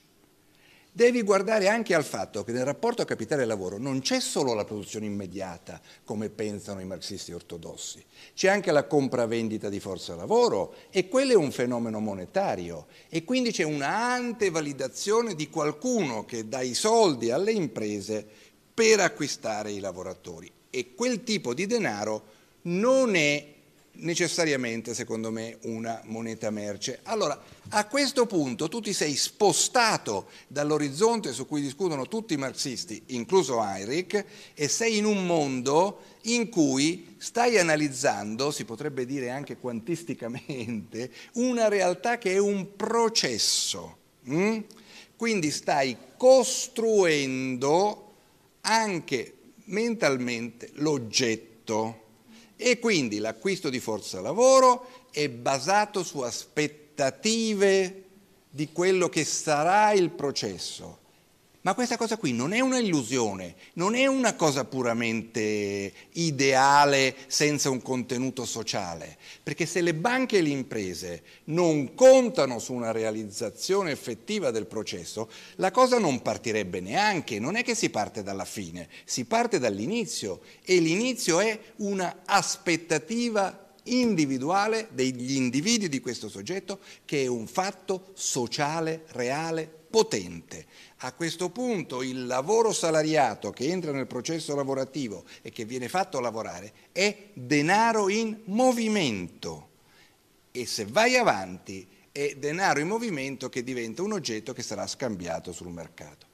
Devi guardare anche al fatto che nel rapporto capitale lavoro non c'è solo la produzione immediata, come pensano i marxisti ortodossi, c'è anche la compravendita di forza lavoro e quello è un fenomeno monetario e quindi c'è un'antevalidazione di qualcuno che dà i soldi alle imprese per acquistare i lavoratori e quel tipo di denaro non è necessariamente, secondo me, una moneta merce. Allora, a questo punto tu ti sei spostato dall'orizzonte su cui discutono tutti i marxisti, incluso Heinrich, e sei in un mondo in cui stai analizzando, si potrebbe dire anche quantisticamente, una realtà che è un processo. Mm? Quindi stai costruendo anche mentalmente l'oggetto. E quindi l'acquisto di forza lavoro è basato su aspettative di quello che sarà il processo ma questa cosa qui non è un'illusione, non è una cosa puramente ideale senza un contenuto sociale, perché se le banche e le imprese non contano su una realizzazione effettiva del processo, la cosa non partirebbe neanche, non è che si parte dalla fine, si parte dall'inizio e l'inizio è una aspettativa individuale degli individui di questo soggetto che è un fatto sociale reale potente a questo punto il lavoro salariato che entra nel processo lavorativo e che viene fatto lavorare è denaro in movimento e se vai avanti è denaro in movimento che diventa un oggetto che sarà scambiato sul mercato.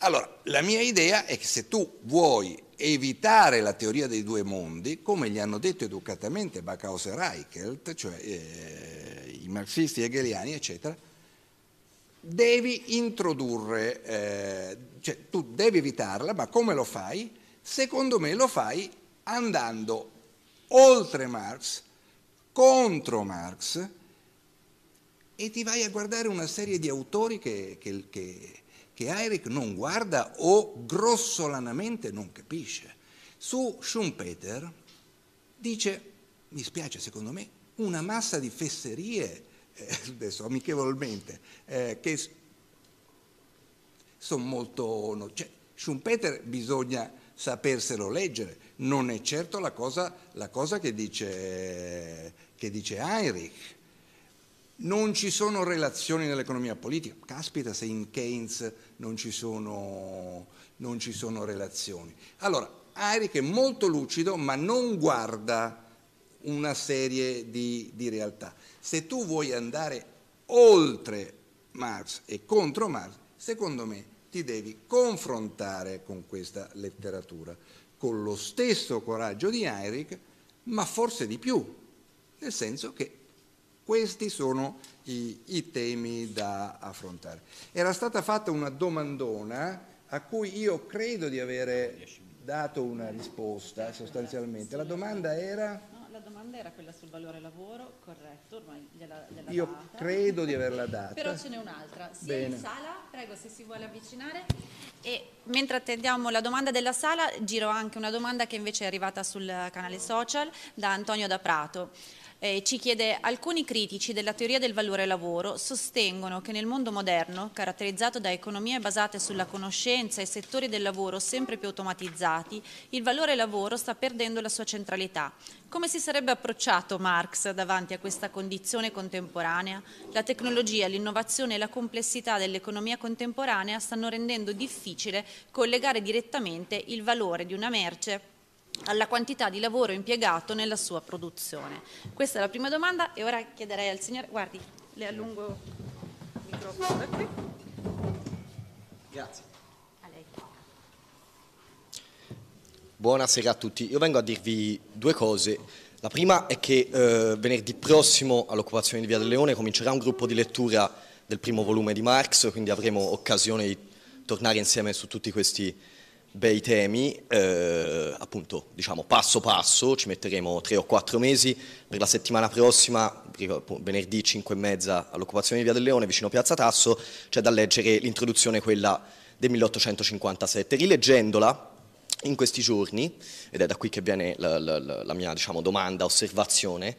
Allora, la mia idea è che se tu vuoi evitare la teoria dei due mondi, come gli hanno detto educatamente Bauhaus e Reichelt, cioè eh, i marxisti hegeliani, eccetera, devi introdurre, eh, cioè tu devi evitarla, ma come lo fai? Secondo me lo fai andando oltre Marx, contro Marx, e ti vai a guardare una serie di autori che, che, che, che Eric non guarda o grossolanamente non capisce. Su Schumpeter dice, mi spiace secondo me, una massa di fesserie eh, adesso amichevolmente, eh, che sono molto... Cioè, Schumpeter bisogna saperselo leggere, non è certo la cosa, la cosa che, dice, che dice Heinrich. Non ci sono relazioni nell'economia politica. Caspita se in Keynes non ci sono, non ci sono relazioni. Allora, Heinrich è molto lucido ma non guarda una serie di, di realtà. Se tu vuoi andare oltre Marx e contro Marx, secondo me ti devi confrontare con questa letteratura, con lo stesso coraggio di Heinrich, ma forse di più, nel senso che questi sono i, i temi da affrontare. Era stata fatta una domandona a cui io credo di avere dato una risposta sostanzialmente. La domanda era la domanda era quella sul valore lavoro, corretto, ormai gliela, gliela Io credo di averla data. Però ce n'è un'altra, Sì, Bene. in sala, prego se si vuole avvicinare. E mentre attendiamo la domanda della sala, giro anche una domanda che invece è arrivata sul canale social da Antonio da Prato eh, ci chiede alcuni critici della teoria del valore lavoro sostengono che nel mondo moderno, caratterizzato da economie basate sulla conoscenza e settori del lavoro sempre più automatizzati, il valore lavoro sta perdendo la sua centralità. Come si sarebbe approcciato Marx davanti a questa condizione contemporanea? La tecnologia, l'innovazione e la complessità dell'economia contemporanea stanno rendendo difficile collegare direttamente il valore di una merce alla quantità di lavoro impiegato nella sua produzione? Questa è la prima domanda e ora chiederei al signore, guardi, le allungo il microfono da qui. Grazie. A lei. Buonasera a tutti, io vengo a dirvi due cose. La prima è che eh, venerdì prossimo all'occupazione di Via del Leone comincerà un gruppo di lettura del primo volume di Marx, quindi avremo occasione di tornare insieme su tutti questi bei temi, eh, appunto diciamo passo passo, ci metteremo tre o quattro mesi per la settimana prossima, venerdì 5 e mezza all'occupazione di Via del Leone vicino Piazza Tasso, c'è cioè da leggere l'introduzione quella del 1857, rileggendola in questi giorni, ed è da qui che viene la, la, la mia diciamo, domanda, osservazione,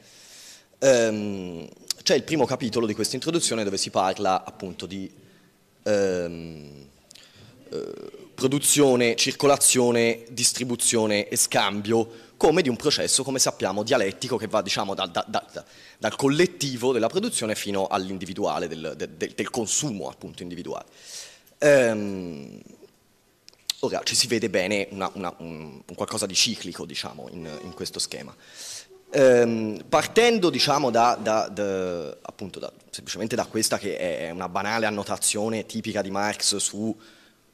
ehm, c'è il primo capitolo di questa introduzione dove si parla appunto di... Ehm, eh, produzione, circolazione, distribuzione e scambio come di un processo, come sappiamo, dialettico che va diciamo, da, da, da, dal collettivo della produzione fino all'individuale, del, del, del, consumo appunto individuale. Ehm, ora ci si vede bene una, una, un, un, qualcosa di ciclico diciamo, in, in questo schema. Ehm, partendo diciamo, appunto, semplicemente da questa che è una banale annotazione tipica di Marx su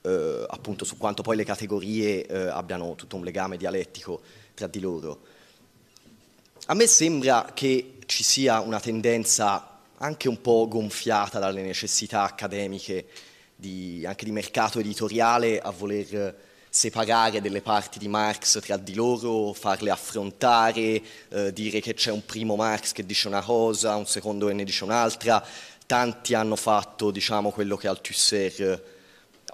eh, appunto su quanto poi le categorie eh, abbiano tutto un legame dialettico tra di loro. A me sembra che ci sia una tendenza anche un po' gonfiata dalle necessità accademiche, di, anche di mercato editoriale, a voler separare delle parti di Marx tra di loro, farle affrontare, eh, dire che c'è un primo Marx che dice una cosa, un secondo che ne dice un'altra. Tanti hanno fatto diciamo, quello che Althusser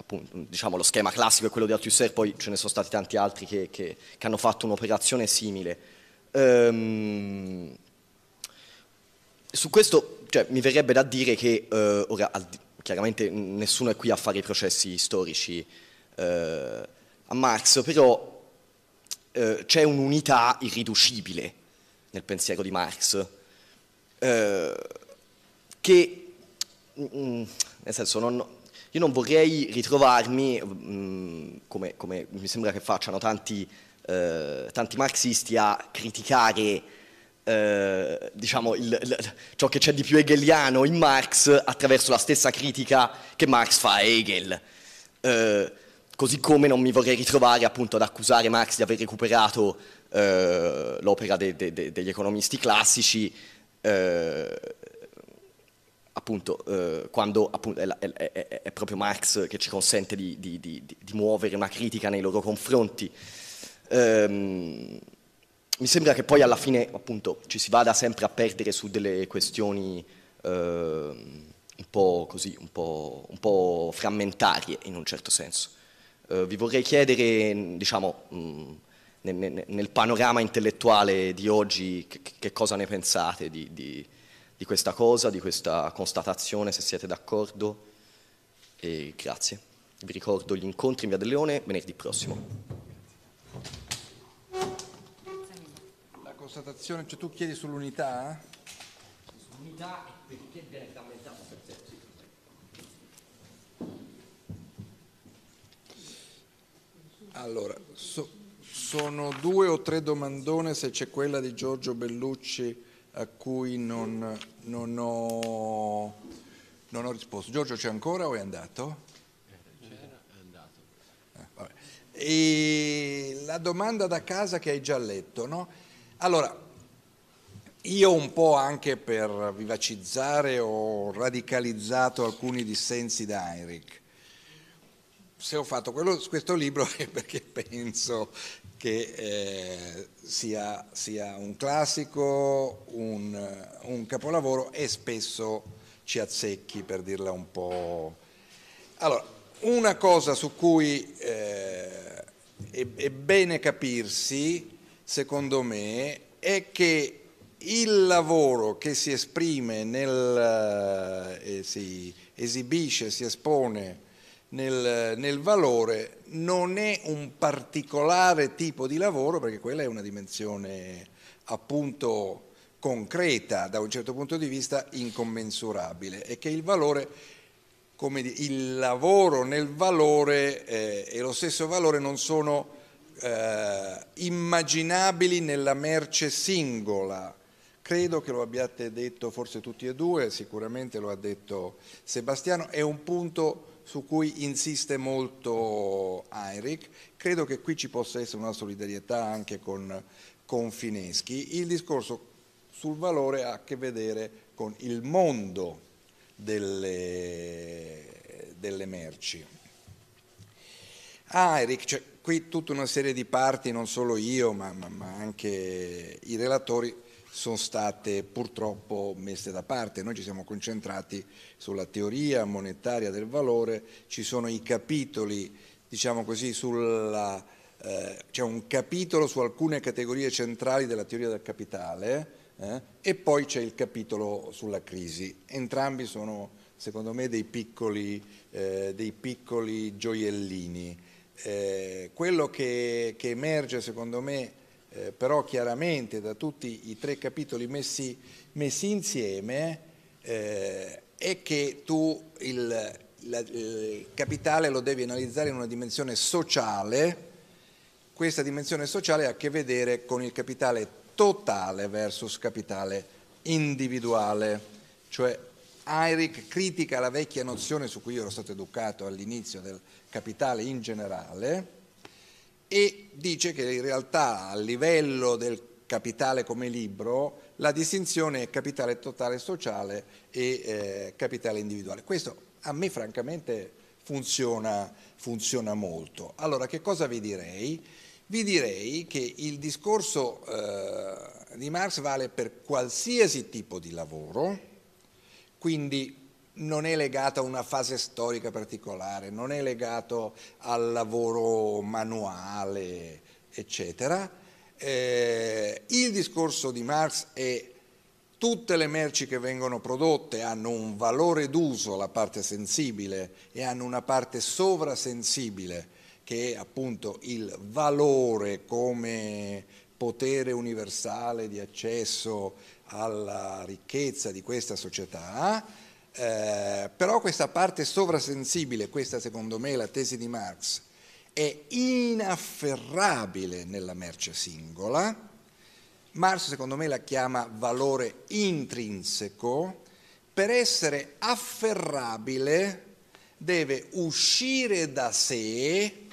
appunto, diciamo, lo schema classico è quello di Althusser, poi ce ne sono stati tanti altri che, che, che hanno fatto un'operazione simile. Ehm, su questo cioè, mi verrebbe da dire che, eh, ora, chiaramente nessuno è qui a fare i processi storici eh, a Marx, però eh, c'è un'unità irriducibile nel pensiero di Marx, eh, che, mh, nel senso, non io non vorrei ritrovarmi, mh, mm, come, come, mi sembra che facciano tanti, eh, tanti marxisti, a criticare eh, diciamo, il, il, ciò che c'è di più hegeliano in Marx attraverso la stessa critica che Marx fa a Hegel. Eh, così come non mi vorrei ritrovare appunto ad accusare Marx di aver recuperato eh, l'opera de, de, de, degli economisti classici eh, appunto, eh, quando appunto, è, è, è, proprio Marx che ci consente di, di, di, di, muovere una critica nei loro confronti. Ehm, mi sembra che poi alla fine appunto, ci si vada sempre a perdere su delle questioni eh, un, po così, un, po', un, po', frammentarie in un certo senso. Eh, vi vorrei chiedere, diciamo, mh, nel, nel, panorama intellettuale di oggi, che, che cosa ne pensate di, di questa cosa, di questa constatazione, se siete d'accordo. E grazie. Vi ricordo gli incontri in Via del Leone venerdì prossimo. La constatazione, cioè tu chiedi sull'unità? Eh? Sull'unità e perché viene frammentata per terzi. Allora, so, sono due o tre domandone se c'è quella di Giorgio Bellucci a cui non, non, ho, non ho, risposto. Giorgio c'è ancora o è andato? Eh, C'era, È andato. Ah, e la domanda da casa che hai già letto, no? Allora, io un po' anche per vivacizzare ho radicalizzato alcuni dissensi da Heinrich se ho fatto quello, questo libro è perché penso che eh, sia, sia, un classico, un, un, capolavoro e spesso ci azzecchi per dirla un po'. Allora, una cosa su cui eh, è, è bene capirsi, secondo me, è che il lavoro che si esprime nel, eh, si esibisce, si espone nel, nel, valore non è un particolare tipo di lavoro perché quella è una dimensione appunto concreta da un certo punto di vista incommensurabile e che il valore come il lavoro nel valore eh, e lo stesso valore non sono eh, immaginabili nella merce singola credo che lo abbiate detto forse tutti e due sicuramente lo ha detto Sebastiano è un punto su cui insiste molto Heinrich, credo che qui ci possa essere una solidarietà anche con, con Fineschi, il discorso sul valore ha a che vedere con il mondo delle, delle merci. Heinrich, cioè, qui tutta una serie di parti, non solo io ma, ma, ma anche i relatori, sono state purtroppo messe da parte. Noi ci siamo concentrati sulla teoria monetaria del valore, ci sono i capitoli, diciamo così, sulla, eh, c'è un capitolo su alcune categorie centrali della teoria del capitale eh, e poi c'è il capitolo sulla crisi. Entrambi sono, secondo me, dei piccoli, eh, dei piccoli gioiellini. Eh, quello che, che emerge, secondo me, eh, però chiaramente da tutti i tre capitoli messi, messi insieme eh, è che tu il, la, il capitale lo devi analizzare in una dimensione sociale, questa dimensione sociale ha a che vedere con il capitale totale versus capitale individuale, cioè Eirich critica la vecchia nozione su cui io ero stato educato all'inizio del capitale in generale, e dice che in realtà a livello del capitale come libro la distinzione è capitale totale sociale e eh, capitale individuale. Questo a me francamente funziona, funziona, molto. Allora che cosa vi direi? Vi direi che il discorso eh, di Marx vale per qualsiasi tipo di lavoro, quindi non è legato a una fase storica particolare, non è legato al lavoro manuale, eccetera. Eh, il discorso di Marx è tutte le merci che vengono prodotte hanno un valore d'uso, la parte sensibile, e hanno una parte sovrasensibile, che è appunto il valore come potere universale di accesso alla ricchezza di questa società eh, però questa parte sovrasensibile, questa secondo me è la tesi di Marx, è inafferrabile nella merce singola, Marx secondo me la chiama valore intrinseco, per essere afferrabile deve uscire da sé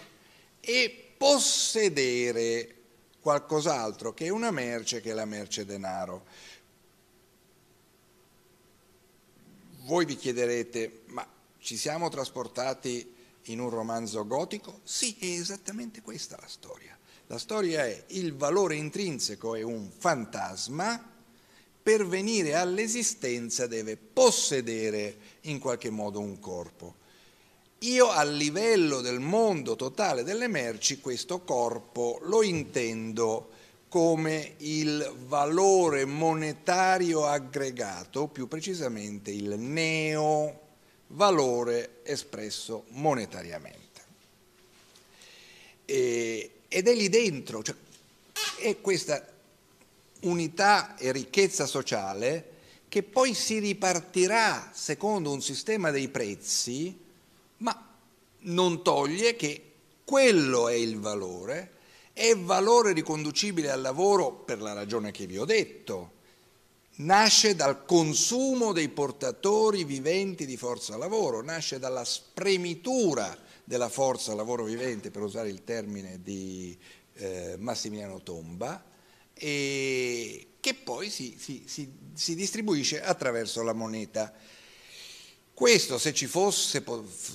e possedere qualcos'altro che è una merce che è la merce denaro. Voi vi chiederete, ma ci siamo trasportati in un romanzo gotico? Sì, è esattamente questa la storia. La storia è il valore intrinseco è un fantasma, per venire all'esistenza deve possedere in qualche modo un corpo. Io a livello del mondo totale delle merci questo corpo lo intendo come il valore monetario aggregato, più precisamente il neo valore espresso monetariamente. E, eh, ed è lì dentro, cioè, è questa unità e ricchezza sociale che poi si ripartirà secondo un sistema dei prezzi, ma non toglie che quello è il valore è valore riconducibile al lavoro per la ragione che vi ho detto. Nasce dal consumo dei portatori viventi di forza lavoro, nasce dalla spremitura della forza lavoro vivente, per usare il termine di eh, Massimiliano Tomba, e che poi si, si, si, si distribuisce attraverso la moneta. Questo, se ci fosse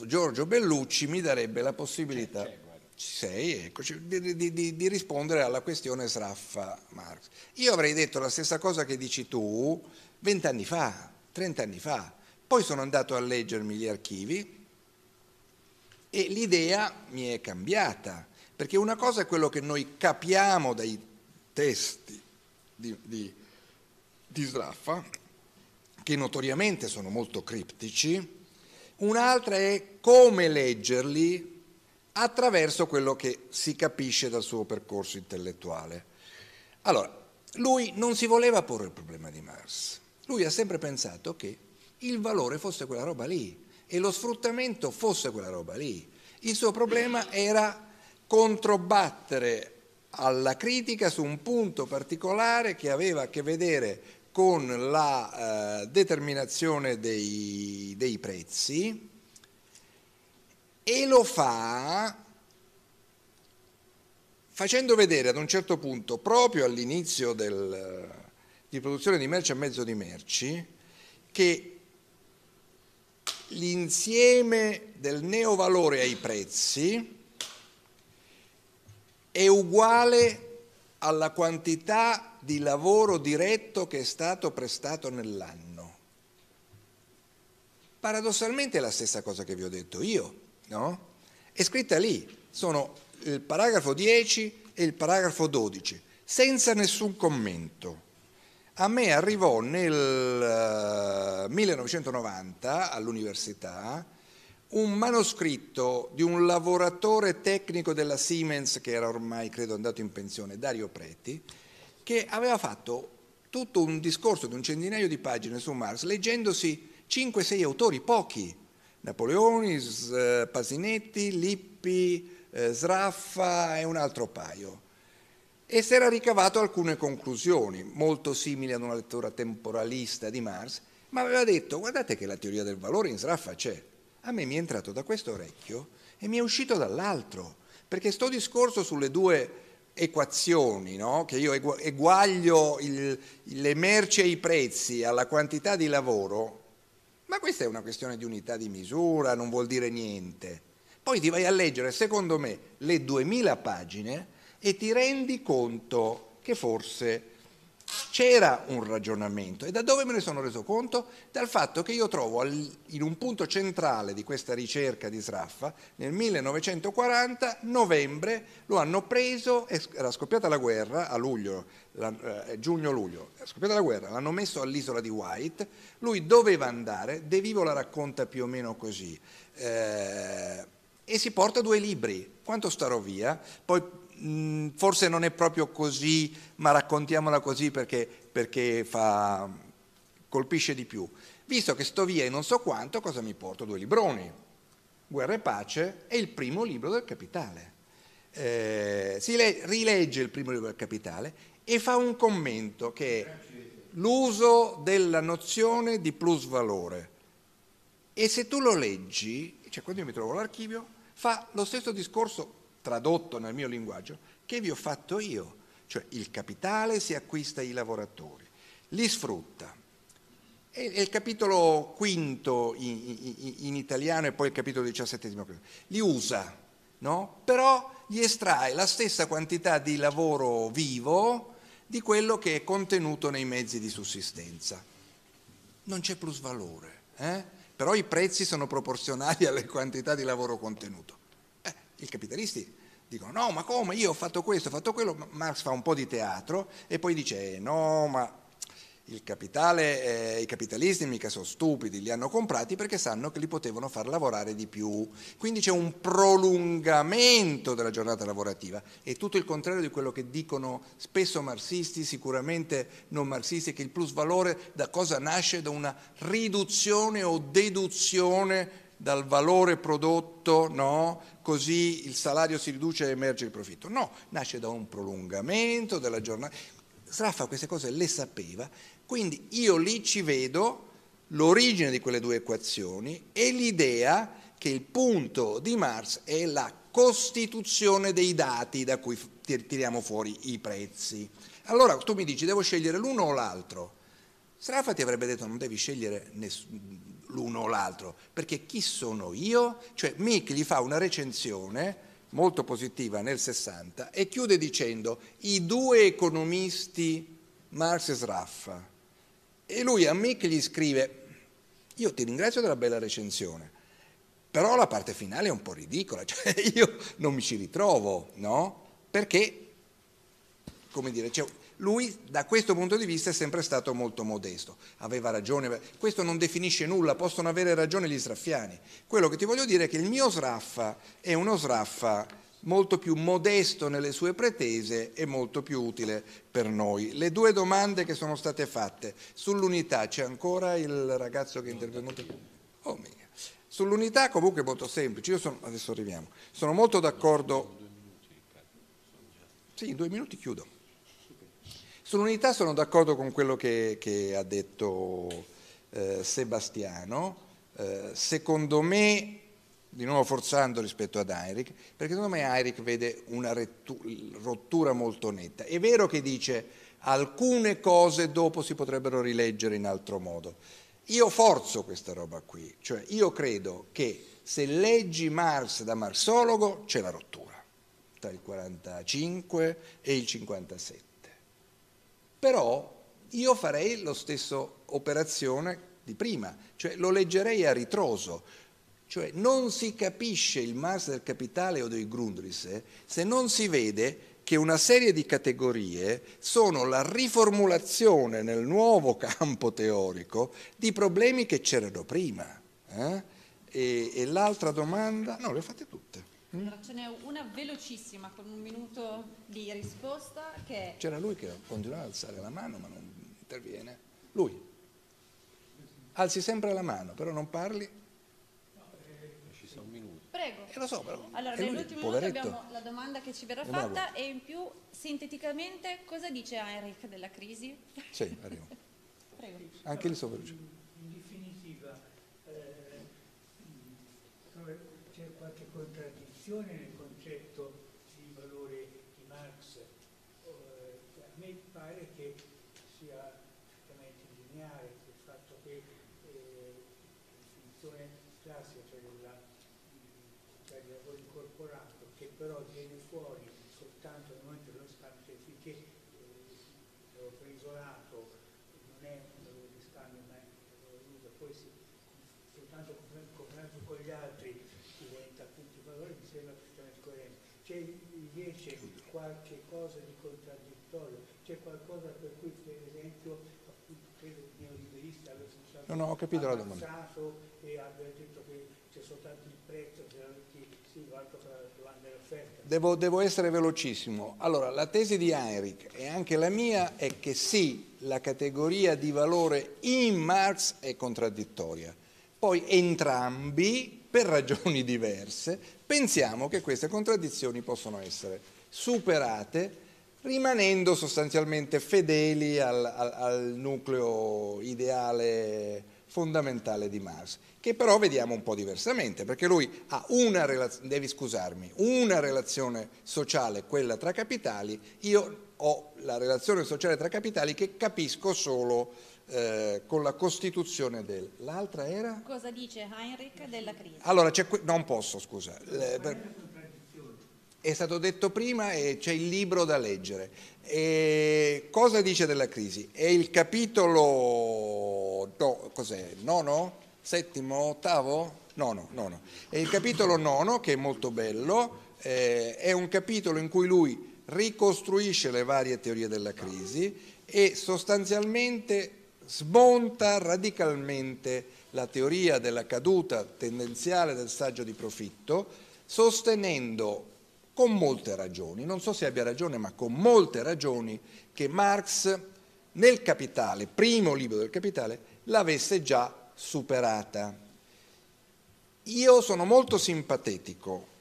Giorgio Bellucci, mi darebbe la possibilità certo, certo ci sei, eccoci, di, di, di, rispondere alla questione Sraffa Marx. Io avrei detto la stessa cosa che dici tu vent'anni fa, trent'anni fa, poi sono andato a leggermi gli archivi e l'idea mi è cambiata, perché una cosa è quello che noi capiamo dai testi di, di, di Sraffa, che notoriamente sono molto criptici, un'altra è come leggerli attraverso quello che si capisce dal suo percorso intellettuale. Allora, lui non si voleva porre il problema di Marx, lui ha sempre pensato che il valore fosse quella roba lì e lo sfruttamento fosse quella roba lì. Il suo problema era controbattere alla critica su un punto particolare che aveva a che vedere con la eh, determinazione dei, dei prezzi, e lo fa facendo vedere ad un certo punto, proprio all'inizio del, di produzione di merci a mezzo di merci, che l'insieme del neovalore ai prezzi è uguale alla quantità di lavoro diretto che è stato prestato nell'anno. Paradossalmente è la stessa cosa che vi ho detto io no? È scritta lì, sono il paragrafo 10 e il paragrafo 12, senza nessun commento. A me arrivò nel 1990 eh, all'università un manoscritto di un lavoratore tecnico della Siemens che era ormai credo andato in pensione, Dario Preti, che aveva fatto tutto un discorso di un centinaio di pagine su Mars, leggendosi 5-6 autori, pochi, Napoleoni, eh, Pasinetti, Lippi, eh, Sraffa e un altro paio. E si era ricavato alcune conclusioni, molto simili ad una lettura temporalista di Marx, ma aveva detto guardate che la teoria del valore in Sraffa c'è. A me mi è entrato da questo orecchio e mi è uscito dall'altro, perché sto discorso sulle due equazioni, no? che io eguaglio il, le merci e i prezzi alla quantità di lavoro, ma questa è una questione di unità di misura, non vuol dire niente. Poi ti vai a leggere, secondo me, le 2000 pagine e ti rendi conto che forse c'era un ragionamento e da dove me ne sono reso conto? Dal fatto che io trovo in un punto centrale di questa ricerca di Sraffa, nel 1940, novembre, lo hanno preso, era scoppiata la guerra a luglio, eh, giugno-luglio, è scoppiata la guerra, l'hanno messo all'isola di White, lui doveva andare, De Vivo la racconta più o meno così, eh, e si porta due libri, quanto starò via, poi mh, mm, forse non è proprio così, ma raccontiamola così perché, perché fa, colpisce di più. Visto che sto via e non so quanto, cosa mi porto? Due libroni. Guerra e pace è il primo libro del Capitale. Eh, si le, rilegge il primo libro del Capitale e fa un commento che è l'uso della nozione di plusvalore. E se tu lo leggi, cioè quando io mi trovo all'archivio, fa lo stesso discorso tradotto nel mio linguaggio, che vi ho fatto io. Cioè il capitale si acquista i lavoratori, li sfrutta. È il capitolo quinto in, in, in italiano e poi il capitolo diciassettesimo. Li usa, no? però gli estrae la stessa quantità di lavoro vivo di quello che è contenuto nei mezzi di sussistenza. Non c'è plusvalore, eh? però i prezzi sono proporzionali alle quantità di lavoro contenuto. I capitalisti dicono no ma come io ho fatto questo, ho fatto quello, Marx fa un po' di teatro e poi dice eh, no ma il capitale, eh, i capitalisti mica sono stupidi, li hanno comprati perché sanno che li potevano far lavorare di più, quindi c'è un prolungamento della giornata lavorativa, è tutto il contrario di quello che dicono spesso marxisti, sicuramente non marxisti, che il plus valore da cosa nasce? Da una riduzione o deduzione dal valore prodotto no? così il salario si riduce e emerge il profitto. No, nasce da un prolungamento della giornata. Sraffa queste cose le sapeva, quindi io lì ci vedo l'origine di quelle due equazioni e l'idea che il punto di Marx è la costituzione dei dati da cui tiriamo fuori i prezzi. Allora tu mi dici devo scegliere l'uno o l'altro. Sraffa ti avrebbe detto non devi scegliere nessuno l'uno o l'altro, perché chi sono io? Cioè Mick gli fa una recensione molto positiva nel 60 e chiude dicendo i due economisti Marx e Sraff e lui a Mick gli scrive io ti ringrazio della bella recensione però la parte finale è un po' ridicola cioè io non mi ci ritrovo no? perché come dire c'è lui da questo punto di vista è sempre stato molto modesto, aveva ragione, questo non definisce nulla, possono avere ragione gli sraffiani. Quello che ti voglio dire è che il mio sraffa è uno sraffa molto più modesto nelle sue pretese e molto più utile per noi. Le due domande che sono state fatte sull'unità, c'è ancora il ragazzo che è intervenuto? Oh, mia. Sull'unità comunque è molto semplice, io sono, adesso arriviamo, sono molto d'accordo. Sì, in due minuti chiudo. Sull'unità sono d'accordo con quello che, che ha detto eh, Sebastiano, eh, secondo me, di nuovo forzando rispetto ad Eirik, perché secondo me Eirik vede una rottura molto netta. È vero che dice alcune cose dopo si potrebbero rileggere in altro modo. Io forzo questa roba qui, cioè io credo che se leggi Marx da marxologo c'è la rottura tra il 45 e il 57 però io farei lo stesso operazione di prima, cioè lo leggerei a ritroso, cioè non si capisce il Mars del capitale o dei Grundrisse se non si vede che una serie di categorie sono la riformulazione nel nuovo campo teorico di problemi che c'erano prima. Eh? E, e l'altra domanda, no, le ho fatte tutte. Allora, ce n'è una velocissima con un minuto di risposta che... C'era lui che continuava ad alzare la mano ma non interviene. Lui. Alzi sempre la mano, però non parli. Prego. E eh, lo so, però. Allora, nell'ultimo minuto abbiamo la domanda che ci verrà fatta e in più, sinteticamente, cosa dice Heinrich della crisi? Sì, arrivo. Prego. Anche lì sono veloce. children c'è qualcosa per cui per esempio appunto credo il neoliberista avesse non ho capito la domanda e abbia detto che c'è soltanto il prezzo che si valuta tra la domanda e l'offerta devo, devo essere velocissimo allora la tesi di Heinrich e anche la mia è che sì la categoria di valore in Marx è contraddittoria poi entrambi per ragioni diverse pensiamo che queste contraddizioni possono essere superate rimanendo sostanzialmente fedeli al, al, al nucleo ideale fondamentale di Marx, che però vediamo un po' diversamente, perché lui ha una relazione, scusarmi, una relazione sociale, quella tra capitali, io ho la relazione sociale tra capitali che capisco solo eh, con la costituzione del... L'altra era? Cosa dice Heinrich della crisi? Allora, que... non posso, scusa. Le è stato detto prima e c'è il libro da leggere. E cosa dice della crisi? È il capitolo no, cos'è? nono? Settimo? Ottavo? Nono, nono. È il capitolo nono che è molto bello, eh, è un capitolo in cui lui ricostruisce le varie teorie della crisi e sostanzialmente smonta radicalmente la teoria della caduta tendenziale del saggio di profitto sostenendo con molte ragioni, non so se abbia ragione, ma con molte ragioni che Marx nel Capitale, primo libro del Capitale, l'avesse già superata. Io sono molto simpatetico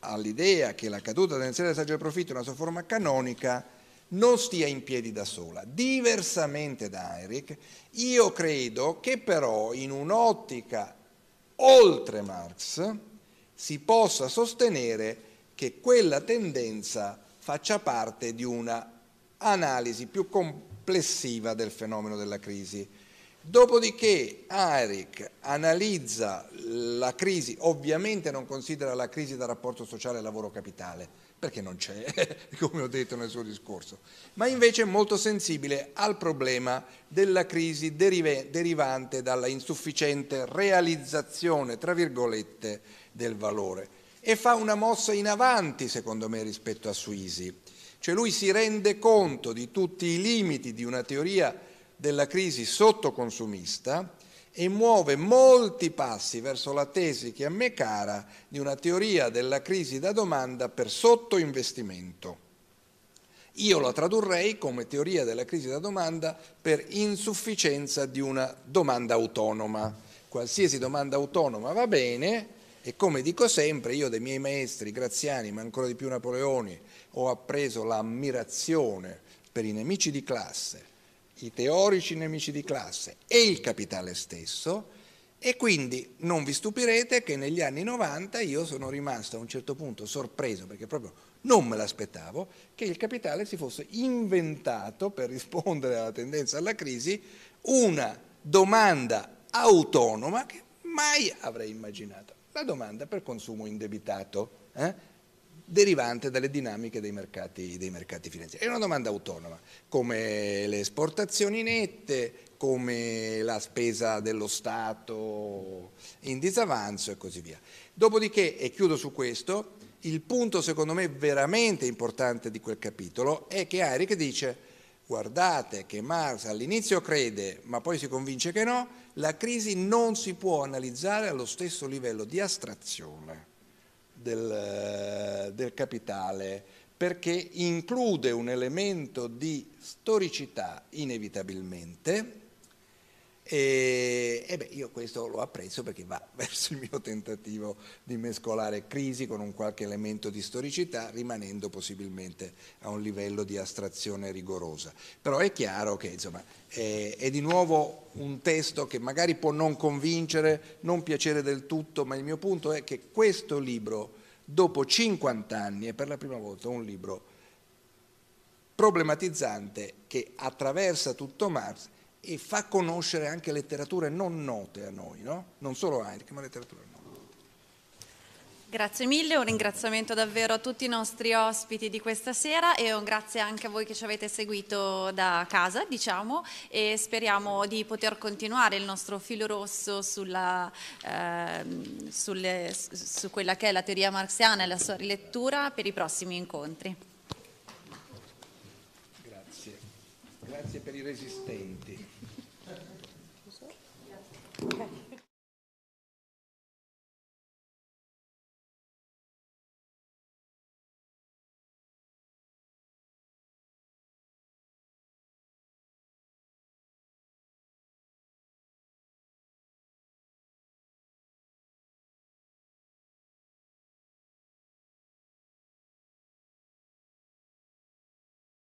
all'idea che la caduta tendenziale del saggio del profitto nella sua forma canonica non stia in piedi da sola. Diversamente da Heinrich, io credo che però in un'ottica oltre Marx si possa sostenere che quella tendenza faccia parte di una analisi più complessiva del fenomeno della crisi. Dopodiché Eric analizza la crisi, ovviamente non considera la crisi da rapporto sociale lavoro-capitale, perché non c'è, come ho detto nel suo discorso, ma invece è molto sensibile al problema della crisi derive, derivante dalla insufficiente realizzazione, tra virgolette, del valore e fa una mossa in avanti, secondo me, rispetto a Suisi. Cioè lui si rende conto di tutti i limiti di una teoria della crisi sottoconsumista e muove molti passi verso la tesi che a me cara di una teoria della crisi da domanda per sottoinvestimento. Io la tradurrei come teoria della crisi da domanda per insufficienza di una domanda autonoma. Qualsiasi domanda autonoma va bene, e come dico sempre, io dei miei maestri graziani, ma ancora di più Napoleoni, ho appreso l'ammirazione per i nemici di classe, i teorici nemici di classe e il capitale stesso. E quindi non vi stupirete che negli anni 90 io sono rimasto a un certo punto sorpreso, perché proprio non me l'aspettavo, che il capitale si fosse inventato per rispondere alla tendenza alla crisi una domanda autonoma che mai avrei immaginato la domanda per consumo indebitato eh, derivante dalle dinamiche dei mercati, dei mercati finanziari. È una domanda autonoma, come le esportazioni nette, come la spesa dello Stato in disavanzo e così via. Dopodiché, e chiudo su questo, il punto secondo me veramente importante di quel capitolo è che Eric dice guardate che Marx all'inizio crede ma poi si convince che no, la crisi non si può analizzare allo stesso livello di astrazione del, eh, del capitale perché include un elemento di storicità inevitabilmente e, e beh, io questo lo apprezzo perché va verso il mio tentativo di mescolare crisi con un qualche elemento di storicità, rimanendo possibilmente a un livello di astrazione rigorosa. Però è chiaro che insomma, è, è di nuovo un testo che magari può non convincere, non piacere del tutto, ma il mio punto è che questo libro, dopo 50 anni, è per la prima volta un libro problematizzante che attraversa tutto Marx e fa conoscere anche letterature non note a noi, no? non solo Heinrich, ma letterature note. Grazie mille, un ringraziamento davvero a tutti i nostri ospiti di questa sera e un grazie anche a voi che ci avete seguito da casa, diciamo, e speriamo di poter continuare il nostro filo rosso sulla, eh, sulle, su quella che è la teoria marxiana e la sua rilettura per i prossimi incontri. grazie per i resistenti. Okay.